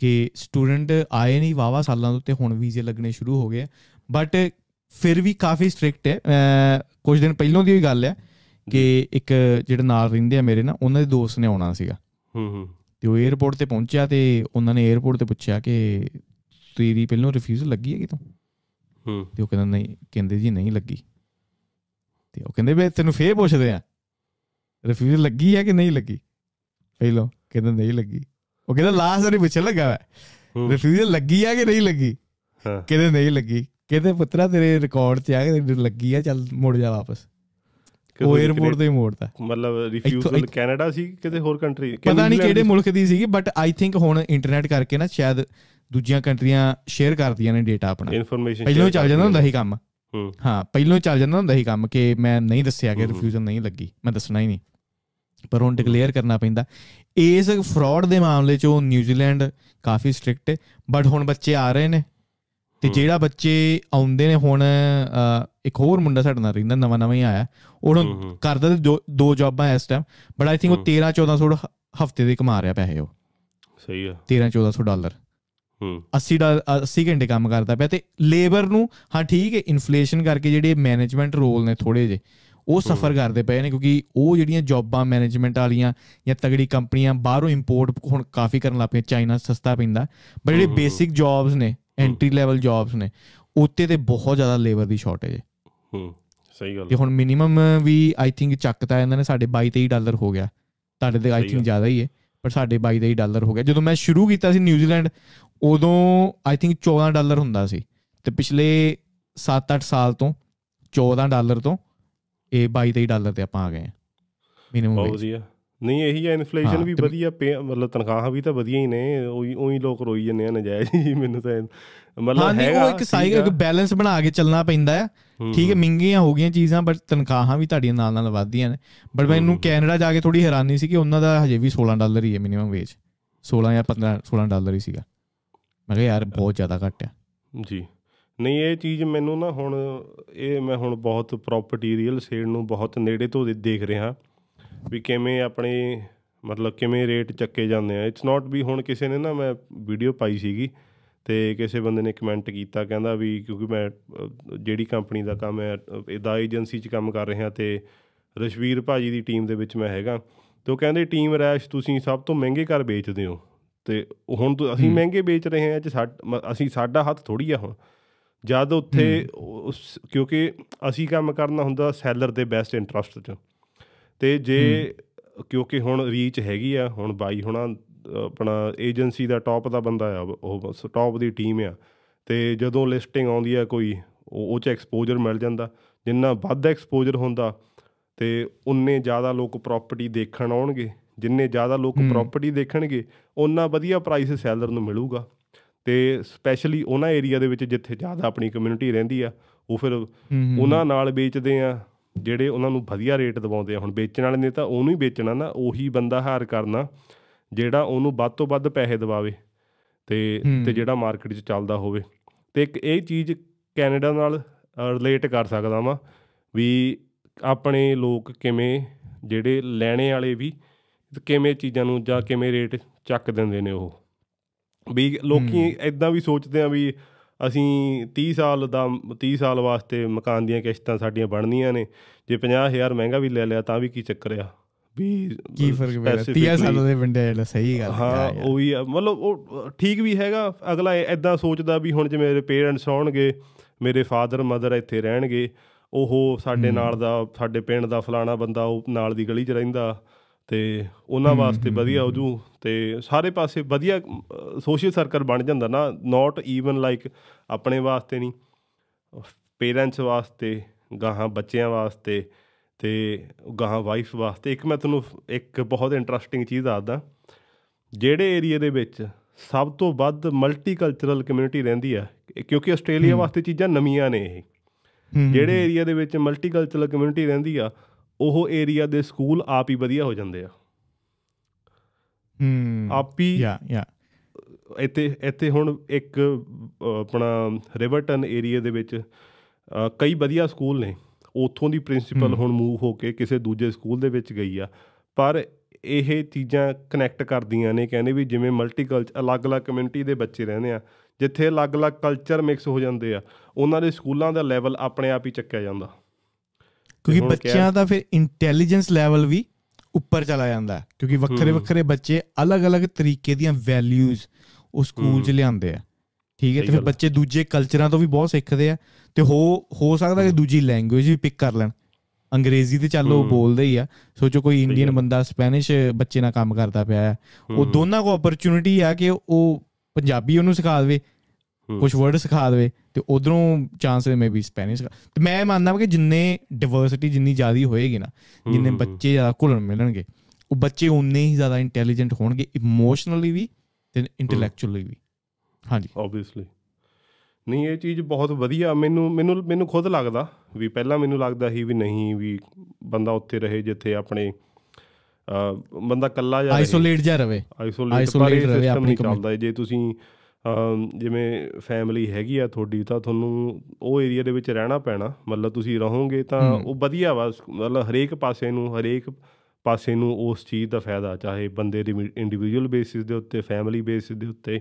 S1: ਕਿ ਸਟੂਡੈਂਟ ਆਏ ਨਹੀਂ ਵਾਵਾ ਸਾਲਾਂ ਤੋਂ ਤੇ ਹੁਣ ਵੀਜ਼ੇ ਲੱਗਣੇ ਸ਼ੁਰੂ ਹੋ ਗਏ ਬਟ ਫਿਰ ਵੀ ਕਾਫੀ ਸਟ੍ਰਿਕਟ ਹੈ ਕੁਝ ਦਿਨ ਪਹਿਲਾਂ ਦੀ ਹੀ ਗੱਲ ਹੈ ਕਿ ਇੱਕ ਜਿਹੜੇ ਨਾਲ ਰਹਿੰਦੇ ਆ ਮੇਰੇ ਨਾਲ ਉਹਨਾਂ ਦੇ ਦੋਸਤ ਨੇ ਆਉਣਾ ਸੀਗਾ ਹੂੰ ਹੂੰ ਤੇ ਉਹ 에어ਪੋਰਟ ਤੇ ਪਹੁੰਚਿਆ ਤੇ ਉਹਨਾਂ ਨੇ 에어ਪੋਰਟ ਤੇ ਪੁੱਛਿਆ ਕਿ ਤੇਰੀ ਪਹਿਲਾਂ ਰਿਫਿਊਜ਼ਲ ਲੱਗੀ ਹੈ ਕਿਤੋਂ ਹੂੰ ਤੇ ਉਹ ਕਹਿੰਦਾ ਨਹੀਂ ਕਹਿੰਦੇ ਜੀ ਨਹੀਂ ਲੱਗੀ ਤੇ ਉਹ ਕਹਿੰਦੇ ਵੀ ਤੈਨੂੰ ਫੇਰ ਪੁੱਛਦੇ ਆ ਰਿਫਿਊਜ਼ਲ ਲੱਗੀ ਹੈ ਕਿ ਨਹੀਂ ਲੱਗੀ ਇਹ ਲੋ ਕਹਿੰਦਾ ਨਹੀਂ ਲੱਗੀ ਉਹ ਕਹਿੰਦਾ ਲਾਸਟ ਵਾਰੀ ਪੁੱਛਣ ਲੱਗਾ ਵਾ ਰਿਫਿਊਜ਼ਲ ਲੱਗੀ ਆ ਕਿ ਨਹੀਂ ਲੱਗੀ ਕਹਿੰਦੇ ਨਹੀਂ ਲੱਗੀ ਕਹਿੰਦੇ ਪੁੱਤਰਾ ਤੇਰੇ ਰਿਕਾਰਡ ਤੇ ਆ ਕਿ ਲੱਗੀ ਆ ਚੱਲ ਮੁੜ ਜਾ ਵਾਪਸ
S2: ਉਹ 에어ਪੋਰਟ ਤੇ ਮੋੜਦਾ ਮਤਲਬ ਰਿਫਿਊਜ਼ਲ ਕੈਨੇਡਾ ਸੀ ਕਿਤੇ ਹੋਰ ਕੰਟਰੀ ਪਤਾ ਨਹੀਂ ਕਿਹੜੇ
S1: ਮੁਲਕ ਦੀ ਸੀਗੀ ਬਟ ਆਈ ਥਿੰਕ ਹੁਣ ਇੰਟਰਨੈਟ ਕਰਕੇ ਨਾ ਸ਼ਾਇਦ ਦੂਜੀਆਂ ਕੰਟਰੀਆਂ ਸ਼ੇਅਰ ਕਰਦੀਆਂ ਨੇ ਡਾਟਾ ਆਪਣਾ ਇਨਫੋਰਮੇਸ਼ਨ ਪਹਿਲਾਂ ਚੱਲ ਜਾਂਦਾ ਹੁੰਦਾ ਸੀ ਕੰਮ ਹਾਂ ਪਹਿਲਾਂ ਚੱਲ ਜਾਂਦਾ ਹੁੰਦਾ ਸੀ ਕੰਮ ਕਿ ਮੈਂ ਨਹੀਂ ਦੱਸਿਆ ਕਿ ਰਿਫਿਊਜ਼ਲ ਨਹੀਂ ਲੱਗੀ ਮੈਂ ਦੱਸਣਾ ਹੀ ਨਹੀਂ ਪਰ ਹੁਣ ਡਿਕਲੇਅਰ ਕਰਨਾ ਪੈਂਦਾ ਇਸ ਫਰਾਡ ਦੇ ਮਾਮਲੇ 'ਚ ਉਹ ਨਿਊਜ਼ੀਲੈਂਡ ਕਾਫੀ ਸਟ੍ਰਿਕਟ ਹੈ ਬਟ ਹੁਣ ਬੱਚੇ ਆ ਰਹੇ ਨੇ ਤੇ ਜਿਹੜਾ ਬੱਚੇ ਆਉਂਦੇ ਨੇ ਹੁਣ ਇੱਕ ਹੋਰ ਮੁੰਡਾ ਸਾਡੇ ਨਾਲ ਰਹਿੰਦਾ ਨਵਾਂ ਨਵਾਂ ਹੀ ਆਇਆ ਉਹਨੂੰ ਕਰਦਾ ਤੇ ਦੋ ਜੌਬਾਂ ਇਸ ਟਾਈਮ ਬਟ ਆਈ ਥਿੰਕ ਉਹ 13 1400 ਹਫਤੇ ਦੇ ਕਮਾ ਰਿਹਾ ਪੈਸੇ ਉਹ ਸਹੀ ਆ 13 1400 ਡਾਲਰ ਹੂੰ 80 ਡਾਲਰ 80 ਘੰਟੇ ਕੰਮ ਕਰਦਾ ਪਿਆ ਤੇ ਲੇਬਰ ਨੂੰ ਹਾਂ ਠੀਕ ਹੈ ਇਨਫਲੇਸ਼ਨ ਕਰਕੇ ਜਿਹੜੇ ਮੈਨੇਜਮੈਂਟ ਰੋਲ ਨੇ ਥੋੜੇ ਜੇ ਉਹ ਸਫਰ ਕਰਦੇ ਪਏ ਨੇ ਕਿਉਂਕਿ ਉਹ ਜਿਹੜੀਆਂ ਜੌਬਾਂ ਮੈਨੇਜਮੈਂਟ ਵਾਲੀਆਂ ਜਾਂ ਤਗੜੀ ਕੰਪਨੀਆਂ ਬਾਹਰੋਂ ਇੰਪੋਰਟ ਹੁਣ ਕਾਫੀ ਕਰਨ ਲੱਗ ਪਈਆਂ ਚਾਈਨਾ ਸਸਤਾ ਪੈਂਦਾ ਬਟ ਜਿਹੜੇ ਬੇਸਿਕ ਜੌਬਸ ਨੇ ਐਂਟਰੀ ਲੈਵਲ ਜੌਬਸ ਨੇ ਉੱਤੇ ਤੇ ਬਹੁਤ ਜ਼ਿਆਦਾ ਲੇਬਰ ਦੀ ਸ਼ਾਰਟੇਜ ਹੈ
S3: ਹੂੰ ਸਹੀ ਗੱਲ ਤੇ ਹੁਣ
S1: ਮਿਨੀਮਮ ਵੀ ਆਈ ਥਿੰਕ ਚੱਕਤਾ ਇਹਨਾਂ ਨੇ ਸਾਡੇ 22 23 ਡਾਲਰ ਹੋ ਗਿਆ ਤੁਹਾਡੇ ਤੇ ਆਈ ਥਿੰਕ ਜ਼ਿਆਦਾ ਹੀ ਹੈ ਪਰ ਸਾਡੇ 22 23 ਡਾਲਰ ਹੋ ਗਿਆ ਜਦੋਂ ਮੈਂ ਸ਼ੁਰੂ ਕੀਤਾ ਸੀ ਨਿਊਜ਼ੀਲੈਂਡ ਉਦੋਂ ਆਈ ਥਿੰਕ 14 ਡਾਲਰ ਹੁੰਦਾ ਸੀ ਤੇ ਪਿਛਲੇ 7-8 ਸਾਲ ਤੋਂ 14 ਡਾਲਰ ਤੋਂ ਇਹ 22 23 ਡਾਲਰ ਤੇ ਆਪਾਂ ਆ ਗਏ ਮਿਨਿਮਮ ਬਹੁਤ ਵਧੀਆ
S2: ਨਹੀਂ ਇਹੀ ਹੈ ਇਨਫਲੇਸ਼ਨ ਵੀ ਵਧੀਆ ਮਤਲਬ ਤਨਖਾਹਾਂ ਵੀ ਤਾਂ ਵਧੀਆ ਹੀ ਨੇ ਉਹੀ ਉਹੀ ਲੋਕ ਰੋਈ ਜੰਨੇ ਆ ਨਜਾਇਜ਼ ਜੀ ਮੈਨੂੰ ਤਾਂ ਮਤਲਬ ਹੈਗਾ ਹਾਂ ਉਹ ਇੱਕ ਸਾਈਕਲ ਇੱਕ
S1: ਬੈਲੈਂਸ ਬਣਾ ਕੇ ਚੱਲਣਾ ਪੈਂਦਾ ਹੈ ਠੀਕ ਹੈ ਮਹਿੰਗੀਆਂ ਹੋ ਗਈਆਂ ਚੀਜ਼ਾਂ ਬਟ ਤਨਖਾਹਾਂ ਵੀ ਤੁਹਾਡੀਆਂ ਨਾਲ ਨਾਲ ਵਧਦੀਆਂ ਨੇ ਬਟ ਮੈਨੂੰ ਕੈਨੇਡਾ ਜਾ ਕੇ ਥੋੜੀ ਹੈਰਾਨੀ ਸੀ ਕਿ ਉਹਨਾਂ ਦਾ ਹਜੇ ਵੀ 16 ਡਾਲਰ ਹੀ ਹੈ ਮਿਨਿਮਮ ਵੇਜ 16 ਜਾਂ 15 16 ਡਾਲਰ ਹੀ ਸੀਗਾ ਮੈਂ ਕਿਹਾ ਯਾਰ ਬਹੁਤ ਜ਼ਿਆਦਾ ਘਟਿਆ
S2: ਜੀ ਨਹੀਂ ਇਹ ਚੀਜ਼ ਮੈਨੂੰ ਨਾ ਹੁਣ ਇਹ ਮੈਂ ਹੁਣ ਬਹੁਤ ਪ੍ਰਾਪਰਟੀ ਰੀਅਲ ਸੇਲ ਨੂੰ ਬਹੁਤ ਨੇੜੇ ਤੋਂ ਦੇਖ ਰਿਹਾ ਵੀ ਕਿਵੇਂ ਆਪਣੇ ਮਤਲਬ ਕਿਵੇਂ ਰੇਟ ਚੱਕੇ ਜਾਂਦੇ ਆ ਇਟਸ ਨਾਟ ਵੀ ਹੁਣ ਕਿਸੇ ਨੇ ਨਾ ਮੈਂ ਵੀਡੀਓ ਪਾਈ ਸੀਗੀ ਤੇ ਕਿਸੇ ਬੰਦੇ ਨੇ ਕਮੈਂਟ ਕੀਤਾ ਕਹਿੰਦਾ ਵੀ ਕਿਉਂਕਿ ਮੈਂ ਜਿਹੜੀ ਕੰਪਨੀ ਦਾ ਕੰਮ ਹੈ ਇਹਦਾ ਏਜੰਸੀ 'ਚ ਕੰਮ ਕਰ ਰਿਹਾ ਤੇ ਰਸ਼ਵੀਰ ਭਾਜੀ ਦੀ ਟੀਮ ਦੇ ਵਿੱਚ ਮੈਂ ਹੈਗਾ ਤੇ ਉਹ ਕਹਿੰਦੇ ਟੀਮ ਰੈਸ਼ ਤੁਸੀਂ ਸਭ ਤੋਂ ਮਹਿੰਗੇ ਘਰ ਵੇਚਦੇ ਹੋ ਤੇ ਹੁਣ ਅਸੀਂ ਮਹਿੰਗੇ ਵੇਚ ਰਹੇ ਹਾਂ ਅਸੀਂ ਸਾਡਾ ਹੱਥ ਥੋੜੀ ਆ ਹੁਣ ਜਦ ਉੱਥੇ ਉਸ ਕਿਉਂਕਿ ਅਸੀਂ ਕੰਮ ਕਰਨਾ ਹੁੰਦਾ ਸੈਲਰ ਦੇ ਬੈਸਟ ਇੰਟਰਸਟ 'ਚ ਤੇ ਜੇ ਕਿਉਂਕਿ ਹੁਣ ਰੀਚ ਹੈਗੀ ਆ ਹੁਣ ਬਾਈ ਹੁਣਾ ਆਪਣਾ ਏਜੰਸੀ ਦਾ ਟੌਪ ਦਾ ਬੰਦਾ ਆ ਉਹ ਟੌਪ ਦੀ ਟੀਮ ਆ ਤੇ ਜਦੋਂ ਲਿਸਟਿੰਗ ਆਉਂਦੀ ਆ ਕੋਈ ਉਹ ਚ ਐਕਸਪੋਜ਼ਰ ਮਿਲ ਜਾਂਦਾ ਜਿੰਨਾ ਵੱਧ ਐਕਸਪੋਜ਼ਰ ਹੁੰਦਾ ਤੇ ਉਨੇ ਜ਼ਿਆਦਾ ਲੋਕ ਪ੍ਰਾਪਰਟੀ ਦੇਖਣ ਆਉਣਗੇ ਜਿੰਨੇ ਜ਼ਿਆਦਾ ਲੋਕ ਪ੍ਰਾਪਰਟੀ ਦੇਖਣਗੇ ਉਹਨਾਂ ਵਧੀਆ ਪ੍ਰਾਈਸ ਸੈਲਰ ਨੂੰ ਮਿਲੂਗਾ ਤੇ ਸਪੈਸ਼ਲੀ ਉਹਨਾਂ ਏਰੀਆ ਦੇ ਵਿੱਚ ਜਿੱਥੇ ਜ਼ਿਆਦਾ ਆਪਣੀ ਕਮਿਊਨਿਟੀ ਰਹਿੰਦੀ ਆ ਉਹ ਫਿਰ ਉਹਨਾਂ ਨਾਲ ਵੇਚਦੇ ਆ ਜਿਹੜੇ ਉਹਨਾਂ ਨੂੰ ਵਧੀਆ ਰੇਟ ਦਵਾਉਂਦੇ ਆ ਹੁਣ ਵੇਚਣ ਵਾਲੇ ਨੇ ਤਾਂ ਉਹਨੂੰ ਹੀ ਵੇਚਣਾ ਨਾ ਉਹੀ ਬੰਦਾ ਹਾਰ ਕਰਨਾ ਜਿਹੜਾ ਉਹਨੂੰ ਵੱਧ ਤੋਂ ਵੱਧ ਪੈਸੇ ਦਵਾਵੇ ਤੇ ਤੇ ਜਿਹੜਾ ਮਾਰਕੀਟ 'ਚ ਚੱਲਦਾ ਹੋਵੇ ਤੇ ਇੱਕ ਇਹ ਚੀਜ਼ ਕੈਨੇਡਾ ਨਾਲ ਰਿਲੇਟ ਕਰ ਸਕਦਾ ਵਾਂ ਵੀ ਆਪਣੇ ਲੋਕ ਕਿਵੇਂ ਜਿਹੜੇ ਲੈਣੇ ਵਾਲੇ ਵੀ ਕਿਵੇਂ ਚੀਜ਼ਾਂ ਨੂੰ ਜਾਂ ਕਿਵੇਂ ਰੇਟ ਚੱਕ ਦਿੰਦੇ ਨੇ ਉਹ ਵੀ ਲੋਕੀ ਐਦਾਂ ਵੀ ਸੋਚਦੇ ਆ ਵੀ ਅਸੀਂ 30 ਸਾਲ ਦਾ 30 ਸਾਲ ਵਾਸਤੇ ਮਕਾਨ ਦੀਆਂ ਕਿਸ਼ਤਾਂ ਸਾਡੀਆਂ ਬਣਨੀਆਂ ਨੇ ਜੇ 50000 ਮਹਿੰਗਾ ਵੀ ਲੈ ਲਿਆ ਤਾਂ ਵੀ ਕੀ ਚੱਕਰ ਆ
S1: ਵੀ ਕੀ ਫਰਕ ਪੈਂਦਾ 30 ਸਾਲਾਂ ਦੇ ਬੰਦੇ ਜਿਹੜਾ ਸਹੀ ਗੱਲ ਹਾਂ ਉਹ ਵੀ ਮਤਲਬ
S2: ਉਹ ਠੀਕ ਵੀ ਹੈਗਾ ਅਗਲਾ ਐਦਾਂ ਸੋਚਦਾ ਵੀ ਹੁਣ ਜੇ ਮੇਰੇ ਪੇਰੈਂਟਸ ਆਉਣਗੇ ਮੇਰੇ ਫਾਦਰ ਮਦਰ ਇੱਥੇ ਰਹਿਣਗੇ ਉਹ ਸਾਡੇ ਨਾਲ ਦਾ ਸਾਡੇ ਪਿੰਡ ਦਾ ਫਲਾਣਾ ਬੰਦਾ ਉਹ ਨਾਲ ਦੀ ਗਲੀ 'ਚ ਰਹਿੰਦਾ ਤੇ ਉਹਨਾਂ ਵਾਸਤੇ ਵਧੀਆ ਹੋ ਜੂ ਤੇ ਸਾਰੇ ਪਾਸੇ ਵਧੀਆ ਸੋਸ਼ਲ ਸਰਕਲ ਬਣ ਜਾਂਦਾ ਨਾ ਨਾਟ ਈਵਨ ਲਾਈਕ ਆਪਣੇ ਵਾਸਤੇ ਨਹੀਂ ਪੇਰੈਂਟਸ ਵਾਸਤੇ ਗਾਹਾਂ ਬੱਚਿਆਂ ਵਾਸਤੇ ਤੇ ਗਾਹਾਂ ਵਾਈਫ ਵਾਸਤੇ ਇੱਕ ਮੈਂ ਤੁਹਾਨੂੰ ਇੱਕ ਬਹੁਤ ਇੰਟਰਸਟਿੰਗ ਚੀਜ਼ ਦੱਸਦਾ ਜਿਹੜੇ ਏਰੀਆ ਦੇ ਵਿੱਚ ਸਭ ਤੋਂ ਵੱਧ ਮਲਟੀਕਲਚਰਲ ਕਮਿਊਨਿਟੀ ਰਹਿੰਦੀ ਆ ਕਿਉਂਕਿ ਆਸਟ੍ਰੇਲੀਆ ਵਾਸਤੇ ਚੀਜ਼ਾਂ ਨਵੀਆਂ ਨੇ ਇਹ ਜਿਹੜੇ ਏਰੀਆ ਦੇ ਵਿੱਚ ਮਲਟੀਕਲਚਰਲ ਕਮਿਊਨਿਟੀ ਰਹਿੰਦੀ ਆ ਉਹ ਏਰੀਆ ਦੇ ਸਕੂਲ ਆਪ ਹੀ ਵਧੀਆ ਹੋ ਜਾਂਦੇ ਆ
S1: ਹੂੰ ਆਪ ਹੀ ਯਾ ਯਾ
S2: ਇੱਥੇ ਇੱਥੇ ਹੁਣ ਇੱਕ ਆਪਣਾ ਰਿਵਰਟਨ ਏਰੀਆ ਦੇ ਵਿੱਚ ਕਈ ਵਧੀਆ ਸਕੂਲ ਨੇ ਉਥੋਂ ਦੀ ਪ੍ਰਿੰਸੀਪਲ ਹੁਣ ਮੂਵ ਹੋ ਕੇ ਕਿਸੇ ਦੂਜੇ ਸਕੂਲ ਦੇ ਵਿੱਚ ਗਈ ਆ ਪਰ ਇਹ ਚੀਜ਼ਾਂ ਕਨੈਕਟ ਕਰਦੀਆਂ ਨੇ ਕਹਿੰਦੇ ਵੀ ਜਿਵੇਂ ਮਲਟੀਕਲਚਰ ਅਲੱਗ-ਅਲੱਗ ਕਮਿਊਨਿਟੀ ਦੇ ਬੱਚੇ ਰਹਿੰਦੇ ਆ ਜਿੱਥੇ ਅਲੱਗ-ਅਲੱਗ ਕਲਚਰ ਮਿਕਸ ਹੋ ਜਾਂਦੇ ਆ ਉਹਨਾਂ ਦੇ ਸਕੂਲਾਂ ਦਾ ਲੈਵਲ ਆਪਣੇ ਆਪ ਹੀ ਚੱਕਿਆ ਜਾਂਦਾ ਕਿਉਂਕਿ ਬੱਚਿਆਂ
S1: ਦਾ ਫਿਰ ਇੰਟੈਲੀਜੈਂਸ ਲੈਵਲ ਵੀ ਉੱਪਰ ਚਲਾ ਜਾਂਦਾ ਕਿਉਂਕਿ ਵੱਖਰੇ ਵੱਖਰੇ ਬੱਚੇ ਅਲੱਗ-ਅਲੱਗ ਤਰੀਕੇ ਦੀਆਂ ਵੈਲਿਊਜ਼ ਉਹ ਸਕੂਲ 'ਚ ਲਿਆਉਂਦੇ ਆ ਠੀਕ ਹੈ ਤੇ ਫਿਰ ਬੱਚੇ ਦੂਜੇ ਕਲਚਰਾਂ ਤੋਂ ਵੀ ਬਹੁਤ ਸਿੱਖਦੇ ਆ ਤੇ ਹੋ ਹੋ ਸਕਦਾ ਕਿ ਦੂਜੀ ਲੈਂਗੁਏਜ ਵੀ ਪਿਕ ਕਰ ਲੈਣ ਅੰਗਰੇਜ਼ੀ ਤੇ ਚੱਲ ਉਹ ਬੋਲਦੇ ਹੀ ਆ ਸੋਚੋ ਕੋਈ ਇੰਡੀਅਨ ਬੰਦਾ ਸਪੈਨਿਸ਼ ਬੱਚੇ ਨਾਲ ਕੰਮ ਕਰਦਾ ਪਿਆ ਹੈ ਉਹ ਦੋਨਾਂ ਕੋ ਓਪਰਚੁਨਿਟੀ ਆ ਕਿ ਉਹ ਪੰਜਾਬੀ ਉਹਨੂੰ ਸਿਖਾ ਦੇਵੇ ਕੁਝ ਵਰਡ ਸਿਖਾ ਦੇਵੇ ਤੇ ਉਧਰੋਂ ਚਾਂਸ ਮੇ ਵੀ ਸਪੈਨਿਸ਼ ਤੇ ਮੈਂ ਮੰਨਦਾ ਕਿ ਜਿੰਨੇ ਡਾਈਵਰਸਿਟੀ ਜਿੰਨੀ ਜ਼ਿਆਦਾ ਹੋਏਗੀ ਨਾ ਜਿੰਨੇ ਬੱਚੇ ਜ਼ਿਆਦਾ ਘੁਲਣ ਮਿਲਣਗੇ ਉਹ ਬੱਚੇ ਉਨੇ ਹੀ ਜ਼ਿਆਦਾ ਇੰਟੈਲੀਜੈਂਟ ਹੋਣਗੇ ਇਮੋਸ਼ਨਲੀ ਵੀ ਤੇ ਇੰਟੈਲੈਕਚੁਅਲੀ ਵੀ ਹਾਂਜੀ ਆਬਵੀਅਸਲੀ
S2: ਨਹੀਂ ਇਹ ਚੀਜ਼ ਬਹੁਤ ਵਧੀਆ ਮੈਨੂੰ ਮੈਨੂੰ ਮੈਨੂੰ ਖੁਦ ਲੱਗਦਾ ਵੀ ਪਹਿਲਾਂ ਮੈਨੂੰ ਲੱਗਦਾ ਸੀ ਵੀ ਨਹੀਂ ਵੀ ਬੰਦਾ ਉੱਥੇ ਰਹੇ ਜਿੱਥੇ ਆਪਣੇ ਬੰਦਾ ਕੱਲਾ ਜਾ ਰਹੇ ਆਈਸੋਲੇਟ ਜਾ ਰਵੇ ਆਈਸੋਲੇਟ ਪਰ ਇਹ ਸਿਸਟਮ ਨਹੀਂ ਚੱਲਦਾ ਜੇ ਤੁਸੀਂ ਜਿਵੇਂ ਫੈਮਿਲੀ ਹੈਗੀ ਆ ਤੁਹਾਡੀ ਤਾਂ ਤੁਹਾਨੂੰ ਉਹ ਏਰੀਆ ਦੇ ਵਿੱਚ ਰਹਿਣਾ ਪੈਣਾ ਮਤਲਬ ਤੁਸੀਂ ਰਹੋਗੇ ਤਾਂ ਉਹ ਵਧੀਆ ਵਾ ਮਤਲਬ ਹਰੇਕ ਪਾਸੇ ਨੂੰ ਹਰੇਕ ਪਾਸੇ ਨੂੰ ਉਸ ਚੀਜ਼ ਦਾ ਫਾਇਦਾ ਚਾਹੇ ਬੰਦੇ ਦੀ ਇੰਡੀਵਿਜੂਅਲ ਬੇਸਿਸ ਦੇ ਉੱਤੇ ਫੈਮਿਲੀ ਬੇਸਿਸ ਦੇ ਉੱਤੇ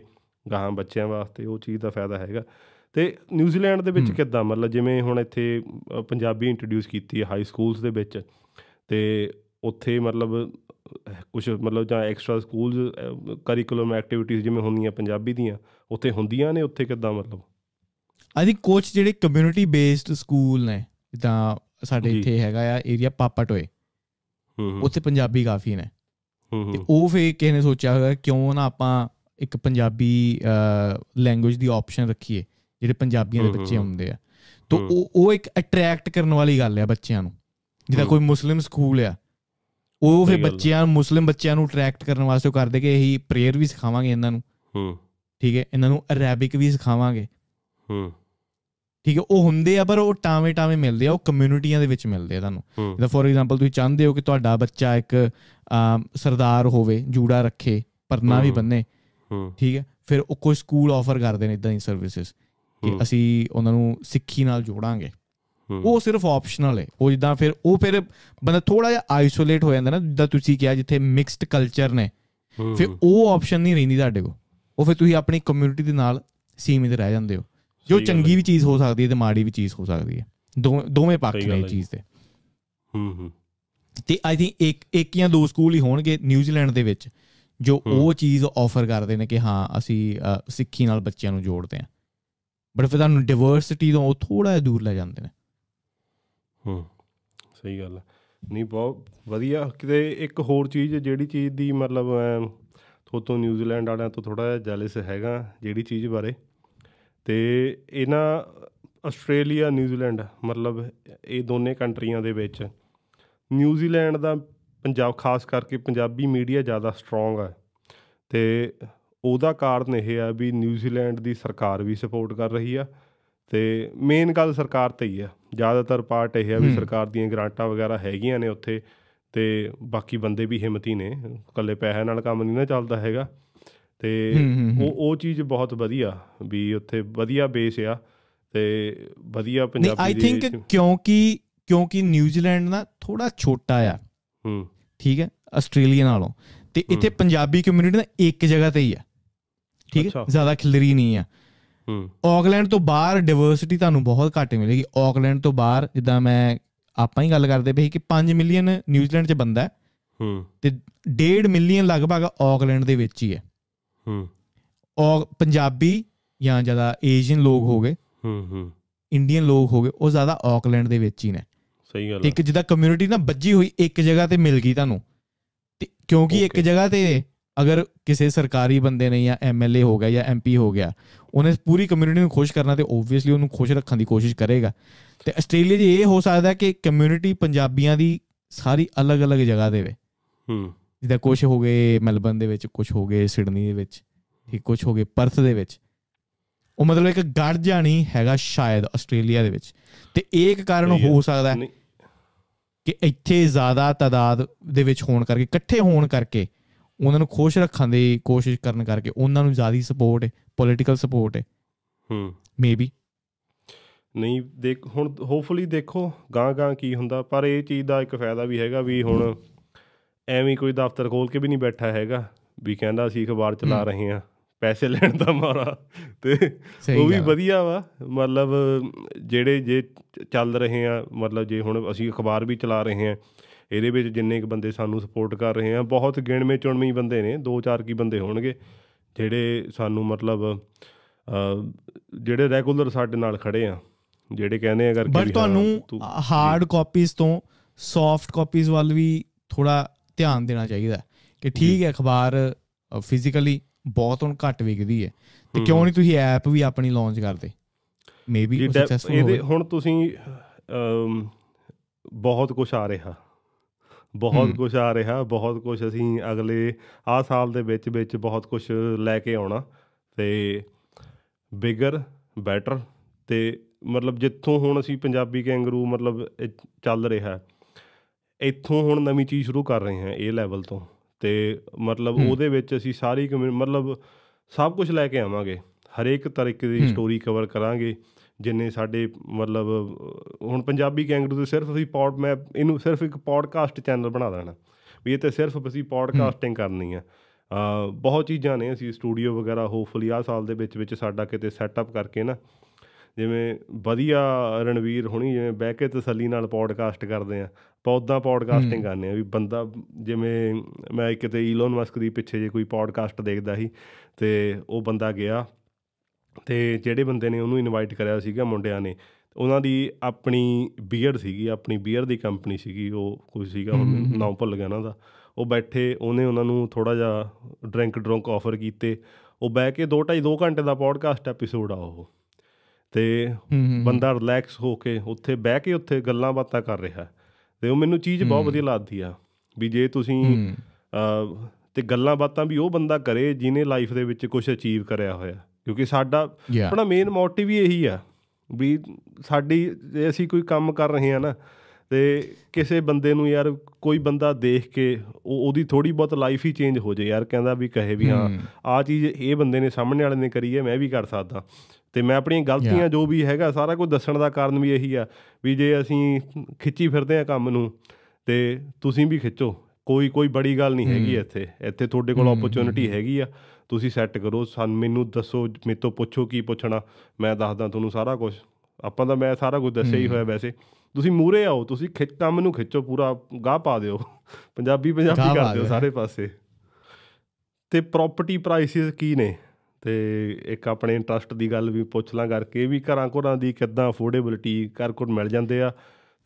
S2: ਗਾਂ ਬੱਚਿਆਂ ਵਾਸਤੇ ਉਹ ਚੀਜ਼ ਦਾ ਫਾਇਦਾ ਹੈਗਾ ਤੇ ਨਿਊਜ਼ੀਲੈਂਡ ਦੇ ਵਿੱਚ ਕਿੱਦਾਂ ਮਤਲਬ ਜਿਵੇਂ ਹੁਣ ਇੱਥੇ ਪੰਜਾਬੀ ਇੰਟਰੋਡਿਊਸ ਕੀਤੀ ਹੈ ਹਾਈ ਸਕੂਲਸ ਦੇ ਵਿੱਚ ਤੇ ਉੱਥੇ ਮਤਲਬ ਕੁਝ ਮਤਲਬ ਜਾਂ ਐਕਸਟਰਾ ਸਕੂਲਸ ਕਰਿਕੂਲਮ ਐਕਟੀਵਿਟੀਜ਼ ਜਿਵੇਂ ਹੁੰਦੀਆਂ ਪੰਜਾਬੀ ਦੀਆਂ ਉੱਥੇ ਹੁੰਦੀਆਂ ਨੇ ਉੱਥੇ ਕਿੱਦਾਂ ਮਤਲਬ
S1: ਆਈ ਥਿੰਕ ਕੋਚ ਜਿਹੜੇ ਕਮਿਊਨਿਟੀ ਬੇਸਡ ਸਕੂਲ ਨੇ ਜਿੱਦਾਂ ਸਾਡੇ ਇੱਥੇ ਹੈਗਾ ਆ ਏਰੀਆ ਪਾਪਟੋਏ ਹੂੰ ਉੱਥੇ ਪੰਜਾਬੀ ਕਾਫੀ ਨੇ ਤੇ ਉਹ ਫੇ ਕਿਸ ਨੇ ਸੋਚਿਆ ਹੋਗਾ ਕਿਉਂ ਨਾ ਆਪਾਂ ਇੱਕ ਪੰਜਾਬੀ ਲੈਂਗੁਏਜ ਦੀ ਆਪਸ਼ਨ ਰੱਖੀਏ ਜਿਹੜੇ ਪੰਜਾਬੀਆਂ ਦੇ ਬੱਚੇ ਹੁੰਦੇ ਆ ਤੋਂ ਉਹ ਉਹ ਇੱਕ ਅਟਰੈਕਟ ਕਰਨ ਵਾਲੀ ਗੱਲ ਆ ਬੱਚਿਆਂ ਨੂੰ ਜਿੱਦਾਂ ਕੋਈ ਮੁਸਲਿਮ ਸਕੂਲ ਆ ਉਹ ਫਿਰ ਬੱਚਿਆਂ ਮੁਸਲਿਮ ਬੱਚਿਆਂ ਨੂੰ ਅਟਰੈਕਟ ਕਰਨ ਵਾਸਤੇ ਉਹ ਕਰਦੇ ਕਿ ਇਹੀ ਪ੍ਰੇਅਰ ਵੀ ਸਿਖਾਵਾਂਗੇ ਇਹਨਾਂ ਨੂੰ ਹੂੰ ਠੀਕ ਹੈ ਇਹਨਾਂ ਨੂੰ ਅਰੈਬਿਕ ਵੀ ਸਿਖਾਵਾਂਗੇ ਹੂੰ ਠੀਕ ਹੈ ਉਹ ਹੁੰਦੇ ਆ ਪਰ ਉਹ ਟਾਵੇਂ ਟਾਵੇਂ ਮਿਲਦੇ ਆ ਉਹ ਕਮਿਊਨਿਟੀਆਂ ਦੇ ਵਿੱਚ ਮਿਲਦੇ ਆ ਤੁਹਾਨੂੰ ਜਿਵੇਂ ਫੋਰ ਐਗਜ਼ਾਮਪਲ ਤੁਸੀਂ ਚਾਹੁੰਦੇ ਹੋ ਕਿ ਤੁਹਾਡਾ ਬੱਚਾ ਇੱਕ ਸਰਦਾਰ ਹੋਵੇ ਜੂੜਾ ਰੱਖੇ ਪਰਨਾ ਵੀ ਬੰਨੇ ਹੂੰ ਠੀਕ ਹੈ ਫਿਰ ਉਹ ਕੋਈ ਸਕੂਲ ਆਫਰ ਕਰਦੇ ਨੇ ਇਦਾਂ ਦੀ ਸਰਵਿਸਿਜ਼ ਕਿ ਅਸੀਂ ਉਹਨਾਂ ਨੂੰ ਸਿੱਖੀ ਨਾਲ ਜੋੜਾਂਗੇ ਉਹ ਸਿਰਫ ਆਪਸ਼ਨਲ ਹੈ ਉਹ ਜਿੱਦਾਂ ਫਿਰ ਉਹ ਫਿਰ ਬੰਦਾ ਥੋੜਾ ਜਿਹਾ ਆਈਸੋਲੇਟ ਹੋ ਜਾਂਦਾ ਨਾ ਜਿੱਦਾਂ ਤੁਸੀਂ ਕਿਹਾ ਜਿੱਥੇ ਮਿਕਸਡ ਕਲਚਰ ਨੇ ਫਿਰ ਉਹ ਆਪਸ਼ਨ ਨਹੀਂ ਰਹਿੰਦੀ ਤੁਹਾਡੇ ਕੋ ਉਹ ਫਿਰ ਤੁਸੀਂ ਆਪਣੀ ਕਮਿਊਨਿਟੀ ਦੇ ਨਾਲ ਸੀਮਿਤ ਰਹਿ ਜਾਂਦੇ ਹੋ ਜੋ ਚੰਗੀ ਵੀ ਚੀਜ਼ ਹੋ ਸਕਦੀ ਹੈ ਤੇ ਮਾੜੀ ਵੀ ਚੀਜ਼ ਹੋ ਸਕਦੀ ਹੈ ਦੋਵੇਂ ਪੱਖ ਨੇ ਚੀਜ਼ ਦੇ ਹੂੰ ਹੂੰ ਤੇ ਆਈ ਥਿੰਕ ਇੱਕ ਇੱਕ ਜਾਂ ਦੋ ਸਕੂਲ ਹੀ ਹੋਣਗੇ ਨਿਊਜ਼ੀਲੈਂਡ ਦੇ ਵਿੱਚ ਜੋ ਉਹ ਚੀਜ਼ ਆਫਰ ਕਰਦੇ ਨੇ ਕਿ ਹਾਂ ਅਸੀਂ ਸਿੱਖੀ ਨਾਲ ਬੱਚਿਆਂ ਨੂੰ ਜੋੜਦੇ ਹਾਂ ਬਟ ਫਿਰ ਤੁਹਾਨੂੰ ਡਾਈਵਰਸਿਟੀ ਤੋਂ ਉਹ ਥੋੜਾ ਜਿਹਾ ਦੂਰ ਲੈ ਜਾਂਦੇ ਨੇ
S2: ਹੂੰ ਸਹੀ ਗੱਲ ਹੈ ਨਹੀਂ ਬਹੁਤ ਵਧੀਆ ਕਿਤੇ ਇੱਕ ਹੋਰ ਚੀਜ਼ ਜਿਹੜੀ ਚੀਜ਼ ਦੀ ਮਤਲਬ ਤੋਂ ਨਿਊਜ਼ੀਲੈਂਡ ਵਾਲਿਆਂ ਤੋਂ ਥੋੜਾ ਜਿਹਾ ਜੈਲਸ ਹੈਗਾ ਜਿਹੜੀ ਚੀਜ਼ ਬਾਰੇ ਤੇ ਇਹਨਾਂ ਆਸਟ੍ਰੇਲੀਆ ਨਿਊਜ਼ੀਲੈਂਡ ਮਤਲਬ ਇਹ ਦੋਨੇ ਕੰਟਰੀਆਂ ਦੇ ਵਿੱਚ ਨਿਊਜ਼ੀਲੈਂਡ ਦਾ ਪੰਜਾਬ ਖਾਸ ਕਰਕੇ ਪੰਜਾਬੀ ਮੀਡੀਆ ਜ਼ਿਆਦਾ ਸਟਰੋਂਗ ਹੈ ਤੇ ਉਹਦਾ ਕਾਰਨ ਇਹ ਹੈ ਵੀ ਨਿਊਜ਼ੀਲੈਂਡ ਦੀ ਸਰਕਾਰ ਵੀ ਸਪੋਰਟ ਕਰ ਰਹੀ ਆ ਤੇ ਮੇਨ ਗੱਲ ਸਰਕਾਰ ਤੇ ਹੀ ਆ ਜ਼ਿਆਦਾਤਰ ਪਾਰਟ ਇਹ ਹੈ ਵੀ ਸਰਕਾਰ ਦੀਆਂ ਗ੍ਰਾਂਟਾਂ ਵਗੈਰਾ ਹੈਗੀਆਂ ਨੇ ਉੱਥੇ ਤੇ ਬਾਕੀ ਬੰਦੇ ਵੀ ਹਿੰਮਤੀ ਨੇ ਇਕੱਲੇ ਪੈਸੇ ਨਾਲ ਕੰਮ ਨਹੀਂ ਨਾ ਚੱਲਦਾ ਹੈਗਾ ਤੇ ਉਹ ਉਹ ਚੀਜ਼ ਬਹੁਤ ਵਧੀਆ ਵੀ ਉੱਥੇ ਵਧੀਆ ਬੇਸ ਆ ਤੇ ਵਧੀਆ
S3: ਪੰਜਾਬੀ ਦੀ ਆਈ ਥਿੰਕ
S1: ਕਿਉਂਕਿ ਕਿਉਂਕਿ ਨਿਊਜ਼ੀਲੈਂਡ ਨਾ ਥੋੜਾ ਛੋਟਾ ਆ ਹੂੰ ਠੀਕ ਹੈ ਆਸਟ੍ਰੇਲੀਆ ਨਾਲੋਂ ਤੇ ਇੱਥੇ ਪੰਜਾਬੀ ਕਮਿਊਨਿਟੀ ਨਾ ਇੱਕ ਜਗ੍ਹਾ ਤੇ ਹੀ ਆ ਠੀਕ ਹੈ ਜ਼ਿਆਦਾ ਖਿਲਰੀ ਨਹੀਂ ਆ ਹੂੰ ਆਕਲੈਂਡ ਤੋਂ ਬਾਹਰ ਡਾਈਵਰਸਿਟੀ ਤੁਹਾਨੂੰ ਬਹੁਤ ਘੱਟ ਮਿਲੇਗੀ ਆਕਲੈਂਡ ਤੋਂ ਬਾਹਰ ਜਿੱਦਾਂ ਮੈਂ ਆਪਾਂ ਹੀ ਗੱਲ ਕਰਦੇ ਪਈ ਕਿ 5 ਮਿਲੀਅਨ ਨਿਊਜ਼ੀਲੈਂਡ 'ਚ ਬੰਦਾ ਹੈ ਹੂੰ ਤੇ 1.5 ਮਿਲੀਅਨ ਲਗਭਗ ਆਕਲੈਂਡ ਦੇ ਵਿੱਚ ਹੀ ਹੈ ਹੂੰ ਔਰ ਪੰਜਾਬੀ ਜਾਂ ਜ਼ਿਆਦਾ ਏਸ਼ੀਅਨ ਲੋਕ ਹੋ ਗਏ ਹੂੰ ਹੂੰ ਇੰਡੀਅਨ ਲੋਕ ਹੋ ਗਏ ਉਹ ਜ਼ਿਆਦਾ ਆਕਲੈਂਡ ਦੇ ਵਿੱਚ ਹੀ ਨੇ ਸਹੀ ਗੱਲ ਹੈ ਇੱਕ ਜਿਹਦਾ ਕਮਿਊਨਿਟੀ ਨਾ ਬੱਜੀ ਹੋਈ ਇੱਕ ਜਗ੍ਹਾ ਤੇ ਮਿਲ ਗਈ ਤੁਹਾਨੂੰ ਤੇ ਕਿਉਂਕਿ ਇੱਕ ਜਗ੍ਹਾ ਤੇ ਅਗਰ ਕਿਸੇ ਸਰਕਾਰੀ ਬੰਦੇ ਨੇ ਜਾਂ ਐਮਐਲਏ ਹੋ ਗਿਆ ਜਾਂ ਐਮਪੀ ਹੋ ਗਿਆ ਉਹਨੇ ਪੂਰੀ ਕਮਿਊਨਿਟੀ ਨੂੰ ਖੁਸ਼ ਕਰਨਾ ਤੇ ਆਬਵੀਅਸਲੀ ਉਹਨੂੰ ਖੁਸ਼ ਰੱਖਣ ਦੀ ਕੋਸ਼ਿਸ਼ ਕਰੇਗਾ ਤੇ ਆਸਟ੍ਰੇਲੀਆ 'ਚ ਇਹ ਹੋ ਸਕਦਾ ਕਿ ਕਮਿਊਨਿਟੀ ਪੰਜਾਬੀਆਂ ਦੀ ਸਾਰੀ ਅਲੱਗ-ਅਲੱਗ ਜਗ੍ਹਾ ਦੇ ਹੂੰ ਜਿੱਦਾਂ ਕੁਝ ਹੋ ਗਏ ਮੈਲਬਨ ਦੇ ਵਿੱਚ ਕੁਝ ਹੋ ਗਏ ਸਿਡਨੀ ਦੇ ਵਿੱਚ ਠੀਕ ਕੁਝ ਹੋ ਗਏ ਪਰਥ ਦੇ ਵਿੱਚ ਉਹ ਮਤਲਬ ਇੱਕ ਗੜ ਜਾਣੀ ਹੈਗਾ ਸ਼ਾਇਦ ਆਸਟ੍ਰੇਲੀਆ ਦੇ ਵਿੱਚ ਤੇ ਇਹ ਇੱਕ ਕਾਰਨ ਹੋ ਸਕਦਾ ਕਿ ਇੱਥੇ ਜ਼ਿਆਦਾ ਤਾਦਾਦ ਦੇ ਵਿੱਚ ਹੋਣ ਕਰਕੇ ਇਕੱਠੇ ਹੋਣ ਕਰਕੇ ਉਹਨਾਂ ਨੂੰ ਖੁਸ਼ ਰੱਖਣ ਦੀ ਕੋਸ਼ਿਸ਼ ਕਰਨ ਕਰਕੇ ਉਹਨਾਂ ਨੂੰ ਜ਼ਿਆਦਾ ਸਪੋਰਟ ਹੈ ਪੋਲਿਟੀਕਲ ਸਪੋਰਟ ਹੈ ਹੂੰ ਮੇਬੀ
S2: ਨਹੀਂ ਦੇਖ ਹੁਣ ਹੋਪਫੁਲੀ ਦੇਖੋ ਗਾਂ ਗਾਂ ਕੀ ਹੁੰਦਾ ਪਰ ਇਹ ਚੀਜ਼ ਦਾ ਇੱਕ ਫਾਇਦਾ ਵੀ ਹੈਗਾ ਵੀ ਹੁਣ ਐਵੇਂ ਕੋਈ ਦਫ਼ਤਰ ਖੋਲ ਕੇ ਵੀ ਨਹੀਂ ਬੈਠਾ ਹੈਗਾ ਵੀ ਕਹਿੰਦਾ ਅਸੀਂ ਅਖਬਾਰ ਚਲਾ ਰਹੇ ਹਾਂ ਪੈਸੇ ਲੈਣ ਦਾ ਮਾਰਾ ਤੇ ਉਹ ਵੀ ਵਧੀਆ ਵਾ ਮਤਲਬ ਜਿਹੜੇ ਜੇ ਚੱਲ ਰਹੇ ਆ ਮਤਲਬ ਜੇ ਹੁਣ ਅਸੀਂ ਅਖਬਾਰ ਵੀ ਚਲਾ ਰਹੇ ਆ ਇਹਦੇ ਵਿੱਚ ਜਿੰਨੇ ਕੁ ਬੰਦੇ ਸਾਨੂੰ ਸਪੋਰਟ ਕਰ ਰਹੇ ਆ ਬਹੁਤ ਗਿਣਵੇਂ ਚੁਣਵੇਂ ਬੰਦੇ ਨੇ ਦੋ ਚਾਰ ਕੀ ਬੰਦੇ ਹੋਣਗੇ ਜਿਹੜੇ ਸਾਨੂੰ ਮਤਲਬ ਜਿਹੜੇ ਰੈਗੂਲਰ ਸਾਡੇ ਨਾਲ ਖੜੇ ਆ ਜਿਹੜੇ ਕਹਿੰਦੇ ਅਗਰ ਕਿ ਤੁਹਾਨੂੰ
S1: ਹਾਰਡ ਕਾਪੀਜ਼ ਤੋਂ ਸੌਫਟ ਕਾਪੀਜ਼ ਵੱਲ ਵੀ ਥੋੜਾ ਧਿਆਨ ਦੇਣਾ ਚਾਹੀਦਾ ਕਿ ਠੀਕ ਹੈ ਅਖਬਾਰ ਫਿਜ਼ੀਕਲੀ ਬਹੁਤ ਹੁਣ ਘੱਟ ਵਿਕਦੀ ਹੈ ਤੇ ਕਿਉਂ ਨਹੀਂ ਤੁਸੀਂ ਐਪ ਵੀ ਆਪਣੀ ਲਾਂਚ ਕਰਦੇ ਮੇਬੀ ਸਕਸੈਸਫੁਲ ਇਹਦੇ
S2: ਹੁਣ ਤੁਸੀਂ ਬਹੁਤ ਕੁਝ ਆ ਰਿਹਾ ਬਹੁਤ ਕੁਝ ਆ ਰਿਹਾ ਬਹੁਤ ਕੁਝ ਅਸੀਂ ਅਗਲੇ ਆ ਸਾਲ ਦੇ ਵਿੱਚ ਵਿੱਚ ਬਹੁਤ ਕੁਝ ਲੈ ਕੇ ਆਉਣਾ ਤੇ ਬਿਗਰ ਬੈਟਰ ਤੇ ਮਤਲਬ ਜਿੱਥੋਂ ਹੁਣ ਅਸੀਂ ਪੰਜਾਬੀ ਕੈਂਗਰੂ ਮਤਲਬ ਚੱਲ ਰਿਹਾ ਇੱਥੋਂ ਹੁਣ ਨਵੀਂ ਚੀਜ਼ ਸ਼ੁਰੂ ਕਰ ਰਹੇ ਹਾਂ ਇਹ ਲੈਵਲ ਤੋਂ ਤੇ ਮਤਲਬ ਉਹਦੇ ਵਿੱਚ ਅਸੀਂ ਸਾਰੀ ਮਤਲਬ ਸਭ ਕੁਝ ਲੈ ਕੇ ਆਵਾਂਗੇ ਹਰੇਕ ਤਰੀਕੇ ਦੀ ਸਟੋਰੀ ਕਵਰ ਕਰਾਂਗੇ ਜਿੰਨੇ ਸਾਡੇ ਮਤਲਬ ਹੁਣ ਪੰਜਾਬੀ ਕੈਂਗਰੂ ਤੇ ਸਿਰਫ ਅਸੀਂ ਪੌਡ ਮੈਂ ਇਹਨੂੰ ਸਿਰਫ ਇੱਕ ਪੌਡਕਾਸਟ ਚੈਨਲ ਬਣਾ ਦੇਣਾ ਵੀ ਇਹ ਤੇ ਸਿਰਫ ਅਸੀਂ ਪੌਡਕਾਸਟਿੰਗ ਕਰਨੀ ਆ ਬਹੁਤ ਚੀਜ਼ਾਂ ਨੇ ਅਸੀਂ ਸਟੂਡੀਓ ਵਗੈਰਾ ਹੋਪਫੁਲੀ ਆ ਸਾਲ ਦੇ ਵਿੱਚ ਵਿੱਚ ਸਾਡਾ ਕਿਤੇ ਸੈਟਅਪ ਕਰਕੇ ਨਾ ਜਿਵੇਂ ਵਧੀਆ ਰਣਵੀਰ ਹੁਣੀ ਜਿਵੇਂ ਬਹਿ ਕੇ ਤਸੱਲੀ ਨਾਲ ਪੌਡਕਾਸਟ ਕਰਦੇ ਆ ਪੌਦਾ ਪੌਡਕਾਸਟਿੰਗ ਕਰਨੇ ਆ ਵੀ ਬੰਦਾ ਜਿਵੇਂ ਮੈਂ ਕਿਤੇ ਈਲਨ ਮਸਕ ਦੀ ਪਿੱਛੇ ਜੇ ਕੋਈ ਪੌਡਕਾਸਟ ਦੇਖਦਾ ਸੀ ਤੇ ਉਹ ਬੰਦਾ ਗਿਆ ਤੇ ਜਿਹੜੇ ਬੰਦੇ ਨੇ ਉਹਨੂੰ ਇਨਵਾਈਟ ਕਰਿਆ ਸੀਗਾ ਮੁੰਡਿਆਂ ਨੇ ਉਹਨਾਂ ਦੀ ਆਪਣੀ ਬੀਅਰ ਸੀਗੀ ਆਪਣੀ ਬੀਅਰ ਦੀ ਕੰਪਨੀ ਸੀਗੀ ਉਹ ਕੋਈ ਸੀਗਾ ਹੁਣ ਨਾਮ ਭੁੱਲ ਗਿਆ ਉਹਨਾਂ ਦਾ ਉਹ ਬੈਠੇ ਉਹਨੇ ਉਹਨਾਂ ਨੂੰ ਥੋੜਾ ਜਿਹਾ ਡਰਿੰਕ ਡਰੰਕ ਆਫਰ ਕੀਤੇ ਉਹ ਬਹਿ ਕੇ 2 2.5 2 ਘੰਟੇ ਦਾ ਪੋਡਕਾਸਟ ਐਪੀਸੋਡ ਆ ਉਹ ਤੇ ਬੰਦਾ ਰਿਲੈਕਸ ਹੋ ਕੇ ਉੱਥੇ ਬਹਿ ਕੇ ਉੱਥੇ ਗੱਲਾਂ ਬਾਤਾਂ ਕਰ ਰਿਹਾ ਤੇ ਉਹ ਮੈਨੂੰ ਚੀਜ਼ ਬਹੁਤ ਵਧੀਆ ਲੱਗਦੀ ਆ ਵੀ ਜੇ ਤੁਸੀਂ ਤੇ ਗੱਲਾਂ ਬਾਤਾਂ ਵੀ ਉਹ ਬੰਦਾ ਕਰੇ ਜਿਨੇ ਲਾਈਫ ਦੇ ਵਿੱਚ ਕੁਝ ਅਚੀਵ ਕਰਿਆ ਹੋਇਆ ਕਿਉਂਕਿ ਸਾਡਾ ਆਪਣਾ ਮੇਨ ਮੋਟਿਵ ਹੀ ਇਹੀ ਆ ਵੀ ਸਾਡੀ ਜੇ ਅਸੀਂ ਕੋਈ ਕੰਮ ਕਰ ਰਹੇ ਆ ਨਾ ਤੇ ਕਿਸੇ ਬੰਦੇ ਨੂੰ ਯਾਰ ਕੋਈ ਬੰਦਾ ਦੇਖ ਕੇ ਉਹ ਉਹਦੀ ਥੋੜੀ ਬਹੁਤ ਲਾਈਫ ਹੀ ਚੇਂਜ ਹੋ ਜੇ ਯਾਰ ਕਹਿੰਦਾ ਵੀ ਕਹੇ ਵੀ ਹਾਂ hmm. ਆ ਚੀਜ਼ ਇਹ ਬੰਦੇ ਨੇ ਸਾਹਮਣੇ ਵਾਲੇ ਨੇ ਕਰੀ ਹੈ ਮੈਂ ਵੀ ਕਰ ਸਕਦਾ ਤੇ ਮੈਂ ਆਪਣੀਆਂ ਗਲਤੀਆਂ ਜੋ ਵੀ ਹੈਗਾ ਸਾਰਾ ਕੁਝ ਦੱਸਣ ਦਾ ਕਾਰਨ ਵੀ ਇਹੀ ਆ ਵੀ ਜੇ ਅਸੀਂ ਖਿੱਚੀ ਫਿਰਦੇ ਆ ਕੰਮ ਨੂੰ ਤੇ ਤੁਸੀਂ ਵੀ ਖਿੱਚੋ ਕੋਈ ਕੋਈ ਬੜੀ ਗੱਲ ਨਹੀਂ ਹੈਗੀ hmm. ਇੱਥੇ ਇੱਥੇ ਤੁਹਾਡੇ ਕੋਲ ਓਪਰਚ्युनिटी hmm. ਹੈਗੀ ਆ ਤੁਸੀਂ ਸੈੱਟ ਕਰੋ ਸਾਨੂੰ ਮੈਨੂੰ ਦੱਸੋ ਮੇਰੇ ਤੋਂ ਪੁੱਛੋ ਕੀ ਪੁੱਛਣਾ ਮੈਂ ਦੱਸਦਾ ਤੁਹਾਨੂੰ ਸਾਰਾ ਕੁਝ ਆਪਾਂ ਤਾਂ ਮੈਂ ਸਾਰਾ ਕੁਝ ਦੱਸਿਆ ਹੀ ਹੋਇਆ ਵੈਸੇ ਤੁਸੀਂ ਮੂਰੇ ਆਓ ਤੁਸੀਂ ਖਿੱਚ ਕੰਮ ਨੂੰ ਖਿੱਚੋ ਪੂਰਾ ਗਾਹ ਪਾ ਦਿਓ ਪੰਜਾਬੀ ਪੰਜਾਬੀ ਕਰ ਦਿਓ ਸਾਰੇ ਪਾਸੇ ਤੇ ਪ੍ਰਾਪਰਟੀ ਪ੍ਰਾਈਸਿਸ ਕੀ ਨੇ ਤੇ ਇੱਕ ਆਪਣੇ ਇੰਟਰਸਟ ਦੀ ਗੱਲ ਵੀ ਪੁੱਛ ਲਾਂ ਕਰਕੇ ਵੀ ਘਰਾਂ ਘਰਾਂ ਦੀ ਕਿੱਦਾਂ ਅਫੋਰਡੇਬਿਲਟੀ ਘਰ ਕੋਲ ਮਿਲ ਜਾਂਦੇ ਆ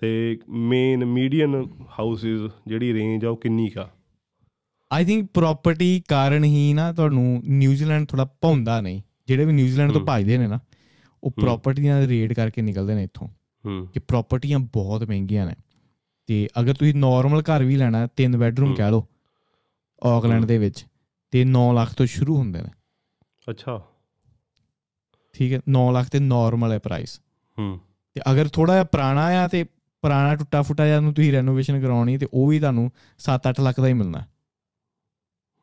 S2: ਤੇ ਮੇਨ ਮੀਡੀਅਨ ਹਾਊਸਿਸ ਜਿਹੜੀ ਰੇਂਜ ਆ ਉਹ
S1: ਕਿੰਨੀ ਕਾ ਆਈ ਥਿੰਕ ਪ੍ਰਾਪਰਟੀ ਕਾਰਨ ਹੀ ਨਾ ਤੁਹਾਨੂੰ ਨਿਊਜ਼ੀਲੈਂਡ ਥੋੜਾ ਭੌਂਦਾ ਨਹੀਂ ਜਿਹੜੇ ਵੀ ਨਿਊਜ਼ੀਲੈਂਡ ਤੋਂ ਭੱਜਦੇ ਨੇ ਨਾ ਉਹ ਪ੍ਰਾਪਰਟੀਆਂ ਦੇ ਰੇਟ ਕਰਕੇ ਨਿਕਲਦੇ ਨੇ ਇੱਥੋਂ ਕਿ ਪ੍ਰਾਪਰਟੀਆਂ ਬਹੁਤ ਮਹਿੰਗੀਆਂ ਨੇ ਤੇ ਅਗਰ ਤੁਸੀਂ ਨਾਰਮਲ ਘਰ ਵੀ ਲੈਣਾ ਹੈ ਤਿੰਨ ਬੈੱਡਰੂਮ ਕਹਿ ਲਓ ਆਕਲੈਂਡ ਦੇ ਵਿੱਚ ਤੇ 9 ਲੱਖ ਤੋਂ ਸ਼ੁਰੂ ਹੁੰਦੇ ਨੇ ਅੱਛਾ ਠੀਕ ਹੈ 9 ਲੱਖ ਤੇ ਨਾਰਮਲ ਹੈ ਪ੍ਰਾਈਸ ਹੂੰ ਤੇ ਅਗਰ ਥੋੜਾ ਜਿਹਾ ਪੁਰਾਣਾ ਆ ਤੇ ਪੁਰਾਣਾ ਟੁੱਟਾ ਫੁੱਟਾ ਜਾਂ ਨੂੰ ਤੁਸੀਂ ਰੈਨੋਵੇਸ਼ਨ ਕਰਾਉਣੀ ਤੇ ਉਹ ਵੀ ਤੁਹਾਨੂੰ 7-8 ਲੱਖ ਦਾ ਹੀ ਮਿਲਣਾ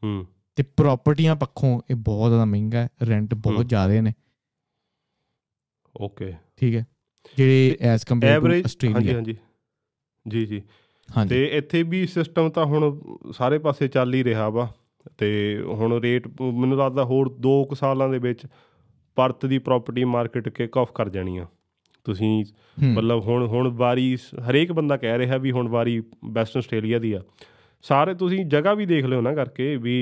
S1: ਹੂੰ ਤੇ ਪ੍ਰਾਪਰਟੀਆਂ ਪੱਖੋਂ ਇਹ ਬਹੁਤ ਜ਼ਿਆਦਾ ਮਹਿੰਗਾ ਹੈ ਰੈਂਟ ਬਹੁਤ ਜ਼ਿਆਦਾ ਨੇ ਓਕੇ ਠੀਕ ਹੈ ਜਿਹੜੇ ਐਸ ਕੰਪੇਅਰ ਟੂ ਆਸਟ੍ਰੇਲੀਆ ਹਾਂਜੀ ਹਾਂਜੀ
S2: ਜੀ ਜੀ ਤੇ ਇੱਥੇ ਵੀ ਸਿਸਟਮ ਤਾਂ ਹੁਣ ਸਾਰੇ ਪਾਸੇ ਚੱਲ ਹੀ ਰਿਹਾ ਵਾ ਤੇ ਹੁਣ ਰੇਟ ਮੈਨੂੰ ਲੱਗਦਾ ਹੋਰ 2 ਕੁ ਸਾਲਾਂ ਦੇ ਵਿੱਚ ਪਰਤ ਦੀ ਪ੍ਰਾਪਰਟੀ ਮਾਰਕੀਟ ਕਿਕ ਆਫ ਕਰ ਜਾਣੀ ਆ ਤੁਸੀਂ ਮਤਲਬ ਹੁਣ ਹੁਣ ਵਾਰੀ ਹਰੇਕ ਬੰਦਾ ਕਹਿ ਰਿਹਾ ਵੀ ਹੁਣ ਵਾਰੀ ਵੈਸਟਰਨ ਆਸਟ੍ਰੇਲੀਆ ਦੀ ਆ ਸਾਰੇ ਤੁਸੀਂ ਜਗ੍ਹਾ ਵੀ ਦੇਖ ਲਿਓ ਨਾ ਕਰਕੇ ਵੀ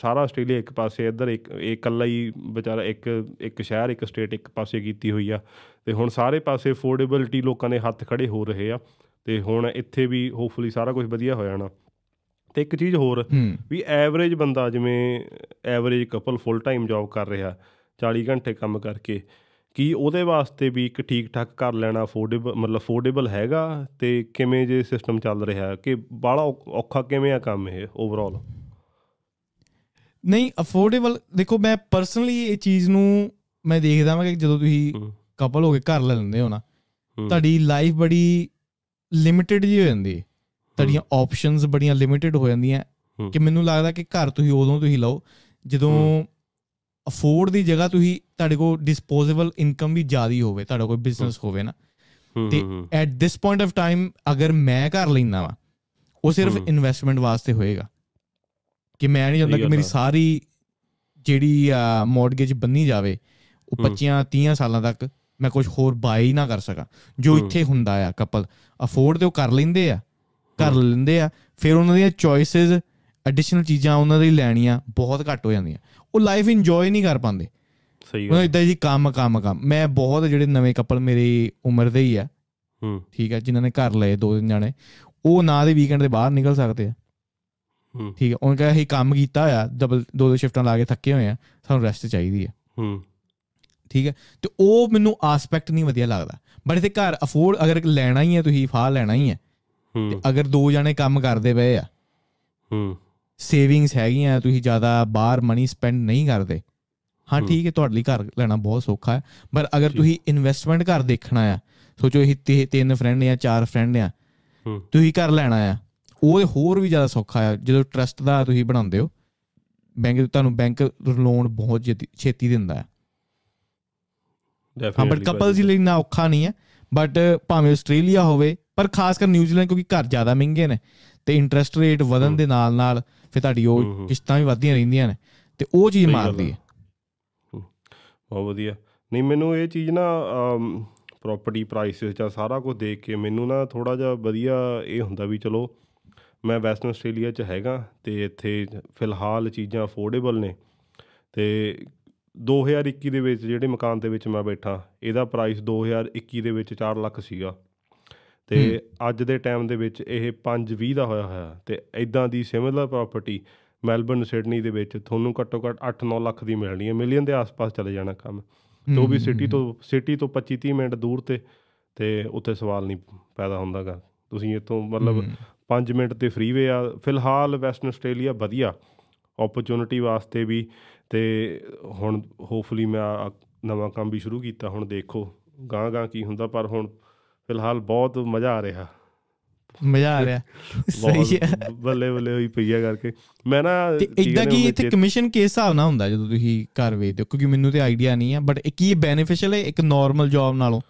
S2: ਸਾਰਾ ਆਸਟ੍ਰੇਲੀਆ ਇੱਕ ਪਾਸੇ ਇੱਧਰ ਇੱਕ ਇਕੱਲਾ ਹੀ ਵਿਚਾਰਾ ਇੱਕ ਇੱਕ ਸ਼ਹਿਰ ਇੱਕ ਸਟੇਟ ਇੱਕ ਪਾਸੇ ਕੀਤੀ ਹੋਈ ਆ ਤੇ ਹੁਣ ਸਾਰੇ ਪਾਸੇ ਅਫੋਰਡੇਬਿਲਟੀ ਲੋਕਾਂ ਦੇ ਹੱਥ ਖੜੇ ਹੋ ਰਹੇ ਆ ਤੇ ਹੁਣ ਇੱਥੇ ਵੀ ਹੋਪਫੁਲੀ ਸਾਰਾ ਕੁਝ ਵਧੀਆ ਹੋ ਜਾਣਾ ਤੇ ਇੱਕ ਚੀਜ਼ ਹੋਰ ਵੀ ਐਵਰੇਜ ਬੰਦਾ ਜਿਵੇਂ average couple full time job ਕਰ ਰਿਹਾ 40 ਘੰਟੇ ਕੰਮ ਕਰਕੇ ਕੀ ਉਹਦੇ ਵਾਸਤੇ ਵੀ ਇੱਕ ਠੀਕ ਠਾਕ ਕਰ ਲੈਣਾ ਅਫੋਰਡੇਬਲ ਮਤਲਬ ਅਫੋਰਡੇਬਲ ਹੈਗਾ ਤੇ ਕਿਵੇਂ ਜੇ ਸਿਸਟਮ ਚੱਲ ਰਿਹਾ ਕਿ ਬਾਲਾ ਔਖਾ ਕਿਵੇਂ ਆ ਕੰਮ ਇਹ ਓਵਰਆਲ
S1: ਨਹੀਂ ਅਫੋਰਡੇਬਲ ਦੇਖੋ ਮੈਂ ਪਰਸਨਲੀ ਇਹ ਚੀਜ਼ ਨੂੰ ਮੈਂ ਦੇਖਦਾ ਹਾਂ ਕਿ ਜਦੋਂ ਤੁਸੀਂ ਕਪਲ ਹੋ ਕੇ ਘਰ ਲੈ ਲੈਂਦੇ ਹੋ ਨਾ ਤੁਹਾਡੀ ਲਾਈਫ ਬੜੀ ਲਿਮਿਟਿਡ ਜੀ ਹੋ ਜਾਂਦੀ ਹੈ ਤੁਹਾਡੀਆਂ ਆਪਸ਼ਨਸ ਬੜੀਆਂ ਲਿਮਿਟਿਡ ਹੋ ਜਾਂਦੀਆਂ ਕਿ ਮੈਨੂੰ ਲੱਗਦਾ ਕਿ ਘਰ ਤੁਸੀਂ ਉਦੋਂ ਤੁਸੀਂ ਲਓ ਜਦੋਂ ਅਫੋਰਡ ਦੀ ਜਗ੍ਹਾ ਤੁਸੀਂ ਤੁਹਾਡੇ ਕੋਲ ਡਿਸਪੋਜ਼ੇਬਲ ਇਨਕਮ ਵੀ ਜ਼ਿਆਦੀ ਹੋਵੇ ਤੁਹਾਡਾ ਕੋਈ ਬਿਜ਼ਨਸ ਹੋਵੇ ਨਾ ਤੇ at this point of time ਅਗਰ ਮੈਂ ਕਰ ਲੈਂਦਾ ਵਾ ਉਹ ਸਿਰਫ ਇਨਵੈਸਟਮੈਂਟ ਵਾਸਤੇ ਹੋਏਗਾ ਕਿ ਮੈਂ ਨਹੀਂ ਚਾਹੁੰਦਾ ਕਿ ਮੇਰੀ ਸਾਰੀ ਜਿਹੜੀ ਮਾਰਗੇਜ ਬੰਨੀ ਜਾਵੇ ਉਹ 25 30 ਸਾਲਾਂ ਤੱਕ ਮੈਂ ਕੁਝ ਹੋਰ ਬਾਈ ਨਾ ਕਰ ਸਕਾਂ ਜੋ ਇੱਥੇ ਹੁੰਦਾ ਆ ਕਪਲ ਅਫੋਰਡ ਤੇ ਉਹ ਕਰ ਲੈਂਦੇ ਆ ਕਰ ਲੈਂਦੇ ਆ ਫਿਰ ਉਹਨਾਂ ਦੀਆਂ ਚੋਇਸਸ ਐਡੀਸ਼ਨਲ ਚੀਜ਼ਾਂ ਉਹਨਾਂ ਦੇ ਲੈਣੀਆਂ ਬਹੁਤ ਘੱਟ ਹੋ ਜਾਂਦੀਆਂ ਉਹ ਲਾਈਫ ਇੰਜੋਏ ਨਹੀਂ ਕਰ ਪਾਉਂਦੇ ਸਹੀ ਗੱਲ ਹੈ ਇਦਾਂ ਜੀ ਕੰਮ ਕੰਮ ਕੰਮ ਮੈਂ ਬਹੁਤ ਜਿਹੜੇ ਨਵੇਂ ਕਪਲ ਮੇਰੀ ਉਮਰ ਦੇ ਹੀ ਆ ਹੂੰ ਠੀਕ ਹੈ ਜਿਨ੍ਹਾਂ ਨੇ ਘਰ ਲਏ ਦੋ ਦਿਨ ਜਾਣੇ ਉਹ ਨਾ ਦੇ ਵੀਕਐਂਡ ਦੇ ਬਾਹਰ ਨਿਕਲ ਸਕਦੇ ਆ ਹੂੰ ਠੀਕ ਹੈ ਉਹਨਾਂ ਕਹੇ ਹੀ ਕੰਮ ਕੀਤਾ ਹੋਇਆ ਡਬਲ ਦੋ ਦੋ ਸ਼ਿਫਟਾਂ ਲਾ ਕੇ ਥੱਕੇ ਹੋਏ ਆ ਸਾਨੂੰ ਰੈਸਟ ਚਾਹੀਦੀ ਆ ਹੂੰ ਠੀਕ ਹੈ ਤੇ ਉਹ ਮੈਨੂੰ ਆਸਪੈਕਟ ਨਹੀਂ ਵਧੀਆ ਲੱਗਦਾ ਬਟ ਇਥੇ ਘਰ ਅਫੋਰਡ ਅਗਰ ਲੈਣਾ ਹੀ ਹੈ ਤੁਸੀਂ ਫਾਹ ਲੈਣਾ ਹੀ ਹੈ ਹੂੰ ਤੇ ਅਗਰ ਦੋ ਜਾਣੇ ਕੰਮ ਕਰਦੇ ਪਏ ਆ ਹੂੰ ਸੇਵਿੰਗਸ ਹੈਗੀਆਂ ਤੁਸੀਂ ਜ਼ਿਆਦਾ ਬਾਹਰ ਮਨੀ ਸਪੈਂਡ ਨਹੀਂ ਕਰਦੇ ਹਾਂ ਠੀਕ ਹੈ ਤੁਹਾਡੇ ਲਈ ਘਰ ਲੈਣਾ ਬਹੁਤ ਸੌਖਾ ਹੈ ਪਰ ਅਗਰ ਤੁਸੀਂ ਇਨਵੈਸਟਮੈਂਟ ਘਰ ਦੇਖਣਾ ਆ ਸੋਚੋ ਇਹ ਤਿੰਨ ਫਰੈਂਡ ਨੇ ਜਾਂ ਚਾਰ ਫਰੈਂਡ ਆ ਤੁਸੀਂ ਘਰ ਲੈਣਾ ਆ ਉਹ ਹੋਰ ਵੀ ਜ਼ਿਆਦਾ ਸੌਖਾ ਆ ਜਦੋਂ ਟਰਸਟ ਦਾ ਤੁਸੀਂ ਬਣਾਉਂਦੇ ਹੋ ਬੈਂਕ ਤੁਹਾਨੂੰ ਬੈਂਕ ਲੋਨ ਬਹੁਤ ਛੇਤੀ ਦਿੰਦਾ ਹੈ ਡੈਫੀਨਿਟਲੀ ਬਟ ਕਪਲਸ ਲਈ ਨਾ ਔਖਾ ਨਹੀਂ ਹੈ ਬਟ ਭਾਵੇਂ ਆਸਟ੍ਰੇਲੀਆ ਹੋਵੇ ਪਰ ਖਾਸ ਕਰ ਨਿਊਜ਼ੀਲੈਂਡ ਕਿਉਂਕਿ ਘਰ ਜ਼ਿਆਦਾ ਮਹਿੰਗੇ ਨੇ ਤੇ ਇੰਟਰਸਟ ਰੇਟ ਵਧਣ ਦੇ ਨਾਲ ਨਾਲ ਫਿਰ ਤੁਹਾਡੀ ਉਹ ਕਿਸ਼ਤਾਂ ਵੀ ਵਧਦੀਆਂ ਰਹਿੰਦੀਆਂ ਨੇ ਤੇ ਉਹ ਚੀਜ਼ ਮਾਰਦੀ ਹੈ
S2: ਬਹੁਤ ਵਧੀਆ ਨਹੀਂ ਮੈਨੂੰ ਇਹ ਚੀਜ਼ ਨਾ ਪ੍ਰਾਪਰਟੀ ਪ੍ਰਾਈਸਸ ਜਾਂ ਸਾਰਾ ਕੁਝ ਦੇਖ ਕੇ ਮੈਨੂੰ ਨਾ ਥੋੜਾ ਜਿਹਾ ਵਧੀਆ ਇਹ ਹੁੰਦਾ ਵੀ ਚਲੋ ਮੈਂ ਵੈਸਟਰਨ ਆਸਟ੍ਰੇਲੀਆ 'ਚ ਹੈਗਾ ਤੇ ਇੱਥੇ ਫਿਲਹਾਲ ਚੀਜ਼ਾਂ ਅਫੋਰਡੇਬਲ ਨੇ ਤੇ 2021 ਦੇ ਵਿੱਚ ਜਿਹੜੇ ਮਕਾਨ ਦੇ ਵਿੱਚ ਮੈਂ ਬੈਠਾ ਇਹਦਾ ਪ੍ਰਾਈਸ 2021 ਦੇ ਵਿੱਚ 4 ਲੱਖ ਸੀਗਾ ਤੇ ਅੱਜ ਦੇ ਟਾਈਮ ਦੇ ਵਿੱਚ ਇਹ 520 ਦਾ ਹੋਇਆ ਹੋਇਆ ਤੇ ਐਦਾਂ ਦੀ ਸਿਮਿਲਰ ਪ੍ਰਾਪਰਟੀ ਮੈਲਬਨ ਸਿਡਨੀ ਦੇ ਵਿੱਚ ਤੁਹਾਨੂੰ ਘੱਟੋ ਘੱਟ 8-9 ਲੱਖ ਦੀ ਮਿਲਣੀ ਹੈ ਮਿਲੀਅਨ ਦੇ ਆਸ-ਪਾਸ ਚਲੇ ਜਾਣਾ ਕੰਮ ਤੋਂ ਵੀ ਸਿਟੀ ਤੋਂ ਸਿਟੀ ਤੋਂ 25-30 ਮਿੰਟ ਦੂਰ ਤੇ ਤੇ ਉੱਥੇ ਸਵਾਲ ਨਹੀਂ ਪੈਦਾ ਹੁੰਦਾਗਾ ਤੁਸੀਂ ਇਥੋਂ ਮਤਲਬ 5 ਮਿੰਟ ਤੇ ਫ੍ਰੀਵੇ ਆ ਫਿਲਹਾਲ ਵੈਸਟਰਨ ਆਸਟ੍ਰੇਲੀਆ ਵਧੀਆ ਓਪਰਚ्युनिटी ਵਾਸਤੇ ਵੀ ਤੇ ਹੁਣ ਹੋਪਫੁਲੀ ਮੈਂ ਨਵਾਂ ਕੰਮ ਵੀ ਸ਼ੁਰੂ ਕੀਤਾ ਹੁਣ ਦੇਖੋ ਗਾਂ ਗਾਂ ਕੀ ਹੁੰਦਾ ਪਰ ਹੁਣ ਫਿਲਹਾਲ ਬਹੁਤ ਮਜ਼ਾ ਆ ਰਿਹਾ
S1: ਮਜ਼ਾ ਆ ਰਿਹਾ ਸਹੀ ਹੈ
S2: ਬੱਲੇ ਬੱਲੇ ਹੋਈ ਪਈਆ ਕਰਕੇ ਮੈਂ ਨਾ ਇਦਾਂ ਕੀ ਇੱਥੇ
S1: ਕਮਿਸ਼ਨ ਕੇ ਹਿਸਾਬ ਨਾਲ ਹੁੰਦਾ ਜਦੋਂ ਤੁਸੀਂ ਘਰ ਵੇਚਦੇ ਹੋ ਕਿਉਂਕਿ ਮੈਨੂੰ ਤੇ ਆਈਡੀਆ ਨਹੀਂ ਹੈ ਬਟ ਕੀ ਇਹ ਬੈਨੀਫੀਸ਼ੀਅਲ ਹੈ ਇੱਕ ਨਾਰਮਲ ਜੌਬ ਨਾਲੋਂ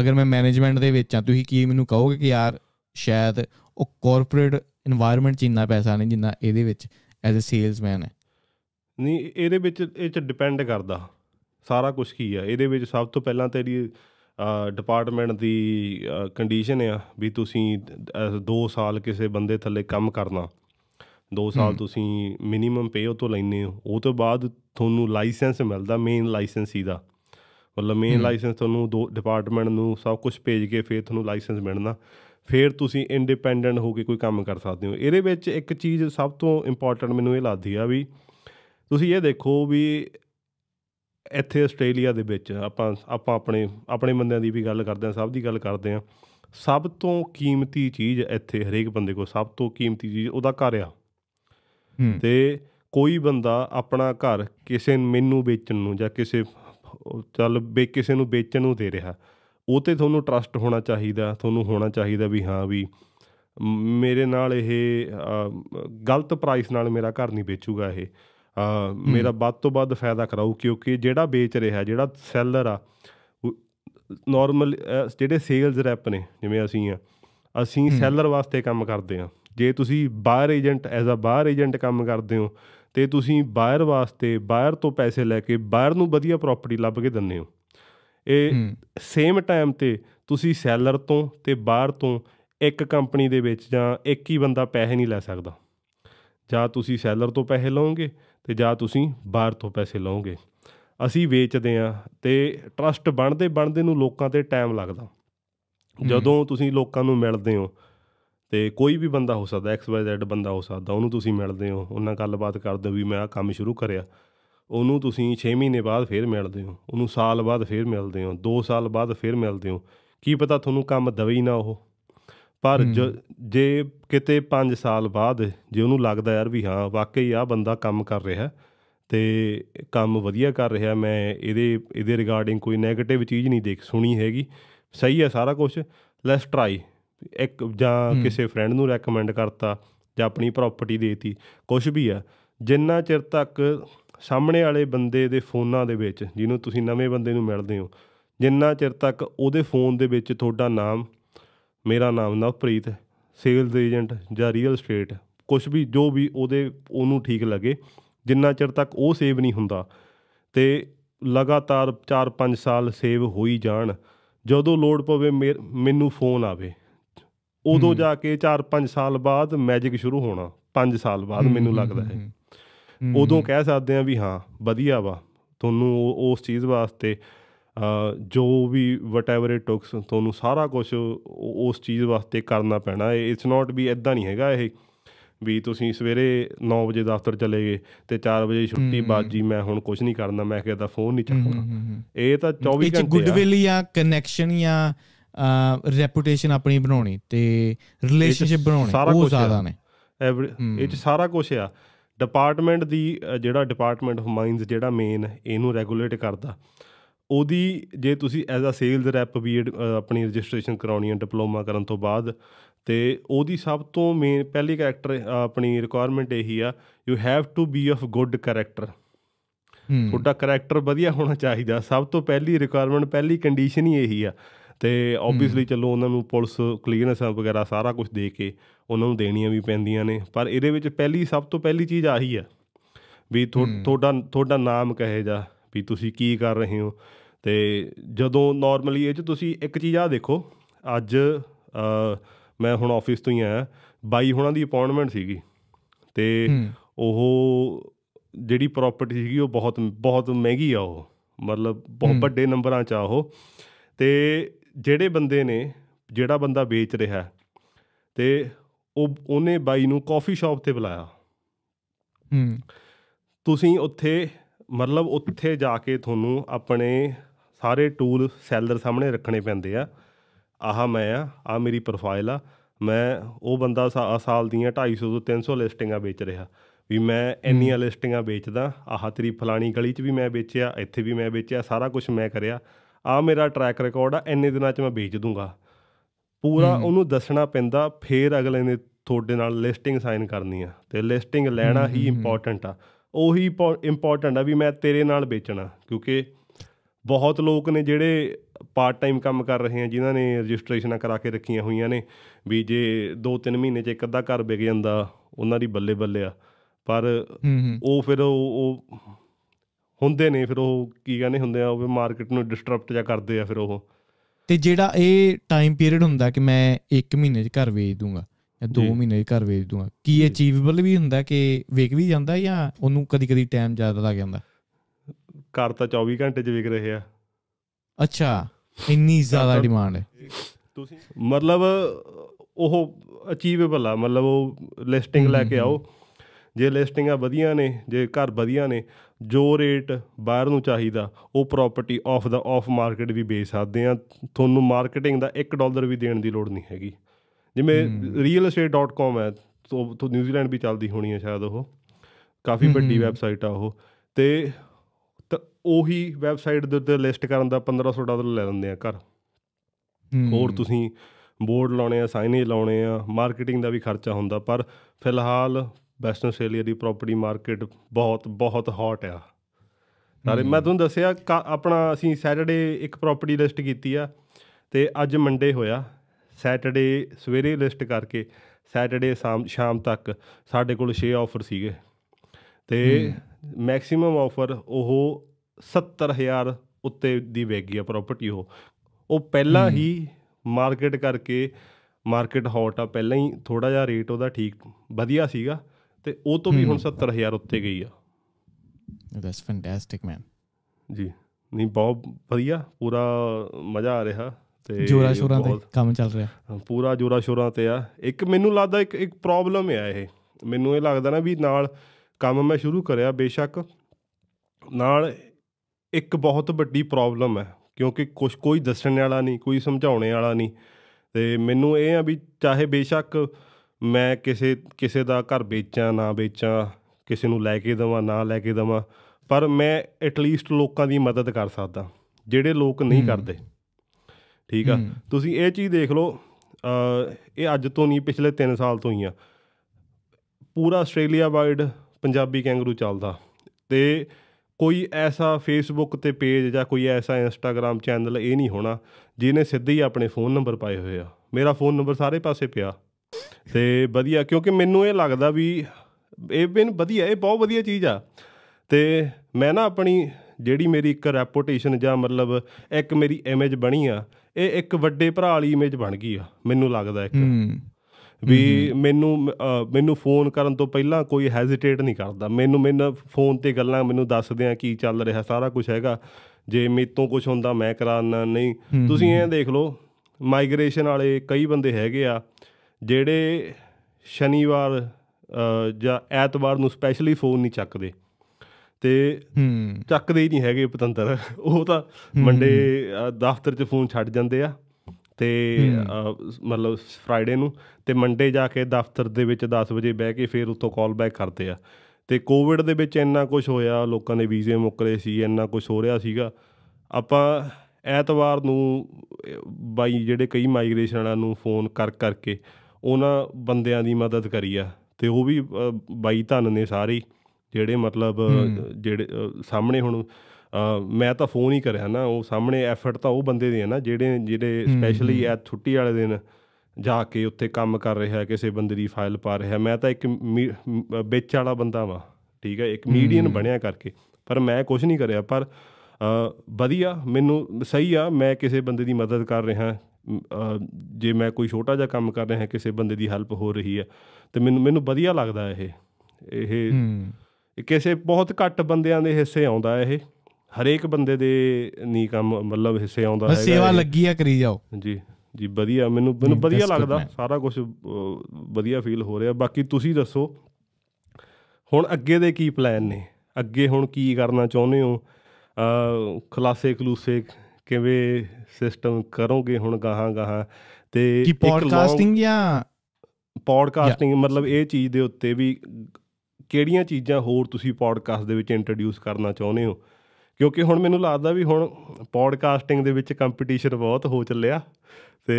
S1: ਅਗਰ ਮੈਂ ਮੈਨੇਜਮੈਂਟ ਦੇ ਵਿੱਚ ਆ ਤੁਸੀਂ ਕੀ ਮੈਨੂੰ ਕਹੋਗੇ ਕਿ ਯਾਰ ਸ਼ਾਇਦ ਉਹ ਕਾਰਪੋਰੇਟ এনवायरमेंट 'ਚ ਇੰਨਾ ਪੈਸਾ ਨਹੀਂ ਜਿੰਨਾ ਇਹਦੇ ਵਿੱਚ ਐਜ਼ ਅ ਸੇਲਸਮੈਨ ਹੈ
S2: ਨਹੀਂ ਇਹਦੇ ਵਿੱਚ ਇਹ 'ਚ ਡਿਪੈਂਡ ਕਰਦਾ ਸਾਰਾ ਕੁਝ ਕੀ ਆ ਇਹਦੇ ਵਿੱਚ ਸਭ ਤੋਂ ਪਹਿਲਾਂ ਤੇਰੀ ਡਿਪਾਰਟਮੈਂਟ ਦੀ ਕੰਡੀਸ਼ਨ ਆ ਵੀ ਤੁਸੀਂ 2 ਸਾਲ ਕਿਸੇ ਬੰਦੇ ਥੱਲੇ ਕੰਮ ਕਰਨਾ 2 ਸਾਲ ਤੁਸੀਂ ਮਿਨੀਮਮ ਪੇ ਉਹ ਤੋਂ ਲੈਨੇ ਹੋ ਉਹ ਤੋਂ ਬਾਅਦ ਤੁਹਾਨੂੰ ਲਾਇਸੈਂਸ ਮਿਲਦਾ ਮੇਨ ਲਾਇਸੈਂਸੀ ਦਾ ਮਤਲਬ ਮੇਨ ਲਾਇਸੈਂਸ ਤੁਹਾਨੂੰ ਦੋ ਡਿਪਾਰਟਮੈਂਟ ਨੂੰ ਸਭ ਕੁਝ ਭੇਜ ਕੇ ਫਿਰ ਤੁਹਾਨੂੰ ਲਾਇਸੈਂਸ ਮਿਲਣਾ ਫਿਰ ਤੁਸੀਂ ਇੰਡੀਪੈਂਡੈਂਟ ਹੋ ਕੇ ਕੋਈ ਕੰਮ ਕਰ ਸਕਦੇ ਹੋ ਇਹਦੇ ਵਿੱਚ ਇੱਕ ਚੀਜ਼ ਸਭ ਤੋਂ ਇੰਪੋਰਟੈਂਟ ਮੈਨੂੰ ਇਹ ਲੱਗਦੀ ਆ ਵੀ ਤੁਸੀਂ ਇਹ ਦੇਖੋ ਵੀ ਇੱਥੇ ਆਸਟ੍ਰੇਲੀਆ ਦੇ ਵਿੱਚ ਆਪਾਂ ਆਪਾਂ ਆਪਣੇ ਆਪਣੇ ਬੰਦਿਆਂ ਦੀ ਵੀ ਗੱਲ ਕਰਦੇ ਹਾਂ ਸਭ ਦੀ ਗੱਲ ਕਰਦੇ ਹਾਂ ਸਭ ਤੋਂ ਕੀਮਤੀ ਚੀਜ਼ ਇੱਥੇ ਹਰੇਕ ਬੰਦੇ ਕੋਲ ਸਭ ਤੋਂ ਕੀਮਤੀ ਚੀਜ਼ ਉਹਦਾ ਘਰ ਆ ਤੇ ਕੋਈ ਬੰਦਾ ਆਪਣਾ ਘਰ ਕਿਸੇ ਮੈਨੂੰ ਵੇਚਣ ਨੂੰ ਜਾਂ ਕਿਸੇ ਚੱਲ ਬੇ ਕਿਸੇ ਨੂੰ ਵੇਚਣ ਨੂੰ ਦੇ ਰਿਹਾ ਉਹ ਤੇ ਤੁਹਾਨੂੰ ਟਰਸਟ ਹੋਣਾ ਚਾਹੀਦਾ ਤੁਹਾਨੂੰ ਹੋਣਾ ਚਾਹੀਦਾ ਵੀ ਹਾਂ ਵੀ ਮੇਰੇ ਨਾਲ ਇਹ ਗਲਤ ਪ੍ਰਾਈਸ ਨਾਲ ਮੇਰਾ ਘਰ ਨਹੀਂ ਵੇਚੂਗਾ ਇਹ ਮੇਰਾ ਵੱਧ ਤੋਂ ਵੱਧ ਫਾਇਦਾ ਕਰਾਉ ਕਿਉਂਕਿ ਜਿਹੜਾ ਵੇਚ ਰਿਹਾ ਜਿਹੜਾ ਸੈਲਰ ਆ ਨਾਰਮਲ ਜਿਹੜੇ ਸੇਲਸ ਰੈਪ ਨੇ ਜਿਵੇਂ ਅਸੀਂ ਆ ਅਸੀਂ ਸੈਲਰ ਵਾਸਤੇ ਕੰਮ ਕਰਦੇ ਆ ਜੇ ਤੁਸੀਂ ਬਾਹਰ ਏਜੰਟ ਐਜ਼ ਅ ਬਾਹਰ ਏਜੰਟ ਕੰਮ ਕਰਦੇ ਹੋ ਤੇ ਤੁਸੀਂ ਬਾਹਰ ਵਾਸਤੇ ਬਾਹਰ ਤੋਂ ਪੈਸੇ ਲੈ ਕੇ ਬਾਹਰ ਨੂੰ ਵਧੀਆ ਪ੍ਰਾਪਰਟੀ ਲੱਭ ਕੇ ਦਿੰਦੇ ਹੋ ਇਹ ਸੇਮ ਟਾਈਮ ਤੇ ਤੁਸੀਂ ਸੈਲਰ ਤੋਂ ਤੇ ਬਾਹਰ ਤੋਂ ਇੱਕ ਕੰਪਨੀ ਦੇ ਵਿੱਚ ਜਾਂ ਇੱਕ ਹੀ ਬੰਦਾ ਪੈਸੇ ਨਹੀਂ ਲੈ ਸਕਦਾ ਜਾਂ ਤੁਸੀਂ ਸੈਲਰ ਤੋਂ ਪੈਸੇ ਲਓਗੇ ਤੇ ਜਾਂ ਤੁਸੀਂ ਬਾਹਰ ਤੋਂ ਪੈਸੇ ਲਓਗੇ ਅਸੀਂ ਵੇਚਦੇ ਆ ਤੇ ਟਰਸਟ ਬਣਦੇ ਬਣਦੇ ਨੂੰ ਲੋਕਾਂ ਤੇ ਟਾਈਮ ਲੱਗਦਾ ਜਦੋਂ ਤੁਸੀਂ ਲੋਕਾਂ ਨੂੰ ਮਿਲਦੇ ਹੋ ਤੇ ਕੋਈ ਵੀ ਬੰਦਾ ਹੋ ਸਕਦਾ ਐਕਸ ਵਾਈ ਜ਼ੈਡ ਬੰਦਾ ਹੋ ਸਕਦਾ ਉਹਨੂੰ ਤੁਸੀਂ ਮਿਲਦੇ ਹੋ ਉਹਨਾਂ ਨਾਲ ਗੱਲਬਾਤ ਕਰਦੇ ਵੀ ਮੈਂ ਆ ਕੰਮ ਸ਼ੁਰੂ ਕਰਿਆ ਉਹਨੂੰ ਤੁਸੀਂ 6 ਮਹੀਨੇ ਬਾਅਦ ਫੇਰ ਮਿਲਦੇ ਹੋ ਉਹਨੂੰ ਸਾਲ ਬਾਅਦ ਫੇਰ ਮਿਲਦੇ ਹੋ 2 ਸਾਲ ਬਾਅਦ ਫੇਰ ਮਿਲਦੇ ਹੋ ਕੀ ਪਤਾ ਤੁਹਾਨੂੰ ਕੰਮ ਦਵੇ ਹੀ ਨਾ ਉਹ ਪਰ ਜੇ ਕਿਤੇ 5 ਸਾਲ ਬਾਅਦ ਜੇ ਉਹਨੂੰ ਲੱਗਦਾ ਯਾਰ ਵੀ ਹਾਂ ਵਾਕਈ ਆ ਬੰਦਾ ਕੰਮ ਕਰ ਰਿਹਾ ਤੇ ਕੰਮ ਵਧੀਆ ਕਰ ਰਿਹਾ ਮੈਂ ਇਹਦੇ ਇਹਦੇ ਰਿਗਾਰਡਿੰਗ ਕੋਈ 네ਗੇਟਿਵ ਚੀਜ਼ ਨਹੀਂ ਦੇਖ ਸੁਣੀ ਹੈਗੀ ਸਹੀ ਹੈ ਸਾਰਾ ਕੁਝ ਲੈਟਸ ਟਰਾਈ ਇੱਕ ਜਾਂ ਕਿਸੇ ਫਰੈਂਡ ਨੂੰ ਰეკਮੈਂਡ ਕਰਤਾ ਜਾਂ ਆਪਣੀ ਪ੍ਰਾਪਰਟੀ ਦੇਤੀ ਕੁਝ ਵੀ ਆ ਜਿੰਨਾ ਚਿਰ ਤੱਕ ਸਾਹਮਣੇ ਵਾਲੇ ਬੰਦੇ ਦੇ ਫੋਨਾਂ ਦੇ ਵਿੱਚ ਜਿਹਨੂੰ ਤੁਸੀਂ ਨਵੇਂ ਬੰਦੇ ਨੂੰ ਮਿਲਦੇ ਹੋ ਜਿੰਨਾ ਚਿਰ ਤੱਕ ਉਹਦੇ ਫੋਨ ਦੇ ਵਿੱਚ ਤੁਹਾਡਾ ਨਾਮ ਮੇਰਾ ਨਾਮ ਨਵਪ੍ਰੀਤ ਹੈ ਸੇਲਸ ਏਜੰਟ ਜਾਂ ਰੀਅਲ ਸਟੇਟ ਕੁਝ ਵੀ ਜੋ ਵੀ ਉਹਦੇ ਉਹਨੂੰ ਠੀਕ ਲੱਗੇ ਜਿੰਨਾ ਚਿਰ ਤੱਕ ਉਹ ਸੇਵ ਨਹੀਂ ਹੁੰਦਾ ਤੇ ਲਗਾਤਾਰ 4-5 ਸਾਲ ਸੇਵ ਹੋਈ ਜਾਣ ਜਦੋਂ ਲੋੜ ਪਵੇ ਮੈਨੂੰ ਫੋਨ ਆਵੇ ਉਦੋਂ ਜਾ ਕੇ 4-5 ਸਾਲ ਬਾਅਦ ਮੈਜਿਕ ਸ਼ੁਰੂ ਹੋਣਾ 5 ਸਾਲ ਬਾਅਦ ਮੈਨੂੰ ਲੱਗਦਾ ਹੈ ਉਦੋਂ ਕਹਿ ਸਕਦੇ ਆ ਵੀ ਹਾਂ ਵਧੀਆ ਵਾ ਤੁਹਾਨੂੰ ਉਸ ਚੀਜ਼ ਵਾਸਤੇ ਜੋ ਵੀ ਵਟ ਐਵਰ ਇਟ ਟੋਕਸ ਤੁਹਾਨੂੰ ਸਾਰਾ ਕੁਝ ਉਸ ਚੀਜ਼ ਵਾਸਤੇ ਕਰਨਾ ਪੈਣਾ ਇਟਸ ਨਾਟ ਵੀ ਇਦਾਂ ਨਹੀਂ ਹੈਗਾ ਇਹ ਵੀ ਤੁਸੀਂ ਸਵੇਰੇ 9 ਵਜੇ ਦਫ਼ਤਰ ਚਲੇ ਗਏ ਤੇ 4 ਵਜੇ ਛੁੱਟੀ ਬਾਜੀ ਮੈਂ ਹੁਣ ਕੁਝ ਨਹੀਂ ਕਰਨਾ ਮੈਂ ਕਿਹਾ ਤਾਂ ਫੋਨ ਨਹੀਂ ਚੱਕਣਾ ਇਹ ਤਾਂ 24 ਘੰਟੇ ਇਹ ਗੁੱਡਵਿਲ
S1: ਜਾਂ ਕਨੈਕਸ਼ਨ ਜਾਂ ਰੈਪਿਊਟੇਸ਼ਨ ਆਪਣੀ ਬਣਾਉਣੀ ਤੇ ਰਿਲੇਸ਼ਨਸ਼ਿਪ ਬਣਾਉਣੀ ਉਹ ਜ਼ਿਆਦਾ ਨੇ
S2: ਇਹ ਚ ਸਾਰਾ ਕੁਝ ਆ ਡਿਪਾਰਟਮੈਂਟ ਦੀ ਜਿਹੜਾ ਡਿਪਾਰਟਮੈਂਟ ਆਫ ਮਾਈਨਸ ਜਿਹੜਾ ਮੇਨ ਇਹਨੂੰ ਰੈਗੂਲੇਟ ਕਰਦਾ ਉਹਦੀ ਜੇ ਤੁਸੀਂ ਐਜ਼ ਅ ਸੇਲਸ ਰੈਪ ਵੀ ਆਪਣੀ ਰਜਿਸਟ੍ਰੇਸ਼ਨ ਕਰਾਉਣੀ ਹੈ ਡਿਪਲੋਮਾ ਕਰਨ ਤੋਂ ਬਾਅਦ ਤੇ ਉਹਦੀ ਸਭ ਤੋਂ ਮੇਨ ਪਹਿਲੀ ਕੈਰੈਕਟਰ ਆਪਣੀ ਰਿਕੁਆਇਰਮੈਂਟ ਇਹੀ ਆ you have to be of good character ਤੁਹਾਡਾ ਕੈਰੈਕਟਰ ਵਧੀਆ ਹੋਣਾ ਚਾਹੀਦਾ ਸਭ ਤੋਂ ਪਹਿਲੀ ਰਿਕੁਆਇਰਮੈਂਟ ਪਹਿਲੀ ਕੰਡੀਸ਼ਨ ਹੀ ਇਹੀ ਆ ਤੇ ਆਬਵੀਅਸਲੀ ਚਲੋ ਉਹਨਾਂ ਨੂੰ ਪੁਲਿਸ ਕਲੀਅਰੈਂਸ ਵਗੈਰਾ ਸਾਰਾ ਕੁਝ ਦੇ ਕੇ ਉਹਨਾਂ ਨੂੰ ਦੇਣੀਆਂ ਵੀ ਪੈਂਦੀਆਂ ਨੇ ਪਰ ਇਹਦੇ ਵਿੱਚ ਪਹਿਲੀ ਸਭ ਤੋਂ ਪਹਿਲੀ ਚੀਜ਼ ਆਹੀ ਆ ਵੀ ਤੁਹਾਡਾ ਤੁਹਾਡਾ ਨਾਮ ਕਹੇ ਜਾ ਵੀ ਤੁਸੀਂ ਕੀ ਕਰ ਰਹੇ ਹੋ ਤੇ ਜਦੋਂ ਨਾਰਮਲੀ ਇਹ ਚ ਤੁਸੀਂ ਇੱਕ ਚੀਜ਼ ਆ ਦੇਖੋ ਅੱਜ ਮੈਂ ਹੁਣ ਆਫਿਸ ਤੋਂ ਹੀ ਆਇਆ ਬਾਈ ਹੁਣਾਂ ਦੀ ਅਪਾਇੰਟਮੈਂਟ ਸੀਗੀ ਤੇ ਉਹ ਜਿਹੜੀ ਪ੍ਰਾਪਰਟੀ ਸੀਗੀ ਉਹ ਬਹੁਤ ਬਹੁਤ ਮਹਿੰਗੀ ਆ ਉਹ ਮਤਲਬ ਬਹੁਤ ਵੱਡੇ ਨੰਬਰਾਂ ਚ ਆ ਉਹ ਤੇ ਜਿਹੜੇ ਬੰਦੇ ਨੇ ਜਿਹੜਾ ਬੰਦਾ ਵੇਚ ਰਿਹਾ ਤੇ ਉਹ ਉਹਨੇ ਬਾਈ ਨੂੰ ਕਾਫੀ ਸ਼ਾਪ ਤੇ ਬੁਲਾਇਆ ਹੂੰ ਤੁਸੀਂ ਉੱਥੇ ਮਤਲਬ ਉੱਥੇ ਜਾ ਕੇ ਤੁਹਾਨੂੰ ਆਪਣੇ ਸਾਰੇ ਟੂਲ ਸੈਲਰ ਸਾਹਮਣੇ ਰੱਖਣੇ ਪੈਂਦੇ ਆ ਆਹ ਮੈਂ ਆ ਆ ਮੇਰੀ ਪ੍ਰੋਫਾਈਲ ਆ ਮੈਂ ਉਹ ਬੰਦਾ ਸਾਲ ਦੀਆਂ 250 ਤੋਂ 300 ਲਿਸਟਿੰਗਾਂ ਵੇਚ ਰਿਹਾ ਵੀ ਮੈਂ ਇੰਨੀਆਂ ਲਿਸਟਿੰਗਾਂ ਵੇਚਦਾ ਆਹ ਤੇਰੀ ਫਲਾਣੀ ਗਲੀ 'ਚ ਵੀ ਮੈਂ ਵੇਚਿਆ ਇੱਥੇ ਵੀ ਮੈਂ ਵੇਚਿਆ ਸਾਰਾ ਕੁਝ ਮੈਂ ਕਰਿਆ ਆ ਮੇਰਾ ਟਰੈਕ ਰਿਕਾਰਡ ਆ ਇੰਨੇ ਦਿਨਾਂ 'ਚ ਮੈਂ ਵੇਚ ਦੂੰਗਾ ਪੂਰਾ ਉਹਨੂੰ ਦੱਸਣਾ ਪੈਂਦਾ ਫੇਰ ਅਗਲੇ ਨੇ ਤੁਹਾਡੇ ਨਾਲ ਲਿਸਟਿੰਗ ਸਾਈਨ ਕਰਨੀ ਆ ਤੇ ਲਿਸਟਿੰਗ ਲੈਣਾ ਹੀ ਇੰਪੋਰਟੈਂਟ ਆ ਉਹੀ ਇੰਪੋਰਟੈਂਟ ਆ ਵੀ ਮੈਂ ਤੇਰੇ ਨਾਲ ਵੇਚਣਾ ਕਿਉਂਕਿ ਬਹੁਤ ਲੋਕ ਨੇ ਜਿਹੜੇ ਪਾਰਟ ਟਾਈਮ ਕੰਮ ਕਰ ਰਹੇ ਆ ਜਿਨ੍ਹਾਂ ਨੇ ਰਜਿਸਟ੍ਰੇਸ਼ਨਾਂ ਕਰਾ ਕੇ ਰੱਖੀਆਂ ਹੋਈਆਂ ਨੇ ਵੀ ਜੇ 2-3 ਮਹੀਨੇ 'ਚ ਇੱਕ ਅੱਧਾ ਘਰ ਵਿਕ ਜਾਂਦਾ ਉਹਨਾਂ ਦੀ ਬੱਲੇ ਬੱਲੇ ਆ ਪਰ ਉਹ ਫਿਰ ਉਹ ਹੁੰਦੇ ਨੇ ਫਿਰ ਉਹ ਕੀ ਕਹਿੰਦੇ ਹੁੰਦੇ ਆ ਉਹ ਮਾਰਕੀਟ ਨੂੰ ਡਿਸਟਰਪਟ ਜਾਂ ਕਰਦੇ ਆ ਫਿਰ ਉਹ
S1: ਤੇ ਜਿਹੜਾ ਇਹ ਟਾਈਮ ਪੀਰੀਅਡ ਹੁੰਦਾ ਕਿ ਮੈਂ 1 ਮਹੀਨੇ 'ਚ ਘਰ ਵੇਚ ਦੂੰਗਾ ਜਾਂ 2 ਮਹੀਨੇ ਘਰ ਵੇਚ ਦੂੰਗਾ ਕੀ ਅਚੀਵੇਬਲ ਵੀ ਹੁੰਦਾ ਕਿ ਵੇਖ ਵੀ ਜਾਂਦਾ ਜਾਂ ਉਹਨੂੰ ਕਦੀ-ਕਦੀ ਟਾਈਮ ਜ਼ਿਆਦਾ ਲੱਗ ਜਾਂਦਾ
S2: ਘਰ ਤਾਂ 24 ਘੰਟੇ ਚ ਵਿਕ ਰਹੇ ਆ
S1: ਅੱਛਾ ਇੰਨੀ ਜ਼ਿਆਦਾ ਡਿਮਾਂਡ ਹੈ
S2: ਤੁਸੀਂ ਮਤਲਬ ਉਹ ਅਚੀਵੇਬਲ ਆ ਮਤਲਬ ਉਹ ਲਿਸਟਿੰਗ ਲੈ ਕੇ ਆਓ ਜੇ ਲਿਸਟਿੰਗਾਂ ਵਧੀਆਂ ਨੇ ਜੇ ਘਰ ਵਧੀਆਂ ਨੇ ਜੋ ਰੇਟ ਬਾਹਰ ਨੂੰ ਚਾਹੀਦਾ ਉਹ property off the off market ਵੀ ਵੇਚ ਸਕਦੇ ਆ ਤੁਹਾਨੂੰ ਮਾਰਕੀਟਿੰਗ ਦਾ 1 ਡਾਲਰ ਵੀ ਦੇਣ ਦੀ ਲੋੜ ਨਹੀਂ ਹੈਗੀ ਜਿਵੇਂ realestate.com ਹੈ ਤੋਂ ਨਿਊਜ਼ੀਲੈਂਡ ਵੀ ਚੱਲਦੀ ਹੋਣੀ ਹੈ ਸ਼ਾਇਦ ਉਹ ਕਾਫੀ ਵੱਡੀ ਵੈਬਸਾਈਟ ਆ ਉਹ ਤੇ ਉਹੀ ਵੈਬਸਾਈਟ ਦੇ ਉੱਤੇ ਲਿਸਟ ਕਰਨ ਦਾ 1500 ਡਾਲਰ ਲੈ ਲੈਂਦੇ ਆ ਘਰ ਹੋਰ ਤੁਸੀਂ ਬੋਰਡ ਲਾਉਣੇ ਆ ਸਾਈਨੇਜ ਲਾਉਣੇ ਆ ਮਾਰਕੀਟਿੰਗ ਦਾ ਵੀ ਖਰਚਾ ਹੁੰਦਾ ਪਰ ਫਿਲਹਾਲ ਵੈਸਟਰਨ ਆਸਟ੍ਰੇਲੀਆ ਦੀ ਪ੍ਰਾਪਰਟੀ ਮਾਰਕੀਟ ਬਹੁਤ ਬਹੁਤ ਹੌਟ ਆ ਸਾਰੇ ਮੈਂ ਤੁਹਾਨੂੰ ਦੱਸਿਆ ਆਪਣਾ ਅਸੀਂ ਸੈਟਰਡੇ ਇੱਕ ਪ੍ਰਾਪਰਟੀ ਲਿਸਟ ਕੀਤੀ ਆ ਤੇ ਅੱਜ ਮੰਡੇ ਹੋਇਆ ਸੈਟਰਡੇ ਸਵੇਰੇ ਲਿਸਟ ਕਰਕੇ ਸੈਟਰਡੇ ਸ਼ਾਮ ਤੱਕ ਸਾਡੇ ਕੋਲ 6 ਆਫਰ ਸੀਗੇ ਤੇ ਮੈਕਸਿਮਮ ਆਫਰ ਉਹ 70000 ਉੱਤੇ ਦੀ ਵੇਗੀ ਆ ਪ੍ਰਾਪਰਟੀ ਉਹ ਉਹ ਪਹਿਲਾਂ ਹੀ ਮਾਰਕੀਟ ਕਰਕੇ ਮਾਰਕੀਟ ਹੌਟ ਆ ਪਹਿਲਾਂ ਹੀ ਥੋੜਾ ਜਿਹਾ ਰੇਟ ਉਹਦਾ ਠੀਕ ਵਧੀਆ ਸੀਗਾ ਤੇ ਉਹ ਤੋਂ ਵੀ ਹੁਣ 70000 ਉੱਤੇ ਗਈ ਆ
S1: ਦੈਟਸ ਫੈਂਟੈਸਟਿਕ ਮੈਨ ਜੀ
S2: ਨਹੀਂ ਬਹੁਤ ਵਧੀਆ ਪੂਰਾ ਮਜ਼ਾ ਆ ਰਿਹਾ ਤੇ ਜੋਰਾ ਸ਼ੋਰਾਂ ਤੇ
S1: ਕੰਮ ਚੱਲ ਰਿਹਾ
S2: ਪੂਰਾ ਜੋਰਾ ਸ਼ੋਰਾਂ ਤੇ ਆ ਇੱਕ ਮੈਨੂੰ ਲੱਗਦਾ ਇੱਕ ਇੱਕ ਪ੍ਰੋਬਲਮ ਆ ਇਹ ਮੈਨੂੰ ਇਹ ਲੱਗਦਾ ਨਾ ਵੀ ਨਾਲ ਕੰਮ ਮੈਂ ਸ਼ੁਰੂ ਕਰਿਆ ਬੇਸ਼ੱਕ ਨਾਲ ਇੱਕ ਬਹੁਤ ਵੱਡੀ ਪ੍ਰੋਬਲਮ ਹੈ ਕਿਉਂਕਿ ਕੁਝ ਕੋਈ ਦੱਸਣ ਵਾਲਾ ਨਹੀਂ ਕੋਈ ਸਮਝਾਉਣੇ ਵਾਲਾ ਨਹੀਂ ਤੇ ਮੈਨੂੰ ਇਹ ਆ ਵੀ ਚਾਹੇ ਬੇਸ਼ੱਕ ਮੈਂ ਕਿਸੇ ਕਿਸੇ ਦਾ ਘਰ ਵੇਚਾਂ ਨਾ ਵੇਚਾਂ ਕਿਸੇ ਨੂੰ ਲੈ ਕੇ ਦਵਾਂ ਨਾ ਲੈ ਕੇ ਦਵਾਂ ਪਰ ਮੈਂ ਲੀਸਟ ਲੋਕਾਂ ਦੀ ਮਦਦ ਕਰ ਸਕਦਾ ਜਿਹੜੇ ਲੋਕ ਨਹੀਂ ਕਰਦੇ ਠੀਕ ਆ ਤੁਸੀਂ ਇਹ ਚੀਜ਼ ਦੇਖ ਲਓ ਇਹ ਅੱਜ ਤੋਂ ਨਹੀਂ ਪਿਛਲੇ 3 ਸਾਲ ਤੋਂ ਹੀ ਆ ਪੂਰਾ ਆਸਟ੍ਰੇਲੀਆ ਵਾਈਡ ਪੰਜਾਬੀ ਕੈਂਗਰੂ ਚੱਲਦਾ ਤੇ ਕੋਈ ਐਸਾ ਫੇਸਬੁੱਕ ਤੇ ਪੇਜ ਜਾਂ ਕੋਈ ਐਸਾ ਇੰਸਟਾਗ੍ਰam ਚੈਨਲ ਇਹ ਨਹੀਂ ਹੋਣਾ ਜਿਹਨੇ ਸਿੱਧੇ ਹੀ ਆਪਣੇ ਫੋਨ ਨੰਬਰ ਪਾਏ ਹੋਏ ਆ ਮੇਰਾ ਫੋਨ ਨੰਬਰ ਸਾਰੇ ਪਾਸੇ ਪਿਆ ਤੇ ਵਧੀਆ ਕਿਉਂਕਿ ਮੈਨੂੰ ਇਹ ਲੱਗਦਾ ਵੀ ਇਹ ਬਿਨ ਵਧੀਆ ਇਹ ਬਹੁਤ ਵਧੀਆ ਚੀਜ਼ ਆ ਤੇ ਮੈਂ ਨਾ ਆਪਣੀ ਜਿਹੜੀ ਮੇਰੀ ਇੱਕ ਰੈਪੂਟੇਸ਼ਨ ਜਾਂ ਮਤਲਬ ਇੱਕ ਮੇਰੀ ਇਮੇਜ ਬਣੀ ਆ ਇਹ ਇੱਕ ਵੱਡੇ ਭਰਾ ਵਾਲੀ ਇਮੇਜ ਬਣ ਗਈ ਆ ਮੈਨੂੰ ਲੱਗਦਾ ਇੱਕ ਵੀ ਮੈਨੂੰ ਮੈਨੂੰ ਫੋਨ ਕਰਨ ਤੋਂ ਪਹਿਲਾਂ ਕੋਈ ਹੈਜ਼ਿਟੇਟ ਨਹੀਂ ਕਰਦਾ ਮੈਨੂੰ ਮੈਨੂੰ ਫੋਨ ਤੇ ਗੱਲਾਂ ਮੈਨੂੰ ਦੱਸਦੇ ਆ ਕੀ ਚੱਲ ਰਿਹਾ ਸਾਰਾ ਕੁਝ ਹੈਗਾ ਜੇ ਮੇਤੋਂ ਕੁਝ ਹੁੰਦਾ ਮੈਂ ਕਰਾਨਾ ਨਹੀਂ ਤੁਸੀਂ ਇਹ ਦੇਖ ਲਓ ਮਾਈਗ੍ਰੇਸ਼ਨ ਵਾਲੇ ਕਈ ਬੰਦੇ ਹੈਗੇ ਆ ਜਿਹੜੇ ਸ਼ਨੀਵਾਰ ਜਾਂ ਐਤਵਾਰ ਨੂੰ ਸਪੈਸ਼ਲੀ ਫੋਨ ਨਹੀਂ ਚੱਕਦੇ ਤੇ ਚੱਕਦੇ ਹੀ ਨਹੀਂ ਹੈਗੇ ਪਤੰਦਰ ਉਹ ਤਾਂ ਮੰਡੇ ਦਫ਼ਤਰ 'ਚ ਫੋਨ ਛੱਡ ਜਾਂਦੇ ਆ ਤੇ ਮਤਲਬ ਫਰਡੇ ਨੂੰ ਤੇ ਮੰਡੇ ਜਾ ਕੇ ਦਫ਼ਤਰ ਦੇ ਵਿੱਚ 10 ਵਜੇ ਬਹਿ ਕੇ ਫੇਰ ਉੱਥੋਂ ਕਾਲ ਬੈਕ ਕਰਦੇ ਆ ਤੇ ਕੋਵਿਡ ਦੇ ਵਿੱਚ ਇੰਨਾ ਕੁਝ ਹੋਇਆ ਲੋਕਾਂ ਦੇ ਵੀਜ਼ੇ ਮੁੱਕਰੇ ਸੀ ਇੰਨਾ ਕੁਝ ਹੋ ਰਿਹਾ ਸੀਗਾ ਆਪਾਂ ਐਤਵਾਰ ਨੂੰ ਬਾਈ ਜਿਹੜੇ ਕਈ ਮਾਈਗ੍ਰੇਸ਼ਨ ਵਾਲਿਆਂ ਨੂੰ ਫੋਨ ਕਰ ਕਰਕੇ ਉਹਨਾਂ ਬੰਦਿਆਂ ਦੀ ਮਦਦ ਕਰੀ ਆ ਤੇ ਉਹ ਵੀ ਬਾਈ ਧੰਨ ਨੇ ਸਾਰੇ ਜਿਹੜੇ ਮਤਲਬ ਜਿਹੜੇ ਸਾਹਮਣੇ ਹੁਣ ਮੈਂ ਤਾਂ ਫੋਨ ਹੀ ਕਰਿਆ ਨਾ ਉਹ ਸਾਹਮਣੇ ਐਫਰਟ ਤਾਂ ਉਹ ਬੰਦੇ ਦੇ ਆ ਨਾ ਜਿਹੜੇ ਜਿਹੜੇ ਸਪੈਸ਼ਲੀ ਐ ਛੁੱਟੀ ਵਾਲੇ ਦਿਨ ਜਾ ਕੇ ਉੱਥੇ ਕੰਮ ਕਰ ਰਿਹਾ ਕਿਸੇ ਬੰਦੇ ਦੀ ਫਾਈਲ ਪਾ ਰਿਹਾ ਮੈਂ ਤਾਂ ਇੱਕ ਵਿੱਚ ਵਾਲਾ ਬੰਦਾ ਵਾਂ ਠੀਕ ਹੈ ਇੱਕ ਮੀਡੀਅਨ ਬਣਿਆ ਕਰਕੇ ਪਰ ਮੈਂ ਕੁਝ ਨਹੀਂ ਕਰਿਆ ਪਰ ਵਧੀਆ ਮੈਨੂੰ ਸਹੀ ਆ ਮੈਂ ਕਿਸੇ ਬੰਦੇ ਦੀ ਮਦਦ ਕਰ ਰਿਹਾ ਜੇ ਮੈਂ ਕੋਈ ਛੋਟਾ ਜਿਹਾ ਕੰਮ ਕਰ ਰਿਹਾ ਕਿਸੇ ਬੰਦੇ ਦੀ ਹੈਲਪ ਹੋ ਰਹੀ ਹੈ ਤੇ ਮੈਨੂੰ ਮੈਨੂੰ ਵਧੀਆ ਲੱਗਦਾ ਇਹ ਇਹ ਕਿਸੇ ਬਹੁਤ ਘੱਟ ਬੰਦਿਆਂ ਦੇ ਹਿੱਸੇ ਆਉਂਦਾ ਇਹ ਹਰੇਕ ਬੰਦੇ ਦੇ ਨਹੀਂ ਕੰਮ ਮਤਲਬ ਹਿੱਸੇ ਆਉਂਦਾ ਹੈ ਸੇਵਾ
S1: ਲੱਗੀ ਆ ਕਰੀ ਜਾਓ
S2: ਜੀ ਜੀ ਵਧੀਆ ਮੈਨੂੰ ਮੈਨੂੰ ਵਧੀਆ ਲੱਗਦਾ ਸਾਰਾ ਕੁਝ ਵਧੀਆ ਫੀਲ ਹੋ ਰਿਹਾ ਬਾਕੀ ਤੁਸੀਂ ਦੱਸੋ ਹੁਣ ਅੱਗੇ ਦੇ ਕੀ ਪਲਾਨ ਨੇ ਅੱਗੇ ਹੁਣ ਕੀ ਕਰਨਾ ਚਾਹੁੰਦੇ ਹੋ ਖਲਾਸੇ ਖਲੂਸੇ ਕਿਵੇਂ ਸਿਸਟਮ ਕਰੋਗੇ ਹੁਣ ਗਾਹਾਂ ਗਾਹਾਂ ਤੇ ਕੀ ਪੋਡਕਾਸਟਿੰਗ
S1: ਜਾਂ ਪੋਡਕਾਸਟਿੰਗ ਮਤਲਬ
S2: ਇਹ ਚੀਜ਼ ਦੇ ਉੱਤੇ ਵੀ ਕਿਹੜੀਆਂ ਚੀਜ਼ਾਂ ਹੋਰ ਤੁਸੀਂ ਪੋਡਕਾਸਟ ਦੇ ਵਿੱਚ ਇੰਟਰੋਡਿਊਸ ਕਰਨਾ ਚਾਹੁੰਦੇ ਹੋ ਕਿਉਂਕਿ ਹੁਣ ਮੈਨੂੰ ਲੱਗਦਾ ਵੀ ਹੁਣ ਪੋਡਕਾਸਟਿੰਗ ਦੇ ਵਿੱਚ ਕੰਪੀਟੀਸ਼ਨ ਬਹੁਤ ਹੋ ਚੱਲਿਆ ਤੇ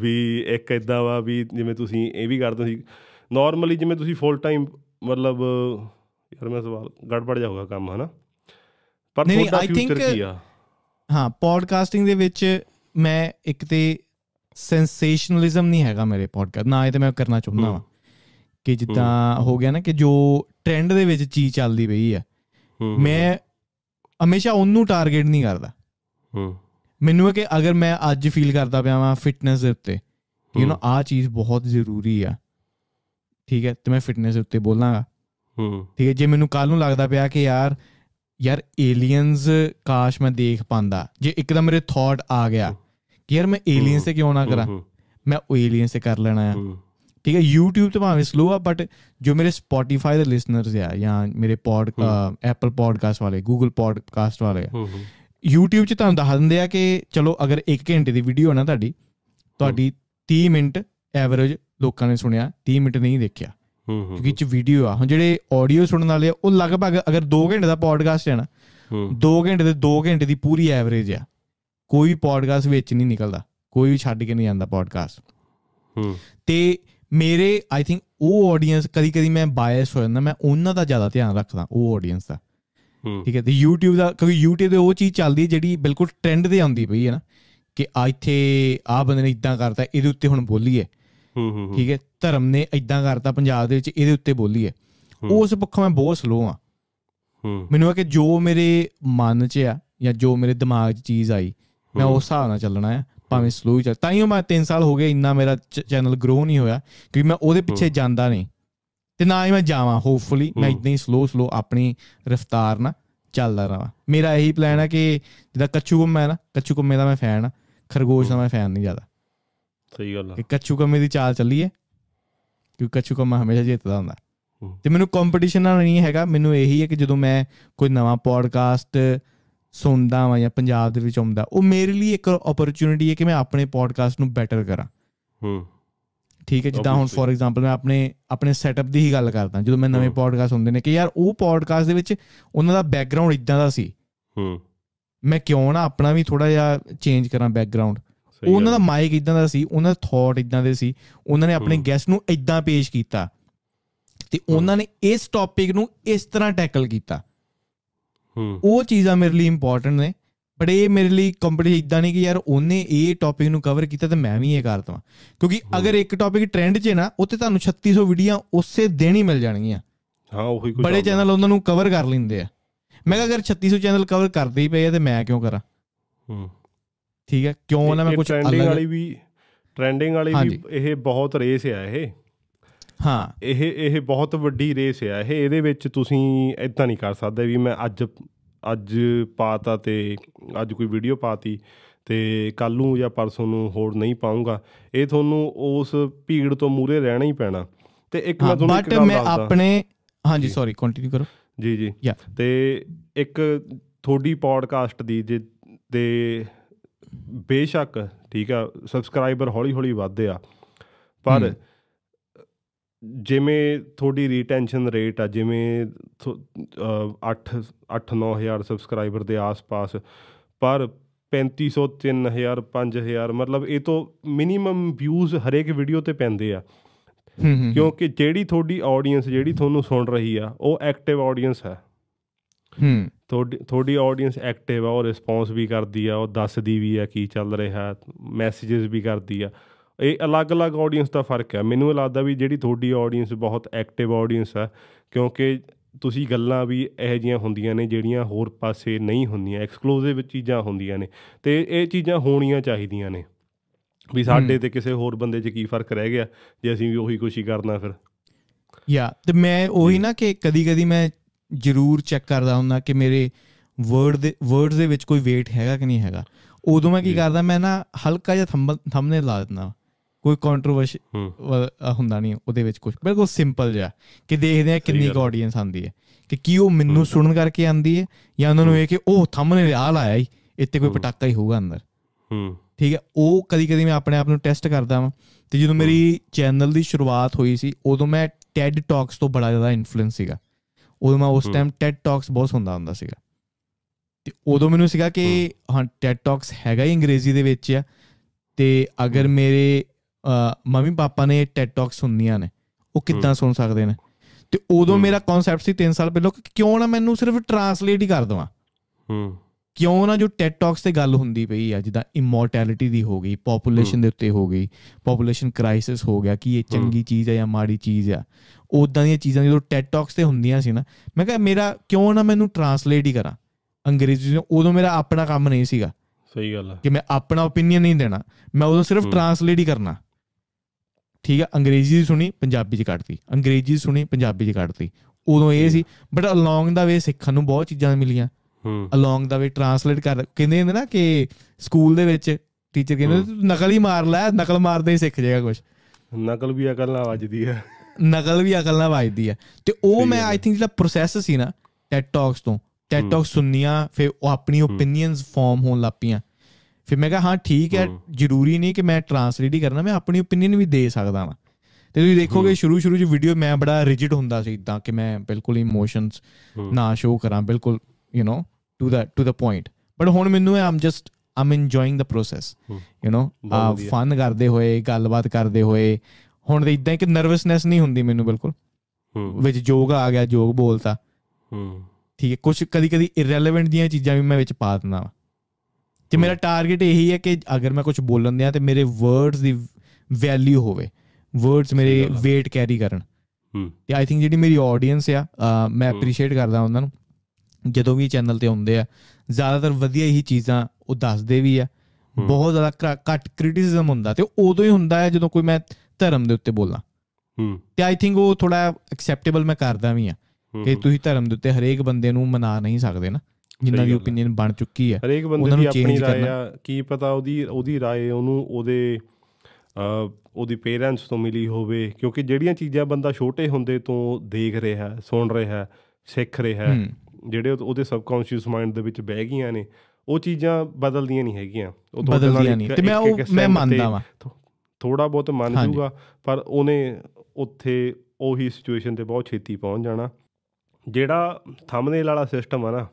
S2: ਵੀ ਇੱਕ ਇਦਾਂ ਵਾ ਵੀ ਜਿਵੇਂ ਤੁਸੀਂ ਇਹ ਵੀ ਕਰਦੇ ਸੀ ਨਾਰਮਲੀ ਜਿਵੇਂ ਤੁਸੀਂ ਫੁੱਲ ਟਾਈਮ ਮਤਲਬ ਯਾਰ ਮੈਂ ਸਵਾਲ ਗੜਬੜ ਜਾ ਹੋਗਾ ਕੰਮ ਹਨਾ
S1: ਪਰ ਤੁਹਾਡਾ ਫਿਊਚਰ ਕੀ ਆ ਹਾਂ ਪੋਡਕਾਸਟਿੰਗ ਦੇ ਵਿੱਚ ਮੈਂ ਇੱਕ ਤੇ ਸੈਂਸੇਸ਼ਨਲਿਜ਼ਮ ਨਹੀਂ ਹੈਗਾ ਮੇਰੇ ਪੋਡਕਾਸਟ ਨਾ ਇਹ ਤੇ ਮੈਂ ਕਰਨਾ ਚਾਹੁੰਦਾ ਹਾਂ ਕਿ ਜਿੱਦਾਂ ਹੋ ਗਿਆ ਨਾ ਕਿ ਜੋ ਟ੍ਰੈਂਡ ਦੇ ਵਿੱਚ ਚੀਜ਼ ਚੱਲਦੀ ਪਈ ਆ ਮੈਂ ਹਮੇਸ਼ਾ ਉਹਨੂੰ ਟਾਰਗੇਟ ਨਹੀਂ ਕਰਦਾ ਮੈਨੂੰ ਇਹ ਕਿ ਅਗਰ ਮੈਂ ਅੱਜ ਫੀਲ ਕਰਦਾ ਪਿਆ ਵਾਂ ਫਿਟਨੈਸ ਦੇ ਉੱਤੇ ਯੂ نو ਆ ਚੀਜ਼ ਬਹੁਤ ਜ਼ਰੂਰੀ ਆ ਠੀਕ ਹੈ ਤੇ ਮੈਂ ਫਿਟਨੈਸ ਦੇ ਉੱਤੇ ਬੋਲਾਂਗਾ ਠੀਕ ਹੈ ਜੇ ਮੈਨੂੰ ਕੱਲ ਨੂੰ ਲੱਗਦਾ ਪਿਆ ਕਿ ਯਾਰ ਯਾਰ ਏਲੀਅਨਸ ਕਾਸ਼ ਮੈਂ ਦੇਖ ਪਾਂਦਾ ਜੇ ਇੱਕਦਮ ਮੇਰੇ ਥਾਟ ਆ ਗਿਆ ਕਿ ਯਾਰ ਮੈਂ ਏਲੀਅਨਸ ਤੇ ਕਿਉਂ ਨਾ ਕਰਾਂ ਮੈਂ ਉਹ ਏਲੀਅਨਸ ਤੇ ਕਰ ਲੈਣਾ ਆ ਠੀਕ ਹੈ YouTube ਤੇ ਭਾਵੇਂ ਸਲੋ ਆ ਬਟ ਜੋ ਮੇਰੇ Spotify ਦੇ ਲਿਸਨਰਸ ਆ ਜਾਂ ਮੇਰੇ ਪੋਡ ਐਪਲ ਪੋਡਕਾਸਟ ਵਾਲੇ Google ਪੋਡਕਾਸਟ ਵਾਲੇ YouTube 'ਚ ਤੁਹਾਨੂੰ ਦੱਸ ਦਿੰਦੇ ਆ ਕਿ ਚਲੋ ਅਗਰ 1 ਘੰਟੇ ਦੀ ਵੀਡੀਓ ਹੈ ਨਾ ਤੁਹਾਡੀ ਤੁਹਾਡੀ 30 ਮਿੰਟ ਐਵਰੇਜ ਲੋਕਾਂ ਨੇ ਸੁਣਿਆ 30 ਮਿੰਟ ਨਹੀਂ ਦੇਖਿਆ ਕਿਉਂਕਿ ਚ ਵੀਡੀਓ ਆ ਹੁਣ ਜਿਹੜੇ ਆਡੀਓ ਸੁਣਨ ਵਾਲੇ ਆ ਉਹ ਲਗਭਗ ਅਗਰ 2 ਘੰਟੇ ਦਾ ਪੋਡਕਾਸਟ ਹੈ ਨਾ 2 ਘੰਟੇ ਦੇ 2 ਘੰਟੇ ਦੀ ਪੂਰੀ ਐਵਰੇਜ ਆ ਕੋਈ ਪੋਡਕਾਸਟ ਵਿੱਚ ਨਹੀਂ ਨਿਕਲਦਾ ਕੋਈ ਵੀ ਛੱਡ ਕੇ ਨਹੀਂ ਜਾਂਦਾ ਪੋਡਕਾਸਟ ਤੇ ਮੇਰੇ ਆਈ ਥਿੰਕ ਉਹ ਆਡੀਅנס ਕਦੀ ਕਦੀ ਮੈਂ ਬਾਇਸ ਹੋ ਜਾਂਦਾ ਮੈਂ ਉਹਨਾਂ ਦਾ ਜ਼ਿਆਦਾ ਧਿਆਨ ਰੱਖਦਾ ਉਹ ਆਡੀਅנס ਦਾ ਠੀਕ ਹੈ ਤੇ YouTube ਦਾ ਕਿਉਂਕਿ YouTube ਤੇ ਉਹ ਚੀਜ਼ ਚੱਲਦੀ ਜਿਹੜੀ ਬਿਲਕੁਲ ਟ੍ਰੈਂਡ ਦੇ ਆਉਂਦੀ ਪਈ ਹੈ ਨਾ ਕਿ ਆ ਇੱਥੇ ਆ ਬੰਦੇ ਨੇ ਇਦਾਂ ਕਰਤਾ ਇਹਦੇ ਉੱਤੇ ਹੁਣ ਬੋਲੀਏ ਹੂੰ ਹੂੰ ਠੀਕ ਹੈ ਧਰਮ ਨੇ ਇਦਾਂ ਕਰਤਾ ਪੰਜਾਬ ਦੇ ਵਿੱਚ ਇਹਦੇ ਉੱਤੇ ਬੋਲੀਏ ਉਸ ਪੱਖੋਂ ਮੈਂ ਬਹੁਤ ਸਲੋ ਆ ਮੈਨੂੰ ਆ ਕਿ ਜੋ ਮੇਰੇ ਮਨ 'ਚ ਆ ਜਾਂ ਜੋ ਮੇਰੇ ਦਿਮਾਗ 'ਚ ਚੀਜ਼ ਆਈ ਮੈਂ ਉਸ ਹਿਸਾਬ ਨਾਲ ਚੱਲਣਾ ਆ ਭਾਵੇਂ ਸਲੋ ਚੱਲ ਤਾਂ ਹੀ ਮੈਂ 3 ਸਾਲ ਹੋ ਗਏ ਇੰਨਾ ਮੇਰਾ ਚੈਨਲ ਗਰੋ ਨਹੀਂ ਹੋਇਆ ਕਿਉਂਕਿ ਮੈਂ ਉਹਦੇ ਪਿੱਛੇ ਜਾਂਦਾ ਨਹੀਂ ਤੇ ਨਾ ਹੀ ਮੈਂ ਜਾਵਾਂ ਹੋਪਫੁਲੀ ਮੈਂ ਇਦਾਂ ਹੀ ਸਲੋ ਸਲੋ ਆਪਣੀ ਰਫਤਾਰ ਨਾਲ ਚੱਲਦਾ ਰਹਾ ਮੇਰਾ ਇਹੀ ਪਲਾਨ ਹੈ ਕਿ ਜਿੱਦਾਂ ਕੱਚੂ ਕੰਮੇ ਹੈ ਨਾ ਕੱਚੂ ਕੰਮੇ ਦਾ ਮੈਂ ਫੈਨ ਆ ਖਰਗੋਸ਼ ਦਾ ਮੈਂ ਫੈਨ ਨਹੀਂ ਜ਼ਿਆਦਾ ਸਹੀ ਗੱਲ ਹੈ ਕਿ ਕੱਚੂ ਕੰਮੇ ਦੀ ਚਾਲ ਚੱਲੀ ਹੈ ਕਿਉਂਕਿ ਕੱਚੂ ਕੰਮਾ ਹਮੇਸ਼ਾ ਜਿੱਤਦਾ ਹੁੰਦਾ ਤੇ ਮੈਨੂੰ ਕੰਪੀਟੀਸ਼ਨ ਨਾਲ ਨਹੀਂ ਹੈਗਾ ਮੈਨੂੰ ਇਹੀ ਹੈ ਕਿ ਜਦੋਂ ਮੈਂ ਕੋਈ ਨਵਾਂ ਪੋਡਕਾਸਟ ਸੁਣਦਾ ਵਾਂ ਜਾਂ ਪੰਜਾਬ ਦੇ ਵਿੱਚ ਆਉਂਦਾ ਉਹ ਮੇਰੇ ਲਈ ਇੱਕ ਓਪਰਚੁਨਿਟੀ ਹੈ ਕਿ ਮੈਂ ਆਪਣੇ ਪੋਡਕਾਸਟ ਨੂੰ ਬੈਟਰ ਕਰਾਂ ਹੂੰ ਠੀਕ ਹੈ ਜਿੱਦਾਂ ਹੁਣ ਫੋਰ ਐਗਜ਼ਾਮਪਲ ਮੈਂ ਆਪਣੇ ਆਪਣੇ ਸੈਟਅਪ ਦੀ ਹੀ ਗੱਲ ਕਰਦਾ ਜਦੋਂ ਮੈਂ ਨਵੇਂ ਪੋਡਕਾਸਟ ਹੁੰਦੇ ਨੇ ਕਿ ਯਾਰ ਉਹ ਪੋਡਕਾਸਟ ਦੇ ਵਿੱਚ ਉਹਨਾਂ ਦਾ ਬੈਕਗ੍ਰਾਉਂਡ ਇਦਾਂ ਦਾ ਸੀ ਹੂੰ ਮੈਂ ਕਿਉਂ ਨਾ ਆਪਣਾ ਵੀ ਥੋੜਾ ਜਿਹਾ ਚੇਂਜ ਕਰਾਂ ਬੈਕਗ੍ਰਾਉਂਡ ਉਹਨਾਂ ਦਾ ਮਾਈਕ ਇਦਾਂ ਦਾ ਸੀ ਉਹਨਾਂ ਦਾ ਥਾਟ ਇਦਾਂ ਦੇ ਸੀ ਉਹਨਾਂ ਨੇ ਆਪਣੇ ਗੈਸਟ ਨੂੰ ਇਦਾਂ ਪੇਸ਼ ਕੀਤਾ ਤੇ ਉਹਨਾਂ ਨੇ ਇਸ ਟੌਪਿਕ ਨੂੰ ਇਸ ਤਰ੍ਹਾਂ ਟੈਕਲ ਕੀਤਾ ਉਹ ਚੀਜ਼ਾਂ ਮੇਰੇ ਲਈ ਇੰਪੋਰਟੈਂਟ ਨੇ ਬਟ ਇਹ ਮੇਰੇ ਲਈ ਕੰਪਨੀ ਇਦਾਂ ਨਹੀਂ ਕਿ ਯਾਰ ਉਹਨੇ ਇਹ ਟੌਪਿਕ ਨੂੰ ਕਵਰ ਕੀਤਾ ਤੇ ਮੈਂ ਵੀ ਇਹ ਕਰ ਦਵਾਂ ਕਿਉਂਕਿ ਅਗਰ ਇੱਕ ਟੌਪਿਕ ਟ੍ਰੈਂਡ 'ਚ ਹੈ ਨਾ ਉੱਤੇ ਤੁਹਾਨੂੰ 3600 ਵੀਡੀਓ ਉਸੇ ਦਿਨ ਹੀ ਮਿਲ ਜਾਣਗੀਆਂ ਹਾਂ ਉਹੀ ਕੁਝ ਬੜੇ ਚੈਨਲ ਉਹਨਾਂ ਨੂੰ ਕਵਰ ਕਰ ਲੈਂਦੇ ਆ ਮੈਂ ਕਿਹਾ ਅਗਰ 3600 ਚੈਨਲ ਕਵਰ ਕਰਦੇ ਹੀ ਪਏ ਆ ਤੇ ਮੈਂ ਕਿਉਂ ਕਰਾਂ
S2: ਹੂੰ
S1: ਠੀਕ ਹੈ ਕਿਉਂ ਨਾ ਮੈਂ ਕੁਝ ਅਲੱਗ ਵਾਲੀ
S2: ਵੀ ਟ੍ਰੈਂਡਿੰਗ ਵਾਲੀ ਵੀ ਇਹ ਬਹੁਤ ਰੇਸ ਆ ਇਹ ਹਾਂ ਇਹ ਇਹ ਬਹੁਤ ਵੱਡੀ ਰੇਸ ਹੈ ਇਹ ਇਹਦੇ ਵਿੱਚ ਤੁਸੀਂ ਇਦਾਂ ਨਹੀਂ ਕਰ ਸਕਦੇ ਵੀ ਮੈਂ ਅੱਜ ਅੱਜ ਪਾਤਾ ਤੇ ਅੱਜ ਕੋਈ ਵੀਡੀਓ ਪਾਤੀ ਤੇ ਕੱਲ ਨੂੰ ਜਾਂ ਪਰਸੋਂ ਨੂੰ ਹੋਰ ਨਹੀਂ ਪਾਉਂਗਾ ਇਹ ਤੁਹਾਨੂੰ ਉਸ ਭੀੜ ਤੋਂ ਮੂਰੇ ਰਹਿਣਾ ਹੀ ਪੈਣਾ ਤੇ
S1: ਇੱਕ ਮੈਂ ਤੁਹਾਨੂੰ ਇੱਕ ਗੱਲ ਦੱਸਦਾ ਬਟ ਮੈਂ ਆਪਣੇ ਹਾਂਜੀ ਸੌਰੀ ਕੰਟੀਨਿਊ ਕਰੋ ਜੀ ਜੀ
S2: ਤੇ ਇੱਕ ਥੋੜੀ ਪੋਡਕਾਸਟ ਦੀ ਜੇ ਤੇ ਬੇਸ਼ੱਕ ਠੀਕ ਆ ਸਬਸਕ੍ਰਾਈਬਰ ਹੌਲੀ-ਹੌਲੀ ਵਧਦੇ ਆ ਪਰ ਜਿਵੇਂ ਤੁਹਾਡੀ ਰੀਟੈਂਸ਼ਨ ਰੇਟ ਆ ਜਿਵੇਂ 8 8 9000 ਸਬਸਕ੍ਰਾਈਬਰ ਦੇ ਆਸ-ਪਾਸ ਪਰ 3500 3000 5000 ਮਤਲਬ ਇਹ ਤੋਂ ਮਿਨੀਮਮ ਵਿਊਜ਼ ਹਰੇਕ ਵੀਡੀਓ ਤੇ ਪੈਂਦੇ ਆ
S4: ਕਿਉਂਕਿ
S2: ਜਿਹੜੀ ਤੁਹਾਡੀ ਆਡੀਅנס ਜਿਹੜੀ ਤੁਹਾਨੂੰ ਸੁਣ ਰਹੀ ਆ ਉਹ ਐਕਟਿਵ ਆਡੀਅנס ਹੈ ਤੁਹਾਡੀ ਤੁਹਾਡੀ ਆਡੀਅנס ਐਕਟਿਵ ਆ ਉਹ ਰਿਸਪੌਂਸ ਵੀ ਕਰਦੀ ਆ ਉਹ ਦੱਸਦੀ ਵੀ ਆ ਕੀ ਚੱਲ ਰਿਹਾ ਮੈਸੇजेस ਵੀ ਕਰਦੀ ਆ ਇਹ ਅਲੱਗ-ਅਲੱਗ ਆਡੀਅנס ਦਾ ਫਰਕ ਹੈ ਮੈਨੂੰ ਲੱਗਦਾ ਵੀ ਜਿਹੜੀ ਤੁਹਾਡੀ ਆਡੀਅנס ਬਹੁਤ ਐਕਟਿਵ ਆਡੀਅנס ਹੈ ਕਿਉਂਕਿ ਤੁਸੀਂ ਗੱਲਾਂ ਵੀ ਇਹੋ ਜੀਆਂ ਹੁੰਦੀਆਂ ਨੇ ਜਿਹੜੀਆਂ ਹੋਰ ਪਾਸੇ ਨਹੀਂ ਹੁੰਦੀਆਂ ਐਕਸਕਲੂਸਿਵ ਚੀਜ਼ਾਂ ਹੁੰਦੀਆਂ ਨੇ ਤੇ ਇਹ ਚੀਜ਼ਾਂ ਹੋਣੀਆਂ ਚਾਹੀਦੀਆਂ ਨੇ ਵੀ ਸਾਡੇ ਤੇ ਕਿਸੇ ਹੋਰ ਬੰਦੇ 'ਚ ਕੀ ਫਰਕ ਰਹਿ ਗਿਆ ਜੇ ਅਸੀਂ ਵੀ ਉਹੀ ਕੋਸ਼ਿਸ਼ ਕਰਨਾ ਫਿਰ
S1: ਯਾ ਤੇ ਮੈਂ ਉਹੀ ਨਾ ਕਿ ਕਦੀ-ਕਦੀ ਮੈਂ ਜ਼ਰੂਰ ਚੈੱਕ ਕਰਦਾ ਹੁੰਦਾ ਕਿ ਮੇਰੇ ਵਰਡ ਦੇ ਵਰਡਸ ਦੇ ਵਿੱਚ ਕੋਈ weight ਹੈਗਾ ਕਿ ਨਹੀਂ ਹੈਗਾ ਉਦੋਂ ਮੈਂ ਕੀ ਕਰਦਾ ਮੈਂ ਨਾ ਹਲਕਾ ਜਿਹਾ ਥੰਬਨੇਲ ਲਾ ਦਿੰਦਾ ਕੋਈ ਕੰਟਰੋਵਰਸੀ ਹੁੰਦਾ ਨਹੀਂ ਉਹਦੇ ਵਿੱਚ ਕੁਝ ਬਿਲਕੁਲ ਸਿੰਪਲ ਜਿਹਾ ਕਿ ਦੇਖਦੇ ਆ ਕਿੰਨੀ ਕੁ ਆਡੀਅנס ਆਂਦੀ ਹੈ ਕਿ ਕੀ ਉਹ ਮੈਨੂੰ ਸੁਣਨ ਕਰਕੇ ਆਂਦੀ ਹੈ ਜਾਂ ਉਹਨਾਂ ਨੂੰ ਇਹ ਕਿ ਉਹ ਥੰਬਨੇਲ ਆ ਲਾਇਆ ਹੀ ਇੱਥੇ ਕੋਈ ਪਟਾਕਾ ਹੀ ਹੋਊਗਾ ਅੰਦਰ ਹੂੰ ਠੀਕ ਹੈ ਉਹ ਕਦੀ ਕਦੀ ਮੈਂ ਆਪਣੇ ਆਪ ਨੂੰ ਟੈਸਟ ਕਰਦਾ ਹਾਂ ਤੇ ਜਦੋਂ ਮੇਰੀ ਚੈਨਲ ਦੀ ਸ਼ੁਰੂਆਤ ਹੋਈ ਸੀ ਉਦੋਂ ਮੈਂ ਟੈਡ ਟਾਕਸ ਤੋਂ ਬੜਾ ਜ਼ਿਆਦਾ ਇਨਫਲੂਐਂਸ ਸੀਗਾ ਉਦੋਂ ਮੈਂ ਉਸ ਟਾਈਮ ਟੈਡ ਟਾਕਸ ਬਹੁਤ ਹੁੰਦਾ ਹੁੰਦਾ ਸੀਗਾ ਤੇ ਉਦੋਂ ਮੈਨੂੰ ਸੀਗਾ ਕਿ ਹਾਂ ਟੈਡ ਟਾਕਸ ਹੈਗਾ ਹੀ ਅੰਗਰੇਜ਼ੀ ਦੇ ਵਿੱਚ ਆ ਤੇ ਅਗਰ ਮੇਰੇ ਮਮੀ ਪਾਪਾ ਨੇ ਟੈਡ ਟਾਕਸ ਹੁੰਦੀਆਂ ਨੇ ਉਹ ਕਿੱਦਾਂ ਸੁਣ ਸਕਦੇ ਨੇ ਤੇ ਉਦੋਂ ਮੇਰਾ ਕਨਸੈਪਟ ਸੀ 3 ਸਾਲ ਪਹਿਲਾਂ ਕਿਉਂ ਨਾ ਮੈਨੂੰ ਸਿਰਫ ਟਰਾਂਸਲੇਟ ਹੀ ਕਰ ਦਵਾਂ ਹੂੰ ਕਿਉਂ ਨਾ ਜੋ ਟੈਡ ਟਾਕਸ ਤੇ ਗੱਲ ਹੁੰਦੀ ਪਈ ਆ ਜਿੱਦਾਂ ਇਮੋਰਟੈਲਿਟੀ ਦੀ ਹੋ ਗਈ ਪੋਪੂਲੇਸ਼ਨ ਦੇ ਉੱਤੇ ਹੋ ਗਈ ਪੋਪੂਲੇਸ਼ਨ ਕ੍ਰਾਈਸਿਸ ਹੋ ਗਿਆ ਕਿ ਇਹ ਚੰਗੀ ਚੀਜ਼ ਆ ਜਾਂ ਮਾੜੀ ਚੀਜ਼ ਆ ਉਦਾਂ ਦੀਆਂ ਚੀਜ਼ਾਂ ਜਦੋਂ ਟੈਡ ਟਾਕਸ ਤੇ ਹੁੰਦੀਆਂ ਸੀ ਨਾ ਮੈਂ ਕਿਹਾ ਮੇਰਾ ਕਿਉਂ ਨਾ ਮੈਨੂੰ ਟਰਾਂਸਲੇਟ ਹੀ ਕਰਾਂ ਅੰਗਰੇਜ਼ੀ ਨੂੰ ਉਦੋਂ ਮੇਰਾ ਆਪਣਾ ਕੰਮ ਨਹੀਂ ਸੀਗਾ ਸਹੀ ਗੱਲ ਆ ਕਿ ਮੈਂ ਆਪਣਾ opinion ਨਹੀਂ ਦੇਣਾ ਮੈਂ ਉਦੋਂ ਸਿਰਫ ਟਰਾਂਸਲੇਟ ਹੀ ਕਰਨਾ ਠੀਕ ਹੈ ਅੰਗਰੇਜ਼ੀ ਦੀ ਸੁਣੀ ਪੰਜਾਬੀ 'ਚ ਕੱਢਤੀ ਅੰਗਰੇਜ਼ੀ ਸੁਣੀ ਪੰਜਾਬੀ 'ਚ ਕੱਢਤੀ ਉਦੋਂ ਇਹ ਸੀ ਬਟ ਅਲੋਂਗ ਦਾ ਵੇ ਸਿੱਖਣ ਨੂੰ ਬਹੁਤ ਚੀਜ਼ਾਂ ਮਿਲੀਆਂ ਅਲੋਂਗ ਦਾ ਵੇ ਟਰਾਂਸਲੇਟ ਕਰ ਕਹਿੰਦੇ ਹੁੰਦੇ ਨਾ ਕਿ ਸਕੂਲ ਦੇ ਵਿੱਚ ਟੀਚਰ ਕਹਿੰਦੇ ਤੂੰ ਨਕਲ ਹੀ ਮਾਰ ਲੈ ਨਕਲ ਮਾਰਦੇ ਹੀ ਸਿੱਖ ਜਾਏਗਾ ਕੁਝ ਨਕਲ ਵੀ ਅਕਲ ਨਾਲ ਵੱਜਦੀ ਹੈ ਨਕਲ ਵੀ ਅਕਲ ਨਾਲ ਵੱਜਦੀ ਹੈ ਤੇ ਉਹ ਮੈਂ ਆਈ ਥਿੰਕ ਜਿਹੜਾ ਪ੍ਰੋਸੈਸ ਸੀ ਨਾ ਟੈਕ ਟਾਕਸ ਤੋਂ ਟੈਕ ਟਾਕਸ ਸੁਣਨੀਆਂ ਫਿਰ ਉਹ ਆਪਣੀ ਓਪੀਨੀਅਨਸ ਫਾਰਮ ਹੋਣ ਲੱਪੀਆਂ ਫਿਰ ਮੈਂ ਕਿਹਾ ਹਾਂ ਠੀਕ ਹੈ ਜ਼ਰੂਰੀ ਨਹੀਂ ਕਿ ਮੈਂ ਟ੍ਰਾਂਸਲੇਟ ਹੀ ਕਰਨਾ ਮੈਂ ਆਪਣੀ ਓਪੀਨੀਅਨ ਵੀ ਦੇ ਸਕਦਾ ਹਾਂ ਤੇ ਤੁਸੀਂ ਦੇਖੋਗੇ ਸ਼ੁਰੂ ਸ਼ੁਰੂ ਚ ਵੀਡੀਓ ਮੈਂ ਬੜਾ ਰਿਜਿਡ ਹੁੰਦਾ ਸੀ ਤਾਂ ਕਿ ਮੈਂ ਬਿਲਕੁਲ ਇਮੋਸ਼ਨਸ ਨਾ ਸ਼ੋ ਕਰਾਂ ਬਿਲਕੁਲ you know to the to the point but ਹੁਣ ਮੈਨੂੰ I'm just I'm enjoying the process you know fun ਕਰਦੇ ਹੋਏ ਗੱਲਬਾਤ ਕਰਦੇ ਹੋਏ ਹੁਣ ਤੇ ਇਦਾਂ ਕਿ ਨਰਵਸਨੈਸ ਨਹੀਂ ਹੁੰਦੀ ਮੈਨੂੰ ਬਿਲਕੁਲ ਵਿੱਚ ਜੋਗ ਆ ਗਿਆ ਜੋਗ ਬੋਲਤਾ ਠੀਕ ਹੈ ਕੁਝ ਕਦੀ ਕਦੀ ਇਰਰੈਲੇਵੈਂਟ ਦੀਆਂ ਚੀਜ਼ਾਂ ਵੀ ਮੈਂ ਵਿੱਚ ਪਾ ਦਿੰਦਾ ਹਾਂ ਕਿ ਮੇਰਾ ਟਾਰਗੇਟ ਇਹੀ ਹੈ ਕਿ ਅਗਰ ਮੈਂ ਕੁਝ ਬੋਲਣ ਦਿਆਂ ਤੇ ਮੇਰੇ ਵਰਡਸ ਦੀ ਵੈਲਿਊ ਹੋਵੇ ਵਰਡਸ ਮੇਰੇ weight ਕੈਰੀ ਕਰਨ ਤੇ ਆਈ ਥਿੰਕ ਜਿਹੜੀ ਮੇਰੀ ਆਡੀਅנס ਆ ਮੈਂ ਅਪਰੀਸ਼ੀਏਟ ਕਰਦਾ ਉਹਨਾਂ ਨੂੰ ਜਦੋਂ ਵੀ ਚੈਨਲ ਤੇ ਆਉਂਦੇ ਆ ਜ਼ਿਆਦਾਤਰ ਵਧੀਆ ਹੀ ਚੀਜ਼ਾਂ ਉਹ ਦੱਸਦੇ ਵੀ ਆ ਬਹੁਤ ਜ਼ਿਆਦਾ ਘੱਟ ਕ੍ਰਿਟਿਸਿਜ਼ਮ ਹੁੰਦਾ ਤੇ ਉਦੋਂ ਹੀ ਹੁੰਦਾ ਹੈ ਜਦੋਂ ਕੋਈ ਮੈਂ ਧਰਮ ਦੇ ਉੱਤੇ ਬੋਲਾਂ ਹੂੰ ਤੇ ਆਈ ਥਿੰਕ ਉਹ ਥੋੜਾ ਐਕਸੈਪਟੇਬਲ ਮੈਂ ਕਰਦਾ ਵੀ ਆ ਕਿ ਤੁਸੀਂ ਧਰਮ ਦੇ ਉੱਤੇ ਹਰੇਕ ਬੰਦੇ ਨੂੰ ਮਨਾ ਨਹੀਂ ਸਕਦੇ ਨਾ ਜਿੰਨਾ ਵੀ opinion ਬਣ ਚੁੱਕੀ ਹੈ ਹਰੇਕ ਬੰਦੇ ਦੀ ਆਪਣੀ رائے
S2: ਆ ਕੀ ਪਤਾ ਉਹਦੀ ਉਹਦੀ رائے ਉਹਨੂੰ ਉਹਦੇ ਉਹਦੀ ਪੇਰੈਂਟਸ ਤੋਂ ਮਿਲੀ ਹੋਵੇ ਕਿਉਂਕਿ ਜਿਹੜੀਆਂ ਚੀਜ਼ਾਂ ਬੰਦਾ ਛੋਟੇ ਹੁੰਦੇ ਤੋਂ ਦੇਖ ਰਿਹਾ ਸੁਣ ਰਿਹਾ ਸਿੱਖ ਰਿਹਾ ਜਿਹੜੇ ਉਹਦੇ ਸਬਕੌਂਸ਼ੀਅਸ ਮਾਈਂਡ ਦੇ ਵਿੱਚ ਬਹਿ ਗਈਆਂ ਨੇ ਉਹ ਚੀਜ਼ਾਂ ਬਦਲਦੀਆਂ ਨਹੀਂ ਹੈਗੀਆਂ ਉਹ ਬਦਲਦੀਆਂ ਨਹੀਂ ਤੇ ਮੈਂ ਉਹ ਮੈਂ ਮੰਨਦਾ ਵਾਂ ਥੋੜਾ ਬਹੁਤ ਮੰਨ ਜੂਗਾ ਪਰ ਉਹਨੇ ਉੱਥੇ ਉਹੀ ਸਿਚੁਏਸ਼ਨ ਤੇ ਬਹੁਤ ਛੇਤੀ ਪਹੁੰਚ ਜਾਣਾ ਜਿਹੜਾ ਥੰਬਨੇਲ ਵਾਲਾ ਸਿਸਟਮ ਆ ਨਾ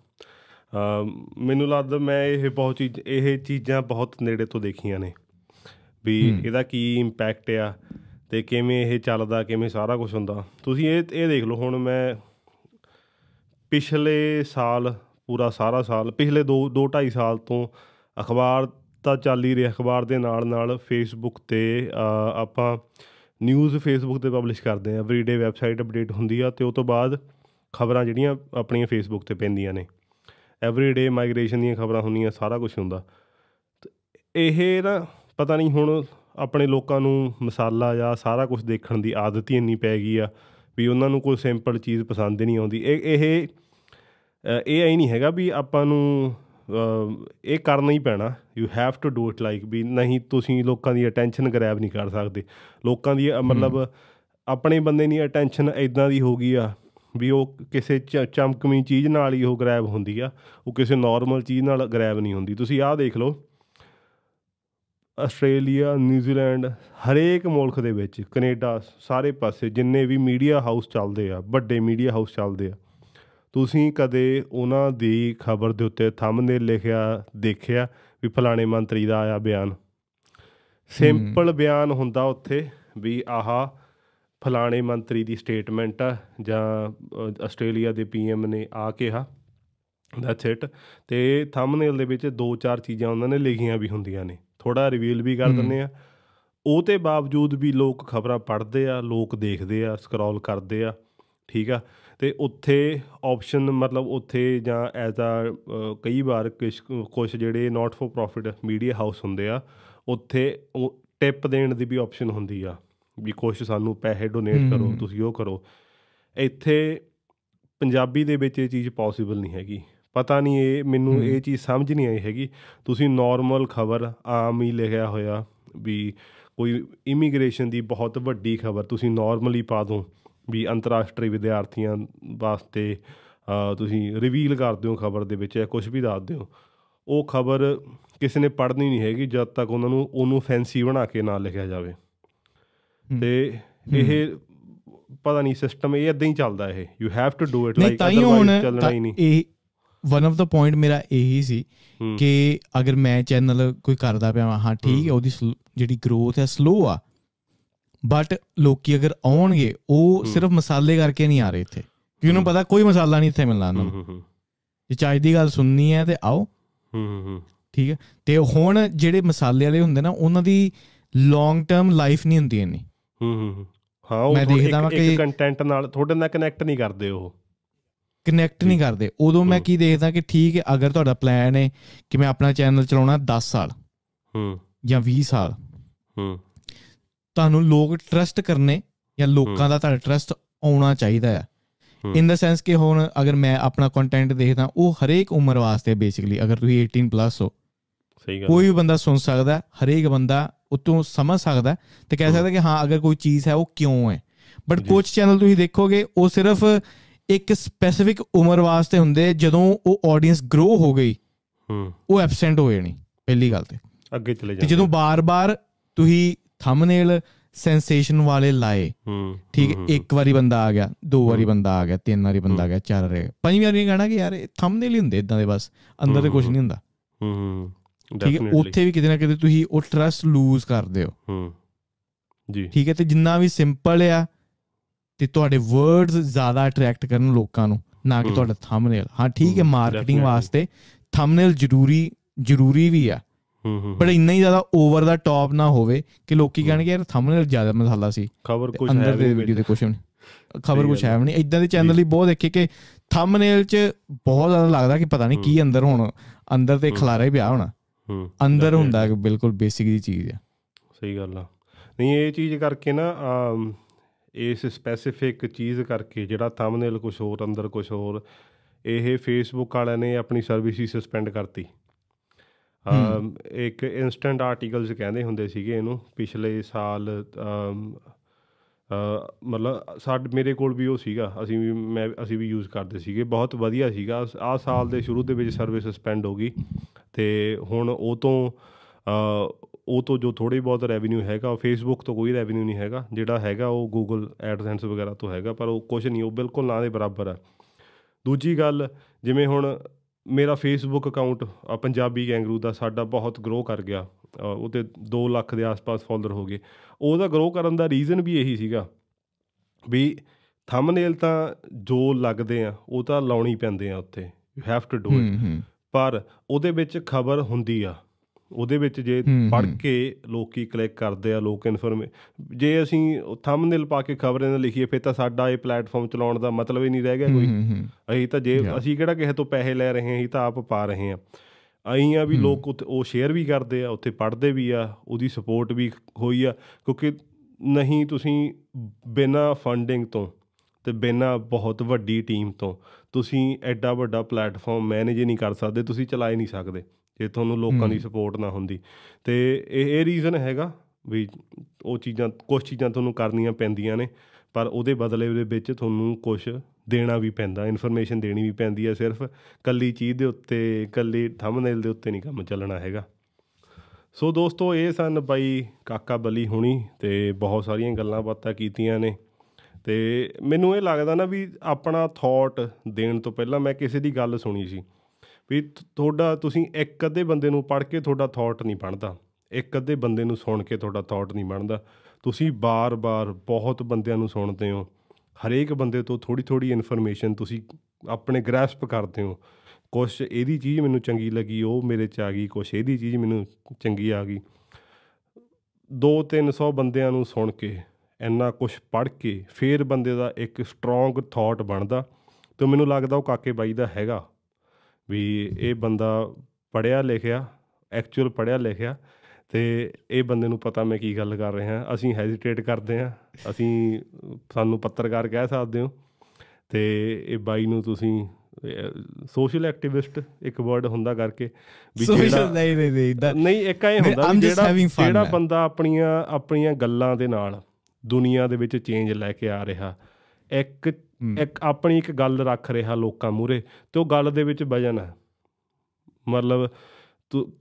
S2: ਮੈਨੂੰ ਲੱਗਦਾ ਮੈਂ ਇਹ ਬਹੁਤ ਚੀਜ਼ ਇਹ ਚੀਜ਼ਾਂ ਬਹੁਤ ਨੇੜੇ ਤੋਂ ਦੇਖੀਆਂ ਨੇ ਵੀ ਇਹਦਾ ਕੀ ਇੰਪੈਕਟ ਆ ਤੇ ਕਿਵੇਂ ਇਹ ਚੱਲਦਾ ਕਿਵੇਂ ਸਾਰਾ ਕੁਝ ਹੁੰਦਾ ਤੁਸੀਂ ਇਹ ਇਹ ਦੇਖ ਲਓ ਹੁਣ ਮੈਂ ਪਿਛਲੇ ਸਾਲ ਪੂਰਾ ਸਾਰਾ ਸਾਲ ਪਿਛਲੇ 2 2 2.5 ਸਾਲ ਤੋਂ ਅਖਬਾਰ ਤਾਂ ਚੱਲ ਹੀ ਰਿਹਾ ਅਖਬਾਰ ਦੇ ਨਾਲ ਨਾਲ ਫੇਸਬੁੱਕ ਤੇ ਆਪਾਂ ਨਿਊਜ਼ ਫੇਸਬੁੱਕ ਤੇ ਪਬਲਿਸ਼ ਕਰਦੇ ਆ ਐਵਰੀਡੇ ਵੈਬਸਾਈਟ ਅਪਡੇਟ ਹੁੰਦੀ ਆ ਤੇ ਉਸ ਤੋਂ ਬਾਅਦ ਖਬਰਾਂ ਜਿਹੜੀਆਂ ਆਪਣੀਆਂ ਫੇਸਬੁੱਕ ਤੇ ਪੈਂਦੀਆਂ ਨੇ ਐਵਰੀਡੇ ਮਾਈਗ੍ਰੇਸ਼ਨ ਦੀਆਂ ਖਬਰਾਂ ਹੁੰਦੀਆਂ ਸਾਰਾ ਕੁਝ ਹੁੰਦਾ ਇਹ ਨਾ ਪਤਾ ਨਹੀਂ ਹੁਣ ਆਪਣੇ ਲੋਕਾਂ ਨੂੰ ਮਸਾਲਾ ਜਾਂ ਸਾਰਾ ਕੁਝ ਦੇਖਣ ਦੀ ਆਦਤ ਹੀ ਇੰਨੀ ਪੈ ਗਈ ਆ ਵੀ ਉਹਨਾਂ ਨੂੰ ਕੋਈ ਸਿੰਪਲ ਚੀਜ਼ ਪਸੰਦ ਨਹੀਂ ਆਉਂਦੀ ਇਹ ਇਹ ਇਹ ਆਈ ਨਹੀਂ ਹੈਗਾ ਵੀ ਆਪਾਂ ਨੂੰ ਇਹ ਕਰਨਾ ਹੀ ਪੈਣਾ you have to do it like ਵੀ ਨਹੀਂ ਤੁਸੀਂ ਲੋਕਾਂ ਦੀ ਅਟੈਂਸ਼ਨ ਗ੍ਰੈਬ ਨਹੀਂ ਕਰ ਸਕਦੇ ਲੋਕਾਂ ਦੀ ਮਤਲਬ ਆਪਣੇ ਬੰਦੇ ਨਹੀਂ ਅਟੈਂਸ਼ਨ ਇਦਾਂ ਦੀ ਹੋ ਗਈ ਆ ਵੀ ਉਹ ਕਿਸੇ ਚਮਕਵੀਂ ਚੀਜ਼ ਨਾਲ ਹੀ ਉਹ ਗ੍ਰੈਬ ਹੁੰਦੀ ਆ ਉਹ ਕਿਸੇ ਨਾਰਮਲ ਚੀਜ਼ ਨਾਲ ਗ੍ਰੈਬ ਨਹੀਂ ਹੁੰਦੀ ਤੁਸੀਂ ਆਹ ਦੇਖ ਲਓ ਆਸਟ੍ਰੇਲੀਆ ਨਿਊਜ਼ੀਲੈਂਡ ਹਰੇਕ ਮੁਲਕ ਦੇ ਵਿੱਚ ਕੈਨੇਡਾ ਸਾਰੇ ਪਾਸੇ ਜਿੰਨੇ ਵੀ ਮੀਡੀਆ ਹਾਊਸ ਚੱਲਦੇ ਆ ਵੱਡੇ ਮੀਡੀਆ ਹਾਊਸ ਚੱਲਦੇ ਆ ਤੁਸੀਂ ਕਦੇ ਉਹਨਾਂ ਦੀ ਖਬਰ ਦੇ ਉੱਤੇ ਥੰਬਨੇਲ ਲਿਖਿਆ ਦੇਖਿਆ ਵੀ ਫਲਾਣੇ ਮੰਤਰੀ ਦਾ ਆਇਆ ਬਿਆਨ ਸਿੰਪਲ ਬਿਆਨ ਹੁੰਦਾ ਉੱਥੇ ਵੀ ਆਹਾ ਫਲਾਣੇ ਮੰਤਰੀ ਦੀ ਸਟੇਟਮੈਂਟ ਆ ਜਾਂ ਆਸਟ੍ਰੇਲੀਆ ਦੇ ਪੀਐਮ ਨੇ ਆ ਕਿਹਾ ਦੈਟਸ ਇਟ ਤੇ ਥੰਬਨੇਲ ਦੇ ਵਿੱਚ ਦੋ ਚਾਰ ਚੀਜ਼ਾਂ ਉਹਨਾਂ ਨੇ ਲਿਖੀਆਂ ਵੀ ਹੁੰਦੀਆਂ ਨੇ ਥੋੜਾ ਰਿਵੀਲ ਵੀ ਕਰ ਦਿੰਨੇ ਆ ਉਹ ਤੇ ਬਾਵਜੂਦ ਵੀ ਲੋਕ ਖਬਰਾਂ ਪੜ੍ਹਦੇ ਆ ਲੋਕ ਦੇਖਦੇ ਆ ਸਕਰੋਲ ਕਰਦੇ ਆ ਠੀਕ ਆ ਤੇ ਉੱਥੇ ਆਪਸ਼ਨ ਮਤਲਬ ਉੱਥੇ ਜਾਂ ਐਜ਼ ਆ ਕਈ ਵਾਰ ਕੁਝ ਜਿਹੜੇ not for profit media house ਹੁੰਦੇ ਆ ਉੱਥੇ ਟਿਪ ਦੇਣ ਦੀ ਵੀ ਆਪਸ਼ਨ ਹੁੰਦੀ ਆ ਵੀ ਕੁਝ ਸਾਨੂੰ ਪੈਸੇ ਡੋਨੇਟ ਕਰੋ ਤੁਸੀਂ ਉਹ ਕਰੋ ਇੱਥੇ ਪੰਜਾਬੀ ਦੇ ਵਿੱਚ ਇਹ ਚੀਜ਼ ਪੋਸੀਬਲ ਨਹੀਂ ਹੈਗੀ ਪਤਾ ਨਹੀਂ ਇਹ ਮੈਨੂੰ ਇਹ ਚੀਜ਼ ਸਮਝ ਨਹੀਂ ਆਈ ਹੈਗੀ ਤੁਸੀਂ ਨਾਰਮਲ ਖਬਰ ਆਮ ਹੀ ਲਿਖਿਆ ਹੋਇਆ ਵੀ ਕੋਈ ਇਮੀਗ੍ਰੇਸ਼ਨ ਦੀ ਬਹੁਤ ਵੱਡੀ ਖਬਰ ਤੁਸੀਂ ਨਾਰਮਲੀ ਪਾ ਦੋ ਵੀ ਅੰਤਰਰਾਸ਼ਟਰੀ ਵਿਦਿਆਰਥੀਆਂ ਵਾਸਤੇ ਤੁਸੀਂ ਰਿਵੀਲ ਕਰ ਦਿਓ ਖਬਰ ਦੇ ਵਿੱਚ ਜਾਂ ਕੁਝ ਵੀ ਦੱਸ ਦਿਓ ਉਹ ਖਬਰ ਕਿਸੇ ਨੇ ਪੜ੍ਹਨੀ ਨਹੀਂ ਹੈਗੀ ਜਦ ਤੱਕ ਉਹਨਾਂ ਨੂੰ ਉਹਨੂੰ ਫੈਂਸੀ ਬਣਾ ਕੇ ਨਾ ਲਿਖਿਆ ਜਾਵੇ ਤੇ ਇਹ ਪਤਾ ਨਹੀਂ ਸਿਸਟਮ ਇਹ ਇਦਾਂ ਹੀ ਚੱਲਦਾ ਇਹ you have to do it like otherwise ਚੱਲਣਾ ਹੀ ਨਹੀਂ
S1: ਇਹ ਵਨ ਆਫ ਦਾ ਪੁਆਇੰਟ ਮੇਰਾ ਇਹੀ ਸੀ ਕਿ ਅਗਰ ਮੈਂ ਚੈਨਲ ਕੋਈ ਕਰਦਾ ਪਿਆ ਹਾਂ ਠੀਕ ਹੈ ਉਹਦੀ ਜਿਹੜੀ ਗਰੋਥ ਹੈ ਸਲੋ ਆ ਬਟ ਲੋਕੀ ਅਗਰ ਆਉਣਗੇ ਉਹ ਸਿਰਫ ਮਸਾਲੇ ਕਰਕੇ ਨਹੀਂ ਆ ਰਹੇ ਇੱਥੇ ਕਿ ਉਹਨੂੰ ਪਤਾ ਕੋਈ ਮਸਾਲਾ ਨਹੀਂ ਇੱਥੇ ਮਿਲਣਾ ਉਹਨੂੰ ਜੇ ਚਾਹੀਦੀ ਦੀ ਗੱਲ ਸੁਣਨੀ ਹੈ ਤੇ ਆਓ ਠੀਕ ਹੈ ਤੇ ਹੁਣ ਜਿਹੜੇ ਮਸਾਲੇ ਵਾਲੇ ਹੁੰਦੇ ਨਾ ਉਹਨਾਂ ਦੀ ਲੌਂਗ ਟਰਮ ਲਾਈਫ ਨਹੀਂ ਹੁੰਦੀ ਇੰਨੀ ਹੂੰ ਹੂੰ ਹਾਂ ਉਹ ਮੈਂ ਦੇਖਦਾ ਵਾਂ ਕਿ
S2: ਕੰਟੈਂਟ ਨਾਲ ਤੁਹਾਡੇ ਨਾਲ ਕਨੈਕਟ ਨਹੀਂ ਕਰਦੇ ਉਹ
S1: ਕਨੈਕਟ ਨਹੀਂ ਕਰਦੇ ਉਦੋਂ ਮੈਂ ਕੀ ਦੇਖਦਾ ਕਿ ਠੀਕ ਹੈ ਅਗਰ ਤੁਹਾਡਾ ਪਲਾਨ ਹੈ ਕਿ ਮੈਂ ਆਪਣਾ ਚੈਨਲ ਚਲਾਉਣਾ 10 ਸਾਲ ਹੂੰ ਜਾਂ 20 ਸਾਲ ਹੂੰ ਤੁਹਾਨੂੰ ਲੋਕ ਟਰਸਟ ਕਰਨੇ ਜਾਂ ਲੋਕਾਂ ਦਾ ਤੁਹਾਡਾ ਟਰਸਟ ਆਉਣਾ ਚਾਹੀਦਾ ਹੈ ਇਨ ਦਾ ਸੈਂਸ ਕਿ ਹੁਣ ਅਗਰ ਮੈਂ ਆਪਣਾ ਕੰਟੈਂਟ ਦੇਖਦਾ ਉਹ ਹਰੇਕ ਉਮਰ ਵਾਸਤੇ ਬੇਸਿਕਲੀ ਅਗਰ ਤੁਸੀਂ 18 ਪਲੱਸ ਹੋ ਸਹੀ ਗੱਲ ਕੋਈ ਵੀ ਬੰਦਾ ਸੁਣ ਸਕਦਾ ਹਰੇਕ ਬੰਦਾ ਉਤੋਂ ਸਮਝ ਸਕਦਾ ਤੇ ਕਹਿ ਸਕਦਾ ਕਿ ਹਾਂ ਅਗਰ ਕੋਈ ਚੀਜ਼ ਹੈ ਉਹ ਕਿਉਂ ਹੈ ਬਟ ਕੁਝ ਚੈਨਲ ਤੁਸੀਂ ਦੇਖੋਗੇ ਉਹ ਸਿਰਫ ਇੱਕ ਸਪੈਸਿਫਿਕ ਉਮਰ ਵਾਸਤੇ ਹੁੰਦੇ ਜਦੋਂ ਉਹ ਆਡੀਅנס ਗਰੋ ਹੋ ਗਈ ਹੂੰ ਉਹ ਐਬਸੈਂਟ ਹੋ ਜਾਣੀ ਪਹਿਲੀ ਗੱਲ ਤੇ
S2: ਅੱਗੇ ਚਲੇ ਜਾਂਦੇ ਤੇ ਜਦੋਂ
S1: ਬਾਰ-ਬਾਰ ਤੁਸੀਂ ਥੰਬਨੇਲ ਸੈਂਸੇਸ਼ਨ ਵਾਲੇ ਲਾਏ ਹੂੰ ਠੀਕ ਇੱਕ ਵਾਰੀ ਬੰਦਾ ਆ ਗਿਆ ਦੋ ਵਾਰੀ ਬੰਦਾ ਆ ਗਿਆ ਤਿੰਨ ਵਾਰੀ ਬੰਦਾ ਆ ਗਿਆ ਚਾਰ ਵਾਰੀ ਪੰਜਵੀਂ ਵਾਰੀ ਕਹਣਾ ਕਿ ਯਾਰ ਇਹ ਥੰਬਨੇਲ ਹੀ ਹੁੰਦੇ ਇਦਾਂ ਦੇ ਬਸ ਅੰਦਰ ਤੇ ਕੁਝ ਨਹੀਂ ਹੁੰਦਾ ਹੂੰ ਠੀਕ ਹੈ ਉੱਥੇ ਵੀ ਕਿਤੇ ਨਾ ਕਿਤੇ ਤੁਸੀਂ ਉਹ ਟਰਸਟ ਲੂਜ਼ ਕਰਦੇ ਹੋ ਹੂੰ ਜੀ ਠੀਕ ਹੈ ਤੇ ਜਿੰਨਾ ਵੀ ਸਿੰਪਲ ਆ ਤੇ ਤੁਹਾਡੇ ਵਰਡਸ ਜ਼ਿਆਦਾ ਅਟਰੈਕਟ ਕਰਨ ਲੋਕਾਂ ਨੂੰ ਨਾ ਕਿ ਤੁਹਾਡਾ ਥੰਬਨੇਲ ਹਾਂ ਠੀਕ ਹੈ ਮਾਰਕੀਟਿੰਗ ਵਾਸਤੇ ਥੰਬਨੇਲ ਜ਼ਰੂਰੀ ਜ਼ਰੂਰੀ ਵੀ ਆ ਹੂੰ ਹੂੰ ਪਰ ਇੰਨਾ ਹੀ ਜ਼ਿਆਦਾ ਓਵਰ ਦਾ ਟੌਪ ਨਾ ਹੋਵੇ ਕਿ ਲੋਕੀ ਕਹਿਣਗੇ ਯਾਰ ਥੰਬਨੇਲ ਜ਼ਿਆਦਾ ਮਸਾਲਾ ਸੀ ਖਬਰ ਕੁਝ ਹੈ ਵੀ ਵੀਡੀਓ ਤੇ ਕੁਝ ਨਹੀਂ ਖਬਰ ਕੁਝ ਹੈ ਵੀ ਨਹੀਂ ਇਦਾਂ ਦੇ ਚੈਨਲ ਹੀ ਬਹੁਤ ਦੇਖੇ ਕਿ ਥੰਬਨੇਲ 'ਚ ਬਹੁਤ ਜ਼ਿਆਦਾ ਲੱਗਦਾ ਕਿ ਪਤਾ ਨਹੀਂ ਕੀ ਅੰਦਰ ਹੁਣ ਅੰਦਰ ਤੇ ਖਲਾਰਾ ਹੀ ਪਿਆ ਹੋਣਾ ਅੰਦਰ ਹੁੰਦਾ ਹੈ ਬਿਲਕੁਲ ਬੇਸਿਕ ਦੀ ਚੀਜ਼ ਆ ਸਹੀ
S2: ਗੱਲ ਆ ਨਹੀਂ ਇਹ ਚੀਜ਼ ਕਰਕੇ ਨਾ ਇਸ ਸਪੈਸੀਫਿਕ ਚੀਜ਼ ਕਰਕੇ ਜਿਹੜਾ ਥੰਬਨੇਲ ਕੁਝ ਹੋਰ ਅੰਦਰ ਕੁਝ ਹੋਰ ਇਹ ਫੇਸਬੁੱਕ ਵਾਲਿਆਂ ਨੇ ਆਪਣੀ ਸਰਵਿਸ ਹੀ ਸਸਪੈਂਡ ਕਰਤੀ ਆ ਇੱਕ ਇਨਸਟੈਂਟ ਆਰਟੀਕਲਸ ਕਹਿੰਦੇ ਹੁੰਦੇ ਸੀਗੇ ਇਹਨੂੰ ਪਿਛਲੇ ਸਾਲ ਮਤਲਬ ਸਾਡੇ ਮੇਰੇ ਕੋਲ ਵੀ ਉਹ ਸੀਗਾ ਅਸੀਂ ਵੀ ਮੈਂ ਅਸੀਂ ਵੀ ਯੂਜ਼ ਕਰਦੇ ਸੀਗੇ ਬਹੁਤ ਵਧੀਆ ਸੀਗਾ ਆ ਸਾਲ ਦੇ ਸ਼ੁਰੂ ਦੇ ਵਿੱਚ ਸਰਵਿਸ ਸਸਪੈਂਡ ਹੋ ਗਈ ਤੇ ਹੁਣ ਉਹ ਤੋਂ ਉਹ ਤੋਂ ਜੋ ਥੋੜੀ ਬਹੁਤ ਰੈਵਨਿਊ ਹੈਗਾ ਫੇਸਬੁੱਕ ਤੋਂ ਕੋਈ ਰੈਵਨਿਊ ਨਹੀਂ ਹੈਗਾ ਜਿਹੜਾ ਹੈਗਾ ਉਹ ਗੂਗਲ ਐਡਸੈਂਸ ਵਗੈਰਾ ਤੋਂ ਹੈਗਾ ਪਰ ਉਹ ਕੁਝ ਨਹੀਂ ਉਹ ਬਿਲਕੁਲ ਨਾ ਦੇ ਬਰਾਬਰ ਆ ਦੂਜੀ ਗੱਲ ਜਿਵੇਂ ਹੁਣ ਮੇਰਾ ਫੇਸਬੁੱਕ ਅਕਾਊਂਟ ਪੰਜਾਬੀ ਗੈਂਗਰੂ ਦਾ ਸਾਡਾ ਬਹੁਤ ਗਰੋ ਕਰ ਗਿਆ ਉਹਦੇ 2 ਲੱਖ ਦੇ ਆਸ-ਪਾਸ ਫਾਲੋਅਰ ਹੋ ਗਏ ਉਹਦਾ ਗਰੋ ਕਰਨ ਦਾ ਰੀਜ਼ਨ ਵੀ ਇਹੀ ਸੀਗਾ ਵੀ ਥੰਬਨੇਲ ਤਾਂ ਜੋ ਲੱਗਦੇ ਆ ਉਹ ਤਾਂ ਲਾਉਣੀ ਪੈਂਦੇ ਆ ਉੱਥੇ you have to do it ਪਰ ਉਹਦੇ ਵਿੱਚ ਖਬਰ ਹੁੰਦੀ ਆ ਉਹਦੇ ਵਿੱਚ ਜੇ ਪੜ ਕੇ ਲੋਕੀ ਕਲਿੱਕ ਕਰਦੇ ਆ ਲੋਕ ਇਨਫੋਰਮੇ ਜੇ ਅਸੀਂ ਥੰਬਨੇਲ ਪਾ ਕੇ ਖਬਰਾਂ ਦਾ ਲਿਖੀਏ ਫੇਰ ਤਾਂ ਸਾਡਾ ਇਹ ਪਲੇਟਫਾਰਮ ਚਲਾਉਣ ਦਾ ਮਤਲਬ ਹੀ ਨਹੀਂ ਰਹਿ ਗਿਆ ਕੋਈ ਅਸੀਂ ਤਾਂ ਜੇ ਅਸੀਂ ਕਿਹੜਾ ਕਿਸੇ ਤੋਂ ਪੈਸੇ ਲੈ ਰਹੇ ਹਾਂ ਅਸੀਂ ਤਾਂ ਆਪ ਪਾ ਰਹੇ ਹਾਂ ਅਹੀਂ ਆ ਵੀ ਲੋਕ ਉਹ ਸ਼ੇਅਰ ਵੀ ਕਰਦੇ ਆ ਉੱਥੇ ਪੜਦੇ ਵੀ ਆ ਉਹਦੀ ਸਪੋਰਟ ਵੀ ਹੋਈ ਆ ਕਿਉਂਕਿ ਨਹੀਂ ਤੁਸੀਂ ਬਿਨਾ ਫੰਡਿੰਗ ਤੋਂ ਤੇ ਬਿਨਾ ਬਹੁਤ ਵੱਡੀ ਟੀਮ ਤੋਂ ਤੁਸੀਂ ਐਡਾ ਵੱਡਾ ਪਲੇਟਫਾਰਮ ਮੈਨੇਜ ਨਹੀਂ ਕਰ ਸਕਦੇ ਤੁਸੀਂ ਚਲਾ ਹੀ ਨਹੀਂ ਸਕਦੇ ਜੇ ਤੁਹਾਨੂੰ ਲੋਕਾਂ ਦੀ ਸਪੋਰਟ ਨਾ ਹੁੰਦੀ ਤੇ ਇਹ ਇਹ ਰੀਜ਼ਨ ਹੈਗਾ ਵੀ ਉਹ ਚੀਜ਼ਾਂ ਕੁਝ ਚੀਜ਼ਾਂ ਤੁਹਾਨੂੰ ਕਰਨੀਆਂ ਪੈਂਦੀਆਂ ਨੇ ਪਰ ਉਹਦੇ ਬਦਲੇ ਦੇ ਵਿੱਚ ਤੁਹਾਨੂੰ ਕੁਝ ਦੇਣਾ ਵੀ ਪੈਂਦਾ ਇਨਫੋਰਮੇਸ਼ਨ ਦੇਣੀ ਵੀ ਪੈਂਦੀ ਹੈ ਸਿਰਫ ਕੱਲੀ ਚੀਜ਼ ਦੇ ਉੱਤੇ ਕੱਲੀ ਥੰਬਨੇਲ ਦੇ ਉੱਤੇ ਨਹੀਂ ਕੰਮ ਚੱਲਣਾ ਹੈਗਾ ਸੋ ਦੋਸਤੋ ਇਹ ਸਨ ਬਾਈ ਕਾਕਾ ਬਲੀ ਹੁਣੀ ਤੇ ਬਹੁਤ ਸਾਰੀਆਂ ਗੱਲਾਂ ਬਾਤਾਂ ਕੀਤੀਆਂ ਨੇ ਤੇ ਮੈਨੂੰ ਇਹ ਲੱਗਦਾ ਨਾ ਵੀ ਆਪਣਾ ਥਾਟ ਦੇਣ ਤੋਂ ਪਹਿਲਾਂ ਮੈਂ ਕਿਸੇ ਦੀ ਗੱਲ ਸੁਣੀ ਸੀ ਵੀ ਤੁਹਾਡਾ ਤੁਸੀਂ ਇੱਕ ਅੱਧੇ ਬੰਦੇ ਨੂੰ ਪੜ੍ਹ ਕੇ ਤੁਹਾਡਾ ਥਾਟ ਨਹੀਂ ਬਣਦਾ ਇੱਕ ਅੱਧੇ ਬੰਦੇ ਨੂੰ ਸੁਣ ਕੇ ਤੁਹਾਡਾ ਥਾਟ ਨਹੀਂ ਬਣਦਾ ਤੁਸੀਂ ਬਾਰ-ਬਾਰ ਬਹੁਤ ਬੰਦਿਆਂ ਨੂੰ ਸੁਣਦੇ ਹੋ ਹਰੇਕ ਬੰਦੇ ਤੋਂ ਥੋੜੀ ਥੋੜੀ ਇਨਫੋਰਮੇਸ਼ਨ ਤੁਸੀਂ ਆਪਣੇ ਗ੍ਰੈਸਪ ਕਰਦੇ ਹੋ ਕੁਝ ਇਹਦੀ ਚੀਜ਼ ਮੈਨੂੰ ਚੰਗੀ ਲੱਗੀ ਉਹ ਮੇਰੇ ਚ ਆ ਗਈ ਕੁਝ ਇਹਦੀ ਚੀਜ਼ ਮੈਨੂੰ ਚੰਗੀ ਆ ਗਈ 2-300 ਬੰਦਿਆਂ ਨੂੰ ਸੁਣ ਕੇ ਇੰਨਾ ਕੁਝ ਪੜ੍ਹ ਕੇ ਫੇਰ ਬੰਦੇ ਦਾ ਇੱਕ ਸਟਰੋਂਗ ਥਾਟ ਬਣਦਾ ਤੇ ਮੈਨੂੰ ਲੱਗਦਾ ਉਹ ਕਾਕੇ ਬਾਈ ਦਾ ਹੈਗਾ ਵੀ ਇਹ ਬੰਦਾ ਪੜਿਆ ਲਿਖਿਆ ਐਕਚੁਅਲ ਪੜਿਆ ਲਿਖਿਆ ਤੇ ਇਹ ਬੰਦੇ ਨੂੰ ਪਤਾ ਮੈਂ ਕੀ ਗੱਲ ਕਰ ਰਿਹਾ ਅਸੀਂ ਹੈਜ਼ਿਟੇਟ ਕਰਦੇ ਆ ਅਸੀਂ ਸਾਨੂੰ ਪੱਤਰਕਾਰ ਕਹਿ ਸਕਦੇ ਹੋ ਤੇ ਇਹ ਬਾਈ ਨੂੰ ਤੁਸੀਂ ਸੋਸ਼ਲ ਐਕਟਿਵਿਸਟ ਇੱਕ ਵਰਡ ਹੁੰਦਾ ਕਰਕੇ ਵੀ ਜਿਹੜਾ ਨਹੀਂ ਨਹੀਂ ਨਹੀਂ ਨਹੀਂ ਇੱਕ ਐ ਹੁੰਦਾ ਜਿਹੜਾ ਜਿਹੜਾ ਬੰਦਾ ਆਪਣੀਆਂ ਆਪਣੀਆਂ ਗੱਲਾਂ ਦੇ ਨਾਲ ਦੁਨੀਆ ਦੇ ਵਿੱਚ ਚੇਂਜ ਲੈ ਕੇ ਆ ਰਿਹਾ ਇੱਕ ਇੱਕ ਆਪਣੀ ਇੱਕ ਗੱਲ ਰੱਖ ਰਿਹਾ ਲੋਕਾਂ ਮੂਰੇ ਤੇ ਉਹ ਗੱਲ ਦੇ ਵਿੱਚ ਵਜਨ ਹੈ ਮਤਲਬ ਤੂੰ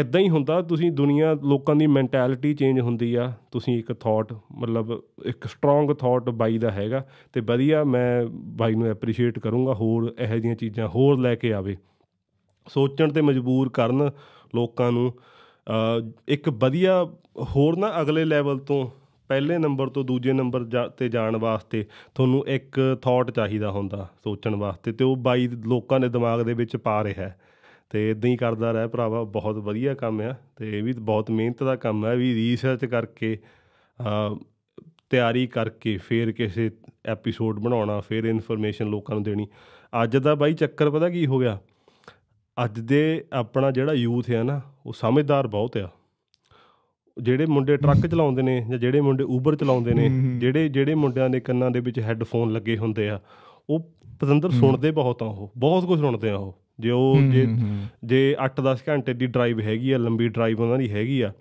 S2: ਐਦਾਂ ਹੀ ਹੁੰਦਾ ਤੁਸੀਂ ਦੁਨੀਆ ਲੋਕਾਂ ਦੀ ਮੈਂਟੈਲਿਟੀ ਚੇਂਜ ਹੁੰਦੀ ਆ ਤੁਸੀਂ ਇੱਕ ਥਾਟ ਮਤਲਬ ਇੱਕ ਸਟਰੋਂਗ ਥਾਟ ਬਾਈ ਦਾ ਹੈਗਾ ਤੇ ਵਧੀਆ ਮੈਂ ਬਾਈ ਨੂੰ ਐਪਰੀਸ਼ੀਏਟ ਕਰੂੰਗਾ ਹੋਰ ਇਹੋ ਜੀਆਂ ਚੀਜ਼ਾਂ ਹੋਰ ਲੈ ਕੇ ਆਵੇ ਸੋਚਣ ਤੇ ਮਜਬੂਰ ਕਰਨ ਲੋਕਾਂ ਨੂੰ ਇੱਕ ਵਧੀਆ ਹੋਰ ਨਾ ਅਗਲੇ ਲੈਵਲ ਤੋਂ ਪਹਿਲੇ ਨੰਬਰ ਤੋਂ ਦੂਜੇ ਨੰਬਰ ਤੇ ਜਾਣ ਵਾਸਤੇ ਤੁਹਾਨੂੰ ਇੱਕ ਥਾਟ ਚਾਹੀਦਾ ਹੁੰਦਾ ਸੋਚਣ ਵਾਸਤੇ ਤੇ ਉਹ ਬਾਈ ਲੋਕਾਂ ਦੇ ਦਿਮਾਗ ਦੇ ਵਿੱਚ ਪਾ ਰਿਹਾ ਹੈ ਤੇ ਇਦਾਂ ਹੀ ਕਰਦਾ ਰਹਿ ਭਰਾਵਾ ਬਹੁਤ ਵਧੀਆ ਕੰਮ ਆ ਤੇ ਇਹ ਵੀ ਬਹੁਤ ਮਿਹਨਤ ਦਾ ਕੰਮ ਆ ਵੀ ਰਿਸਰਚ ਕਰਕੇ ਤਿਆਰੀ ਕਰਕੇ ਫੇਰ ਕਿਸੇ ਐਪੀਸੋਡ ਬਣਾਉਣਾ ਫੇਰ ਇਨਫੋਰਮੇਸ਼ਨ ਲੋਕਾਂ ਨੂੰ ਦੇਣੀ ਅੱਜ ਦਾ ਬਾਈ ਚੱਕਰ ਪਤਾ ਕੀ ਹੋ ਗਿਆ ਅੱਜ ਦੇ ਆਪਣਾ ਜਿਹੜਾ ਯੂਥ ਹੈ ਨਾ ਉਹ ਸਮਝਦਾਰ ਬਹੁਤ ਆ ਜਿਹੜੇ ਮੁੰਡੇ ਟਰੱਕ ਚਲਾਉਂਦੇ ਨੇ ਜਾਂ ਜਿਹੜੇ ਮੁੰਡੇ ਊਬਰ ਚਲਾਉਂਦੇ ਨੇ ਜਿਹੜੇ ਜਿਹੜੇ ਮੁੰਡਿਆਂ ਦੇ ਕੰਨਾਂ ਦੇ ਵਿੱਚ ਹੈੱਡਫੋਨ ਲੱਗੇ ਹੁੰਦੇ ਆ ਉਹ ਪਤੰਦਰ ਸੁਣਦੇ ਬਹੁਤ ਆ ਉਹ ਬਹੁਤ ਕੁਝ ਸੁਣਦੇ ਆ ਉਹ ਜੇ ਉਹ ਜੇ ਜੇ 8-10 ਘੰਟੇ ਦੀ ਡਰਾਈਵ ਹੈਗੀ ਆ ਲੰਬੀ ਡਰਾਈਵ ਉਹਨਾਂ ਦੀ ਹੈਗੀ ਆ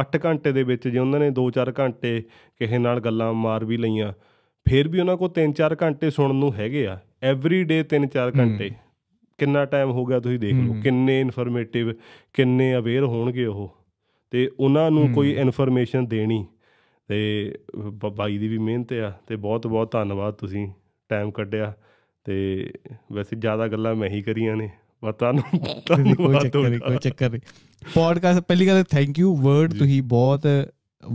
S2: 8 ਘੰਟੇ ਦੇ ਵਿੱਚ ਜੇ ਉਹਨਾਂ ਨੇ 2-4 ਘੰਟੇ ਕਿਸੇ ਨਾਲ ਗੱਲਾਂ ਮਾਰ ਵੀ ਲਈਆਂ ਫਿਰ ਵੀ ਉਹਨਾਂ ਕੋਲ 3-4 ਘੰਟੇ ਸੁਣਨ ਨੂੰ ਹੈਗੇ ਆ ਐਵਰੀ ਡੇ 3-4 ਘੰਟੇ ਕਿੰਨਾ ਟਾਈਮ ਹੋ ਗਿਆ ਤੁਸੀਂ ਦੇਖ ਲਓ ਕਿੰਨੇ ਇਨਫੋਰਮੇਟਿਵ ਕਿੰਨੇ ਅਵੇਅਰ ਹੋਣਗੇ ਉਹ ਤੇ ਉਹਨਾਂ ਨੂੰ ਕੋਈ ਇਨਫੋਰਮੇਸ਼ਨ ਦੇਣੀ ਤੇ ਬਾਈ ਦੀ ਵੀ ਮਿਹਨਤ ਆ ਤੇ ਬਹੁਤ ਬਹੁਤ ਧੰਨਵਾਦ ਤੁਸੀਂ ਟਾਈਮ ਕੱਢਿਆ ਤੇ ਵੈਸੇ ਜ਼ਿਆਦਾ ਗੱਲਾਂ ਮੈਂ ਹੀ ਕਰੀਆਂ ਨੇ ਪਤਾ ਨੂੰ
S1: ਕੋਈ ਚੱਕਰ ਨਹੀਂ ਕੋਈ ਚੱਕਰ ਨਹੀਂ ਪੋਡਕਾਸਟ ਪਹਿਲੀ ਗੱਲ ਥੈਂਕ ਯੂ ਵਰਡ ਤੁਸੀਂ ਬਹੁਤ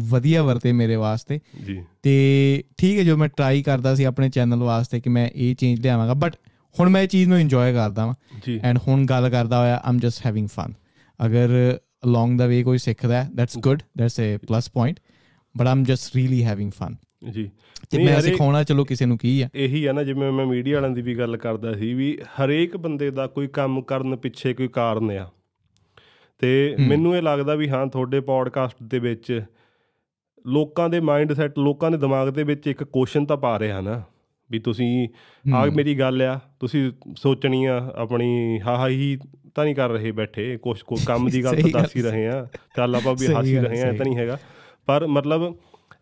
S1: ਵਧੀਆ ਵਰਤੇ ਮੇਰੇ ਵਾਸਤੇ ਜੀ ਤੇ ਠੀਕ ਹੈ ਜੋ ਮੈਂ ਟਰਾਈ ਕਰਦਾ ਸੀ ਆਪਣੇ ਚੈਨਲ ਵਾਸਤੇ ਕਿ ਮੈਂ ਇਹ ਚੇਂਜ ਲਿਆਵਾਂਗਾ ਬਟ ਹੁਣ ਮੈਂ ਇਹ ਚੀਜ਼ ਨੂੰ ਇੰਜੋਏ ਕਰਦਾ ਵਾਂ ਐਂਡ ਹੁਣ ਗੱਲ ਕਰਦਾ ਹੋਇਆ ਆਮ ਜਸਟ ਹੈਵਿੰਗ ਫਨ ਅਗਰ along the way ਕੋਈ ਸਿੱਖਦਾ ਹੈ that's good that's a plus point but i'm just really having fun ਜੀ ਤੇ ਮੈਂ ਸਿਖਾਉਣਾ ਚਲੋ ਕਿਸੇ ਨੂੰ ਕੀ ਆ
S2: ਇਹੀ ਆ ਨਾ ਜਿਵੇਂ ਮੈਂ ਮੀਡੀਆ ਵਾਲਿਆਂ ਦੀ ਵੀ ਗੱਲ ਕਰਦਾ ਸੀ ਵੀ ਹਰੇਕ ਬੰਦੇ ਦਾ ਕੋਈ ਕੰਮ ਕਰਨ ਪਿੱਛੇ ਕੋਈ ਕਾਰਨ ਆ ਤੇ ਮੈਨੂੰ ਇਹ ਲੱਗਦਾ ਵੀ ਹਾਂ ਤੁਹਾਡੇ ਪੋਡਕਾਸਟ ਦੇ ਵਿੱਚ ਲੋਕਾਂ ਦੇ ਮਾਈਂਡ ਸੈਟ ਲੋਕਾਂ ਦੇ ਦਿਮਾਗ ਦੇ ਵਿੱਚ ਇੱਕ ਕੁਐਸਚਨ ਤਾਂ ਪਾ ਰਿਹਾ ਨਾ ਵੀ ਤੁਸੀਂ ਆ ਮੇਰੀ ਗੱਲ ਆ ਤੁਸੀਂ ਸੋਚਣੀ ਆ ਆਪਣੀ ਹਾ ਹਾ ਹੀ ਤਾਂ ਨਹੀਂ ਕਰ ਰਹੇ ਬੈਠੇ ਕੁਝ ਕੋ ਕੰਮ ਦੀ ਗੱਲ ਤਾਂ ਦੱਸ ਹੀ ਰਹੇ ਆ ਚੱਲ ਆਪਾਂ ਵੀ ਹੱਸ ਹੀ ਰਹੇ ਆ ਤਾਂ ਨਹੀਂ ਹੈਗਾ ਪਰ ਮਤਲਬ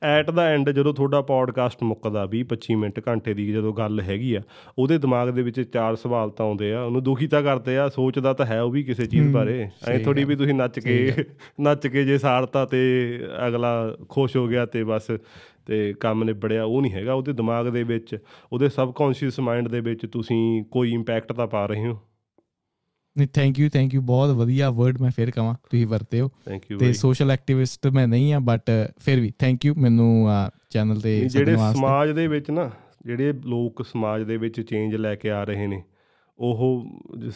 S2: ਐਟ ਦਾ ਐਂਡ ਜਦੋਂ ਤੁਹਾਡਾ ਪੋਡਕਾਸਟ ਮੁੱਕਦਾ 20 25 ਮਿੰਟ ਘੰਟੇ ਦੀ ਜਦੋਂ ਗੱਲ ਹੈਗੀ ਆ ਉਹਦੇ ਦਿਮਾਗ ਦੇ ਵਿੱਚ ਚਾਰ ਸਵਾਲ ਤਾਂ ਆਉਂਦੇ ਆ ਉਹਨੂੰ ਦੁਖੀ ਤਾਂ ਕਰਦੇ ਆ ਸੋਚਦਾ ਤਾਂ ਹੈ ਉਹ ਵੀ ਕਿਸੇ ਚੀਜ਼ ਬਾਰੇ ਐ ਥੋੜੀ ਵੀ ਤੁਸੀਂ ਨੱਚ ਕੇ ਨੱਚ ਕੇ ਜੇ ਸਾੜਤਾ ਤੇ ਅਗਲਾ ਖੁਸ਼ ਹੋ ਗਿਆ ਤੇ ਬਸ ਤੇ ਕੰਮ ਨਿਬੜਿਆ ਉਹ ਨਹੀਂ ਹੈਗਾ ਉਹਦੇ ਦਿਮਾਗ ਦੇ ਵਿੱਚ ਉਹਦੇ ਸਬਕੌਂਸ਼ੀਅਸ ਮਾਈਂਡ ਦੇ ਵਿੱਚ ਤੁਸੀਂ ਕੋਈ ਇੰਪੈਕਟ ਤਾਂ ਪਾ ਰਹੇ ਹੋ
S1: ਨਹੀਂ ਥੈਂਕ ਯੂ ਥੈਂਕ ਯੂ ਬਹੁਤ ਵਧੀਆ ਵਰਡ ਮੈਂ ਫੇਰ ਕਹਾਂ ਤੁਸੀਂ ਵਰਤੇ ਹੋ ਤੇ ਸੋਸ਼ਲ ਐਕਟਿਵਿਸਟ ਮੈਂ ਨਹੀਂ ਆ ਬਟ ਫਿਰ ਵੀ ਥੈਂਕ ਯੂ ਮੈਨੂੰ ਚੈਨਲ ਤੇ ਜਿਹੜੇ ਸਮਾਜ
S2: ਦੇ ਵਿੱਚ ਨਾ ਜਿਹੜੇ ਲੋਕ ਸਮਾਜ ਦੇ ਵਿੱਚ ਚੇਂਜ ਲੈ ਕੇ ਆ ਰਹੇ ਨੇ ਉਹ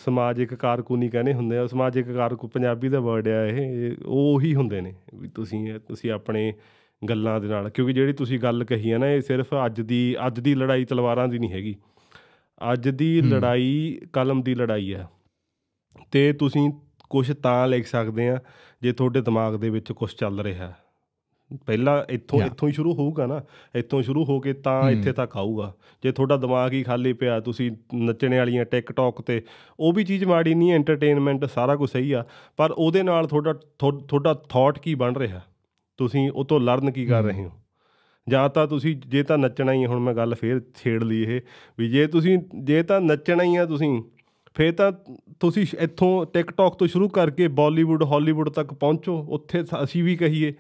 S2: ਸਮਾਜਿਕ ਕਾਰਕੁਨੀ ਕਹਿੰਦੇ ਹੁੰਦੇ ਆ ਸਮਾਜਿਕ ਕਾਰਕੁ ਪੰਜਾਬੀ ਦਾ ਵਰਡ ਆ ਇਹ ਉਹ ਹੀ ਹੁੰਦੇ ਨੇ ਵੀ ਤੁਸੀਂ ਤੁਸੀਂ ਆਪਣੇ ਗੱਲਾਂ ਦੇ ਨਾਲ ਕਿਉਂਕਿ ਜਿਹੜੀ ਤੁਸੀਂ ਗੱਲ ਕਹੀ ਹੈ ਨਾ ਇਹ ਸਿਰਫ ਅੱਜ ਦੀ ਅੱਜ ਦੀ ਲੜਾਈ ਤਲਵਾਰਾਂ ਦੀ ਨਹੀਂ ਹੈਗੀ ਅੱਜ ਦੀ ਲੜਾਈ ਕਲਮ ਦੀ ਲੜਾਈ ਹੈ ਤੇ ਤੁਸੀਂ ਕੁਝ ਤਾਂ ਲਿਖ ਸਕਦੇ ਆ ਜੇ ਤੁਹਾਡੇ ਦਿਮਾਗ ਦੇ ਵਿੱਚ ਕੁਝ ਚੱਲ ਰਿਹਾ ਪਹਿਲਾਂ ਇੱਥੋਂ ਇੱਥੋਂ ਹੀ ਸ਼ੁਰੂ ਹੋਊਗਾ ਨਾ ਇੱਥੋਂ ਸ਼ੁਰੂ ਹੋ ਕੇ ਤਾਂ ਇੱਥੇ ਤੱਕ ਆਊਗਾ ਜੇ ਤੁਹਾਡਾ ਦਿਮਾਗ ਹੀ ਖਾਲੀ ਪਿਆ ਤੁਸੀਂ ਨੱਚਣੇ ਵਾਲੀਆਂ ਟਿਕਟੌਕ ਤੇ ਉਹ ਵੀ ਚੀਜ਼ ਮਾੜੀ ਨਹੀਂ ਐਂਟਰਟੇਨਮੈਂਟ ਸਾਰਾ ਕੁਝ ਸਹੀ ਆ ਪਰ ਉਹਦੇ ਨਾਲ ਤੁਹਾਡਾ ਤੁਹਾਡਾ ਥਾਟ ਕੀ ਬਣ ਰਿਹਾ ਤੁਸੀਂ ਉਹ ਤੋਂ ਲਰਨ ਕੀ ਕਰ ਰਹੇ ਹੋ ਜਾਂ ਤਾਂ ਤੁਸੀਂ ਜੇ ਤਾਂ ਨੱਚਣਾ ਹੀ ਹੁਣ ਮੈਂ ਗੱਲ ਫੇਰ ਛੇੜ ਲਈ ਇਹ ਵੀ ਜੇ ਤੁਸੀਂ ਜੇ ਤਾਂ ਨੱਚਣਾ ਹੀ ਆ ਤੁਸੀਂ ਫੇਰ ਤਾਂ ਤੁਸੀਂ ਇੱਥੋਂ ਟਿਕਟੌਕ ਤੋਂ ਸ਼ੁਰੂ ਕਰਕੇ ਬਾਲੀਵੁੱਡ ਹਾਲੀਵੁੱਡ ਤੱਕ ਪਹੁੰਚੋ ਉੱਥੇ ਅਸੀਂ ਵੀ ਕਹੀਏ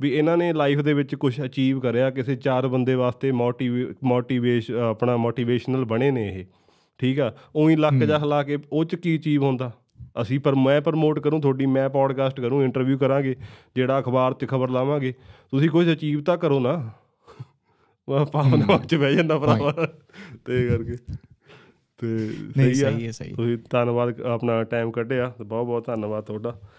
S2: ਵੀ ਇਹਨਾਂ ਨੇ ਲਾਈਫ ਦੇ ਵਿੱਚ ਕੁਝ ਅਚੀਵ ਕਰਿਆ ਕਿਸੇ ਚਾਰ ਬੰਦੇ ਵਾਸਤੇ ਮੋਟੀਵੇ ਮੋਟੀਵੇਸ਼ ਆਪਣਾ ਮੋਟੀਵੇਸ਼ਨਲ ਬਣੇ ਨੇ ਇਹ ਠੀਕ ਆ ਉਹੀ ਲੱਕ ਜਾ ਹਲਾ ਕੇ ਉਹ ਚ ਕੀ ਅਚੀਵ ਹੁੰਦਾ ਅਸੀਂ ਪਰ ਮੈਂ ਪ੍ਰਮੋਟ ਕਰੂੰ ਤੁਹਾਡੀ ਮੈਂ ਪੋਡਕਾਸਟ ਕਰੂੰ ਇੰਟਰਵਿਊ ਕਰਾਂਗੇ ਜਿਹੜਾ ਅਖਬਾਰ ਤੇ ਖਬਰ ਲਾਵਾਂਗੇ ਤੁਸੀਂ ਕੋਈ ਅਚੀਵ ਤਾਂ ਕਰੋ ਨਾ ਵਾ ਪਾਵਨਾ ਵਿੱਚ ਬਹਿ ਜਾਂਦਾ ਭਰਾਵਾ ਤੇ ਕਰਕੇ
S4: ਤੇ ਸਹੀ ਹੈ
S2: ਤੁਸੀਂ ਧੰਨਵਾਦ ਆਪਣਾ ਟਾਈਮ ਕੱਢਿਆ ਬਹੁਤ ਬਹੁਤ ਧੰਨਵਾਦ ਤੁਹਾਡਾ